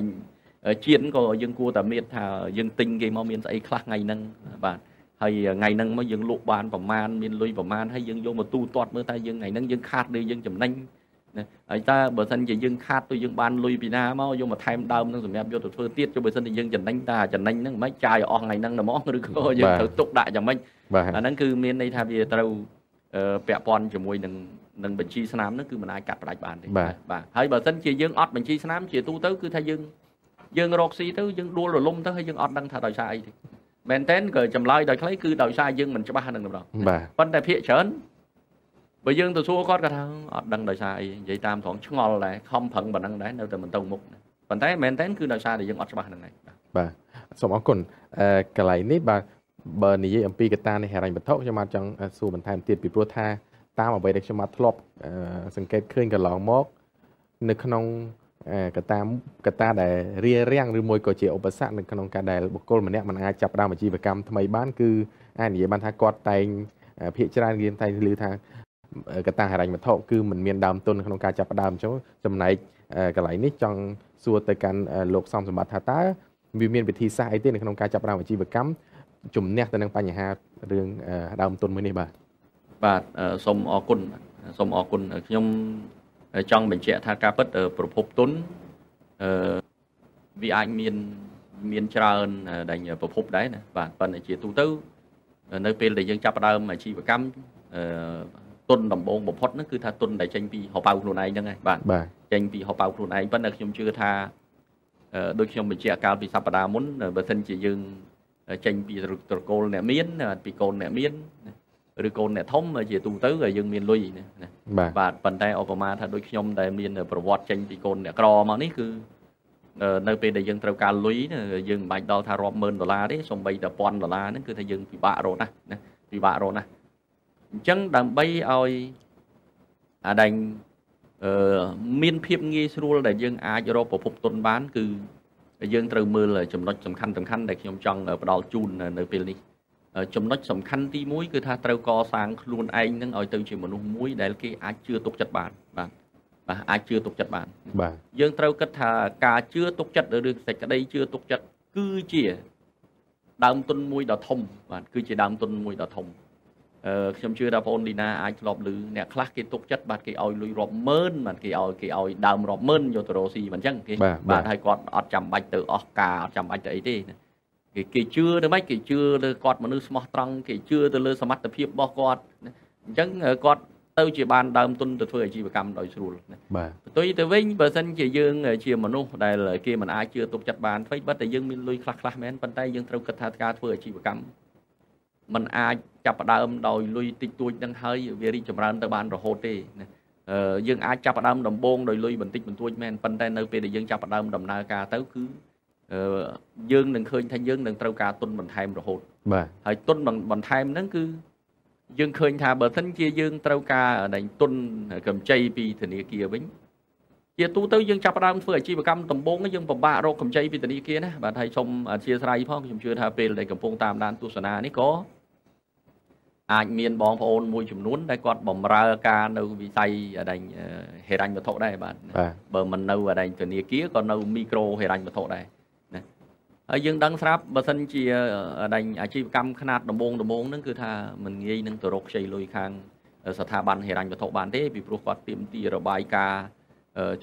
ជាតិក៏យើងគួរតែមានថាយើងទិញគេមកមានស្អីខ្លះថ្ងៃហ្នឹងបាទហើយថ្ងៃហ្នឹងមកយើងលក់បានប្រមាណមានលុយប្រមាណហើយយើងយកមកទូទាត់មើលតែយើងថ្ងៃហ្នឹងយើងខាតឬយើងចំណេញណាហើយតើបើសិនជាយើងខាតទៅយើងបានលុយពីណាមកយកមកថែមដើមនឹងសម្រាប់យកទៅធ្វើទៀតចុះបើសិនជាយើងចំណេញតើចំណេញហ្នឹងមិនចាយអស់ថ្ងៃហ្នឹងតែមកឬក៏យើងត្រូវទុកដាក់យ៉ាងម៉េចអាហ្នឹងគឺមានន័យថាវាត្រូវពាក់ព័ន្ធជាមួយនឹងនិងបញ្ជីស្នាមនឹងគឺមិនអាចកាត់ផ្ដាច់បានទេបាទហើយបើសិនជាយើងអត់បញ្ជីស្នាមជាទូទៅគឺថាយើងយើង រកស៊ីទៅយើងដួលរលំទៅហើយយើងអត់ដឹងថាដោយសារអីទេមែនតើក៏ចម្លើយដោយខ្លីគឺដោយសារយើងមិនច្បាស់នឹងដល់បាទប៉ុន្តែភាកច្រើនបើយើងទៅសួរគាត់គាត់ថាអត់ដឹងដោយសារអីនិយាយតាមត្រង់ឆ្ងល់ដែរខំប្រឹងប៉ុណ្ណឹងដែរនៅតែមិនទៅមុខប៉ុន្តែមែនតើគឺដោយសារតែយើងអត់ច្បាស់នឹងឯងបាទសូមអរគុណអឺកន្លែងនេះបាទបើនិយាយអំពីកត្តានៃហិរញ្ញវត្ថុខ្ញុំបាទចង់សួរបន្ថែមទៀតពីព្រោះថាតាមអ្វីដែលខ្ញុំបានធ្លាប់សង្កេតឃើញកន្លងមក នៅក្នុងកតាកតាដែលរារាំងឬមួយក៏ជាឧបសគ្គនៅក្នុងការដែលបុគ្គលម្នាក់មិនអាចចាប់ផ្ដើមអាជីវកម្មថ្មីបានគឺអាចនិយាយបានថាគាត់តែង ភាកច្រើនរៀនតែឮថាកតាហិរញ្ញវត្ថុគឺមិនមានដើមទុនក្នុងការចាប់ផ្ដើមចូលចំណែកកន្លែងនេះចង់សួរទៅកាន់លោកសំសម្បត្តិថាតើវាមានវិធីសាស្ត្រអីទេនៅក្នុងការចាប់ផ្ដើមអាជីវកម្ម ជំនះទៅនឹងបញ្ហារឿងដើមទុនមួយនេះបាទបាទសូមអរគុណសូមអរគុណខ្ញុំចង់បញ្ជាក់ថាការពិតប្រភពទុនអឺវាអាចមានមានច្រើនដែលប្រភពដែរណាបាទប៉ុន្តែជាទូទៅ នៅពេលដែលយើងចាប់ផ្ដើមអាជីវកម្មអឺទុនដំបូងបំផុតហ្នឹងគឺថាទុនដែលចេញពីហោប៉ៅខ្លួនឯងហ្នឹងឯងបាទចេញពីហោប៉ៅខ្លួនឯងប៉ុន្តែខ្ញុំជឿថាដូចខ្ញុំបញ្ជាក់កាលពីសប្តាហ៍មុនបើសិនជាយើងចេញពីត្រកូលអ្នកមាន ពីកូនអ្នកមានឬកូនអ្នកធំជាទូទៅយើងមានលុយណាបាទប៉ុន្តែឧបមាថាដូចខ្ញុំដែលមានប្រវត្តិចេញពីកូនអ្នកក្រមកនេះគឺនៅពេលដែលយើងត្រូវការលុយយើងមិនបាច់ដល់ថារាប់ម៉ឺនដុល្លារទេសូម្បីតែពាន់ដុល្លារហ្នឹងគឺថាយើងពិបាករកណាស់ណាពិបាករកណាស់អញ្ចឹងដើម្បីឲ្យអាដែងអឺមានភាពងាយស្រួលដែលយើងអាចរកប្រភពទុនបាន គឺយើងត្រូវមើលចំណុចសំខាន់សំខាន់ដែលខ្ញុំចង់ផ្ដល់ជូននៅពេលនេះចំណុចសំខាន់ទី1គឺថាត្រូវកសាងខ្លួនឯងនឹងឲ្យទៅជាមនុស្សមួយដែលគេអាចជឿទុកចិត្តបានបាទបាទអាចជឿទុកចិត្តបានបាទយើងត្រូវគិតថាការជឿទុកចិត្តឬសេចក្តីជឿទុកចិត្តគឺជាដើមទុនមួយដ៏ធំបាទគឺជាដើមទុនមួយដ៏ធំអឺខ្ញុំជឿថាបងលីណាអាចធ្លាប់ឮអ្នកខ្លះគេទុកចិត្តបាទគេឲ្យលុយរាប់ម៉ឺនបាទគេឲ្យគេឲ្យដើមរាប់ម៉ឺនយកទៅរកស៊ីមិនអញ្ចឹងគេបាទហើយគាត់អត់ចាំបាច់ទៅអស់ការអត់ចាំបាច់ទៅអីទេណាគេគេជឿទៅមិនគេជឿលើគាត់មនុស្សស្មោះត្រង់គេជឿទៅលើសមត្ថភាពរបស់គាត់អញ្ចឹងគាត់ទៅជាបានដើមទុនទៅធ្វើអាជីវកម្មដោយស្រួលណាបាទបន្ទុយទៅវិញបើសិនជាយើង ជាមនុស្សដែលគេមិនអាចជឿទុកចិត្តបានអ្វីបើតែយើងមានលុយខ្លះខ្លះមែនប៉ុន្តែយើងត្រូវគិតថាការធ្វើអាជីវកម្មมันអាចចាប់ផ្ដើមដោយលុយតិចតួចនឹងហើយវារីកចម្រើនទៅបានរហូតទេណាយើងអាចចាប់ផ្ដើមដំបូងដោយលុយបន្តិចបន្តួចមែនប៉ុន្តែនៅពេលដែលយើងចាប់ផ្ដើមដំណើរការទៅគឺយើងនឹងឃើញថាយើងនឹងត្រូវការទុនបន្ថែមរហូតបាទហើយទុនបន្ថែមហ្នឹងគឺយើងឃើញថាបើសិនជាយើងត្រូវការដែងទុនកម្ចីពីធនាគារវិញជាទូទៅយើងចាប់ផ្ដើមធ្វើអាជីវកម្មដំបូងយើងពិបាករកកម្ចីពីធនាគារណាបាទហើយសូមអធិស្ឋានផងខ្ញុំជឿថាពេលដែលកំពុងតាមដានទស្សនានេះក៏អាចមានបងប្អូនមួយចំនួនដែលគាត់បំរើការនៅវិស័យអដែងហេរញ្ញវត្ថុដែរបាទបើមិននៅអដែងធនាគារក៏នៅមីក្រូហេរញ្ញវត្ថុដែរហើយយើងដឹងស្រាប់បើសិនជាដេញអាជីវកម្មຂະຫນາດដំបងដំបងហ្នឹងគឺថាมันងាយនឹងទៅរកខ្ចីលុយខាង ស្ថាប័នហិរញ្ញវត្ថុបានទេពីព្រោះគាត់ទៀមទីរបាយការណ៍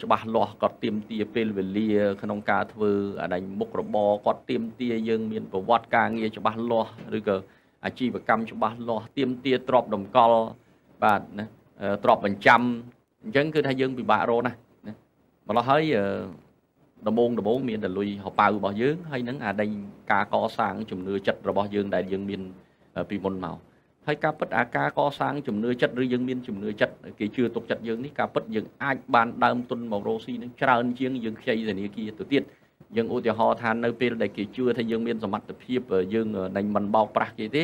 ច្បាស់លាស់គាត់ទៀមទាពេលវេលាក្នុងការធ្វើអាដៃមុខរបរគាត់ទៀមទាយើងមានប្រវត្តិការងារច្បាស់លាស់ឬក៏អាជីវកម្មច្បាស់លាស់ទៀមទាទ្របតម្កល់បាទណាទ្របបញ្ចាំអញ្ចឹងគឺថាយើងពិបាករកណាស់ណាម្ល៉េះហើយដំបងដំបងមានតលុយហបៅរបស់យើងហើយនឹងអាដេញការកសាងជំនឿចិត្តរបស់យើងដែលយើងមាន ពីមុនមកហើយការពិតអាការកសាងជំនឿចិត្តឬយើងមានជំនឿចិត្តគេជឿទុកចិត្តយើងនេះការពិតយើងអាចបានដើមទុនមករោស៊ីនឹងច្រើន ជាងយើងខ្ចីធនាគារទៅទៀតយើងឧទាហរណ៍ថានៅពេលដែលគេជឿថាយើងមានសមត្ថភាពយើងនឹងមិនបោកប្រាស់គេទេ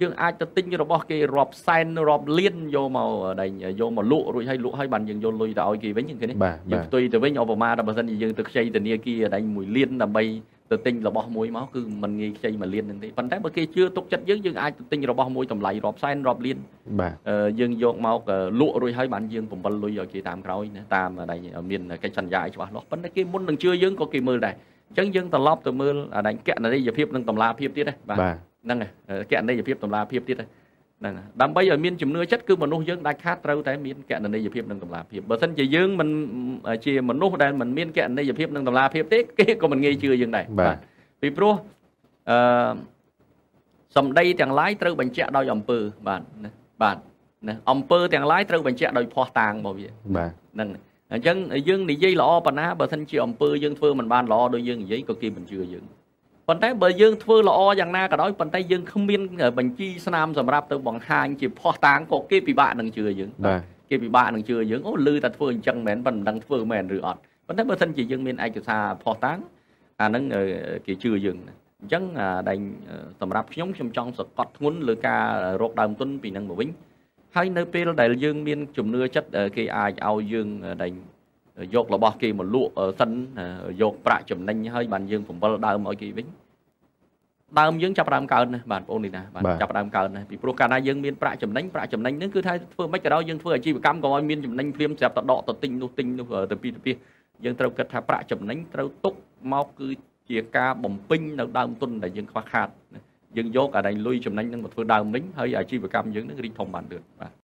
យើងអាចទៅទិញរបស់គេរាប់សែនរាប់លានយកមកដេញយកមកលក់រួចហើយលក់ហើយបានយើងយកលុយទៅឲ្យគេវិញឃើញនេះយើងផ្ទុយទៅវិញឧបមាថាបើសិនជាយើងទៅខ្ចីធនាគារដេញ1លានដើម្បីទៅទិញរបស់មួយមកគឺมันងាយខ្ចី1លាននឹងទេប៉ុន្តែបើគេជឿទុកចិត្តយើងយើងអាចទៅទិញរបស់មួយតម្លៃរាប់សែនរាប់លានបាទយើងយកមកលក់រួចហើយបានយើងបំពេញលុយឲ្យគេតាមក្រោយណាតាមដេញមានកិច្ចសន្យាឲ្យច្បាស់លាស់ប៉ុន្តែគេមុននឹងជឿយើងក៏គេមើលដែរអញ្ចឹងយើងត្រឡប់ទៅមើលអាដេញកណនីយភាពនិងតម្លាភាពទៀតដែរបាទហ្នឹងកណនីយភាពតម្លាភាពទៀតហ្នឹងដើម្បីឲ្យមានជំនឿចិត្តគឺមនុស្សយើងដាច់ខាតត្រូវតែមានកណនីយភាពនិងតម្លាភាពបើមិនជាយើងមិនជាមនុស្សដែលមិនមានកណនីយភាពនិងតម្លាភាពទេគេក៏មិនងាយជឿយើងដែរបាទពីព្រោះអឺសម្ដីទាំងឡាយត្រូវបញ្ជាក់ដោយអង្គើបាទណាបាទណាអង្គើទាំងឡាយត្រូវបញ្ជាក់ដោយភ័ស្តុតាងរបស់វា បាទហ្នឹងអញ្ចឹងយើងនិយាយល្អប៉ុណ្ណាបើមិនជាអង្គើយើងធ្វើមិនបានល្អដោយយើងនិយាយក៏គេមិនជឿយើងប៉ុន្តែបើយើងធ្វើល្អយ៉ាងណាក៏ដោយប៉ុន្តែយើងគ្មានបញ្ជីស្នាមសម្រាប់ទៅបង្ហាញជាភ័ស្តុតាងក៏គេពិបាកនឹងជឿយើងបាទគេពិបាកនឹងជឿយើងអូលឺតែធ្វើអញ្ចឹងមែនប៉ុន្តែមិនដឹងធ្វើមែនឬអត់ប៉ុន្តែបើសិនជាយើងមានឯកសារភ័ស្តុតាងអាហ្នឹងគេជឿយើងណាអញ្ចឹងដែងសម្រាប់ខ្ញុំខ្ញុំចង់សកត់ធ្ងន់លើការរកដើមទុនពីនឹងមកវិញហើយនៅពេលដែលយើងមានជំនឿចិត្តគេអាចឲ្យយើងដែងយករបស់គេមកលក់សិនយកប្រាក់ចំណេញហើយបានយើងពំវិលដើមឲ្យគេវិញដើមយើងចាប់ដើមកើតណាបាទបងប្អូននេះណាបាទចាប់ដើមកើតណាពីព្រោះកាលណាយើងមានប្រាក់ចំណេញប្រាក់ចំណេញហ្នឹងគឺថាធ្វើមិនក៏ដោយយើងធ្វើអាជីវកម្មក៏ឲ្យមានចំណេញភ្លាមស្រាប់តែដកទៅទិញនោះទិញនោះទៅពីទៅពីយើងត្រូវគិតថាប្រាក់ចំណេញត្រូវទុកមកគឺជាការបំពេញនៅដើមទុនដែលយើងខ្វះខាត យើងយកអាដែងលុយចំណេញនឹងមកធ្វើដើមវិញហើយអាជីវកម្មយើងនឹងរីកធំបានលឿនបាទ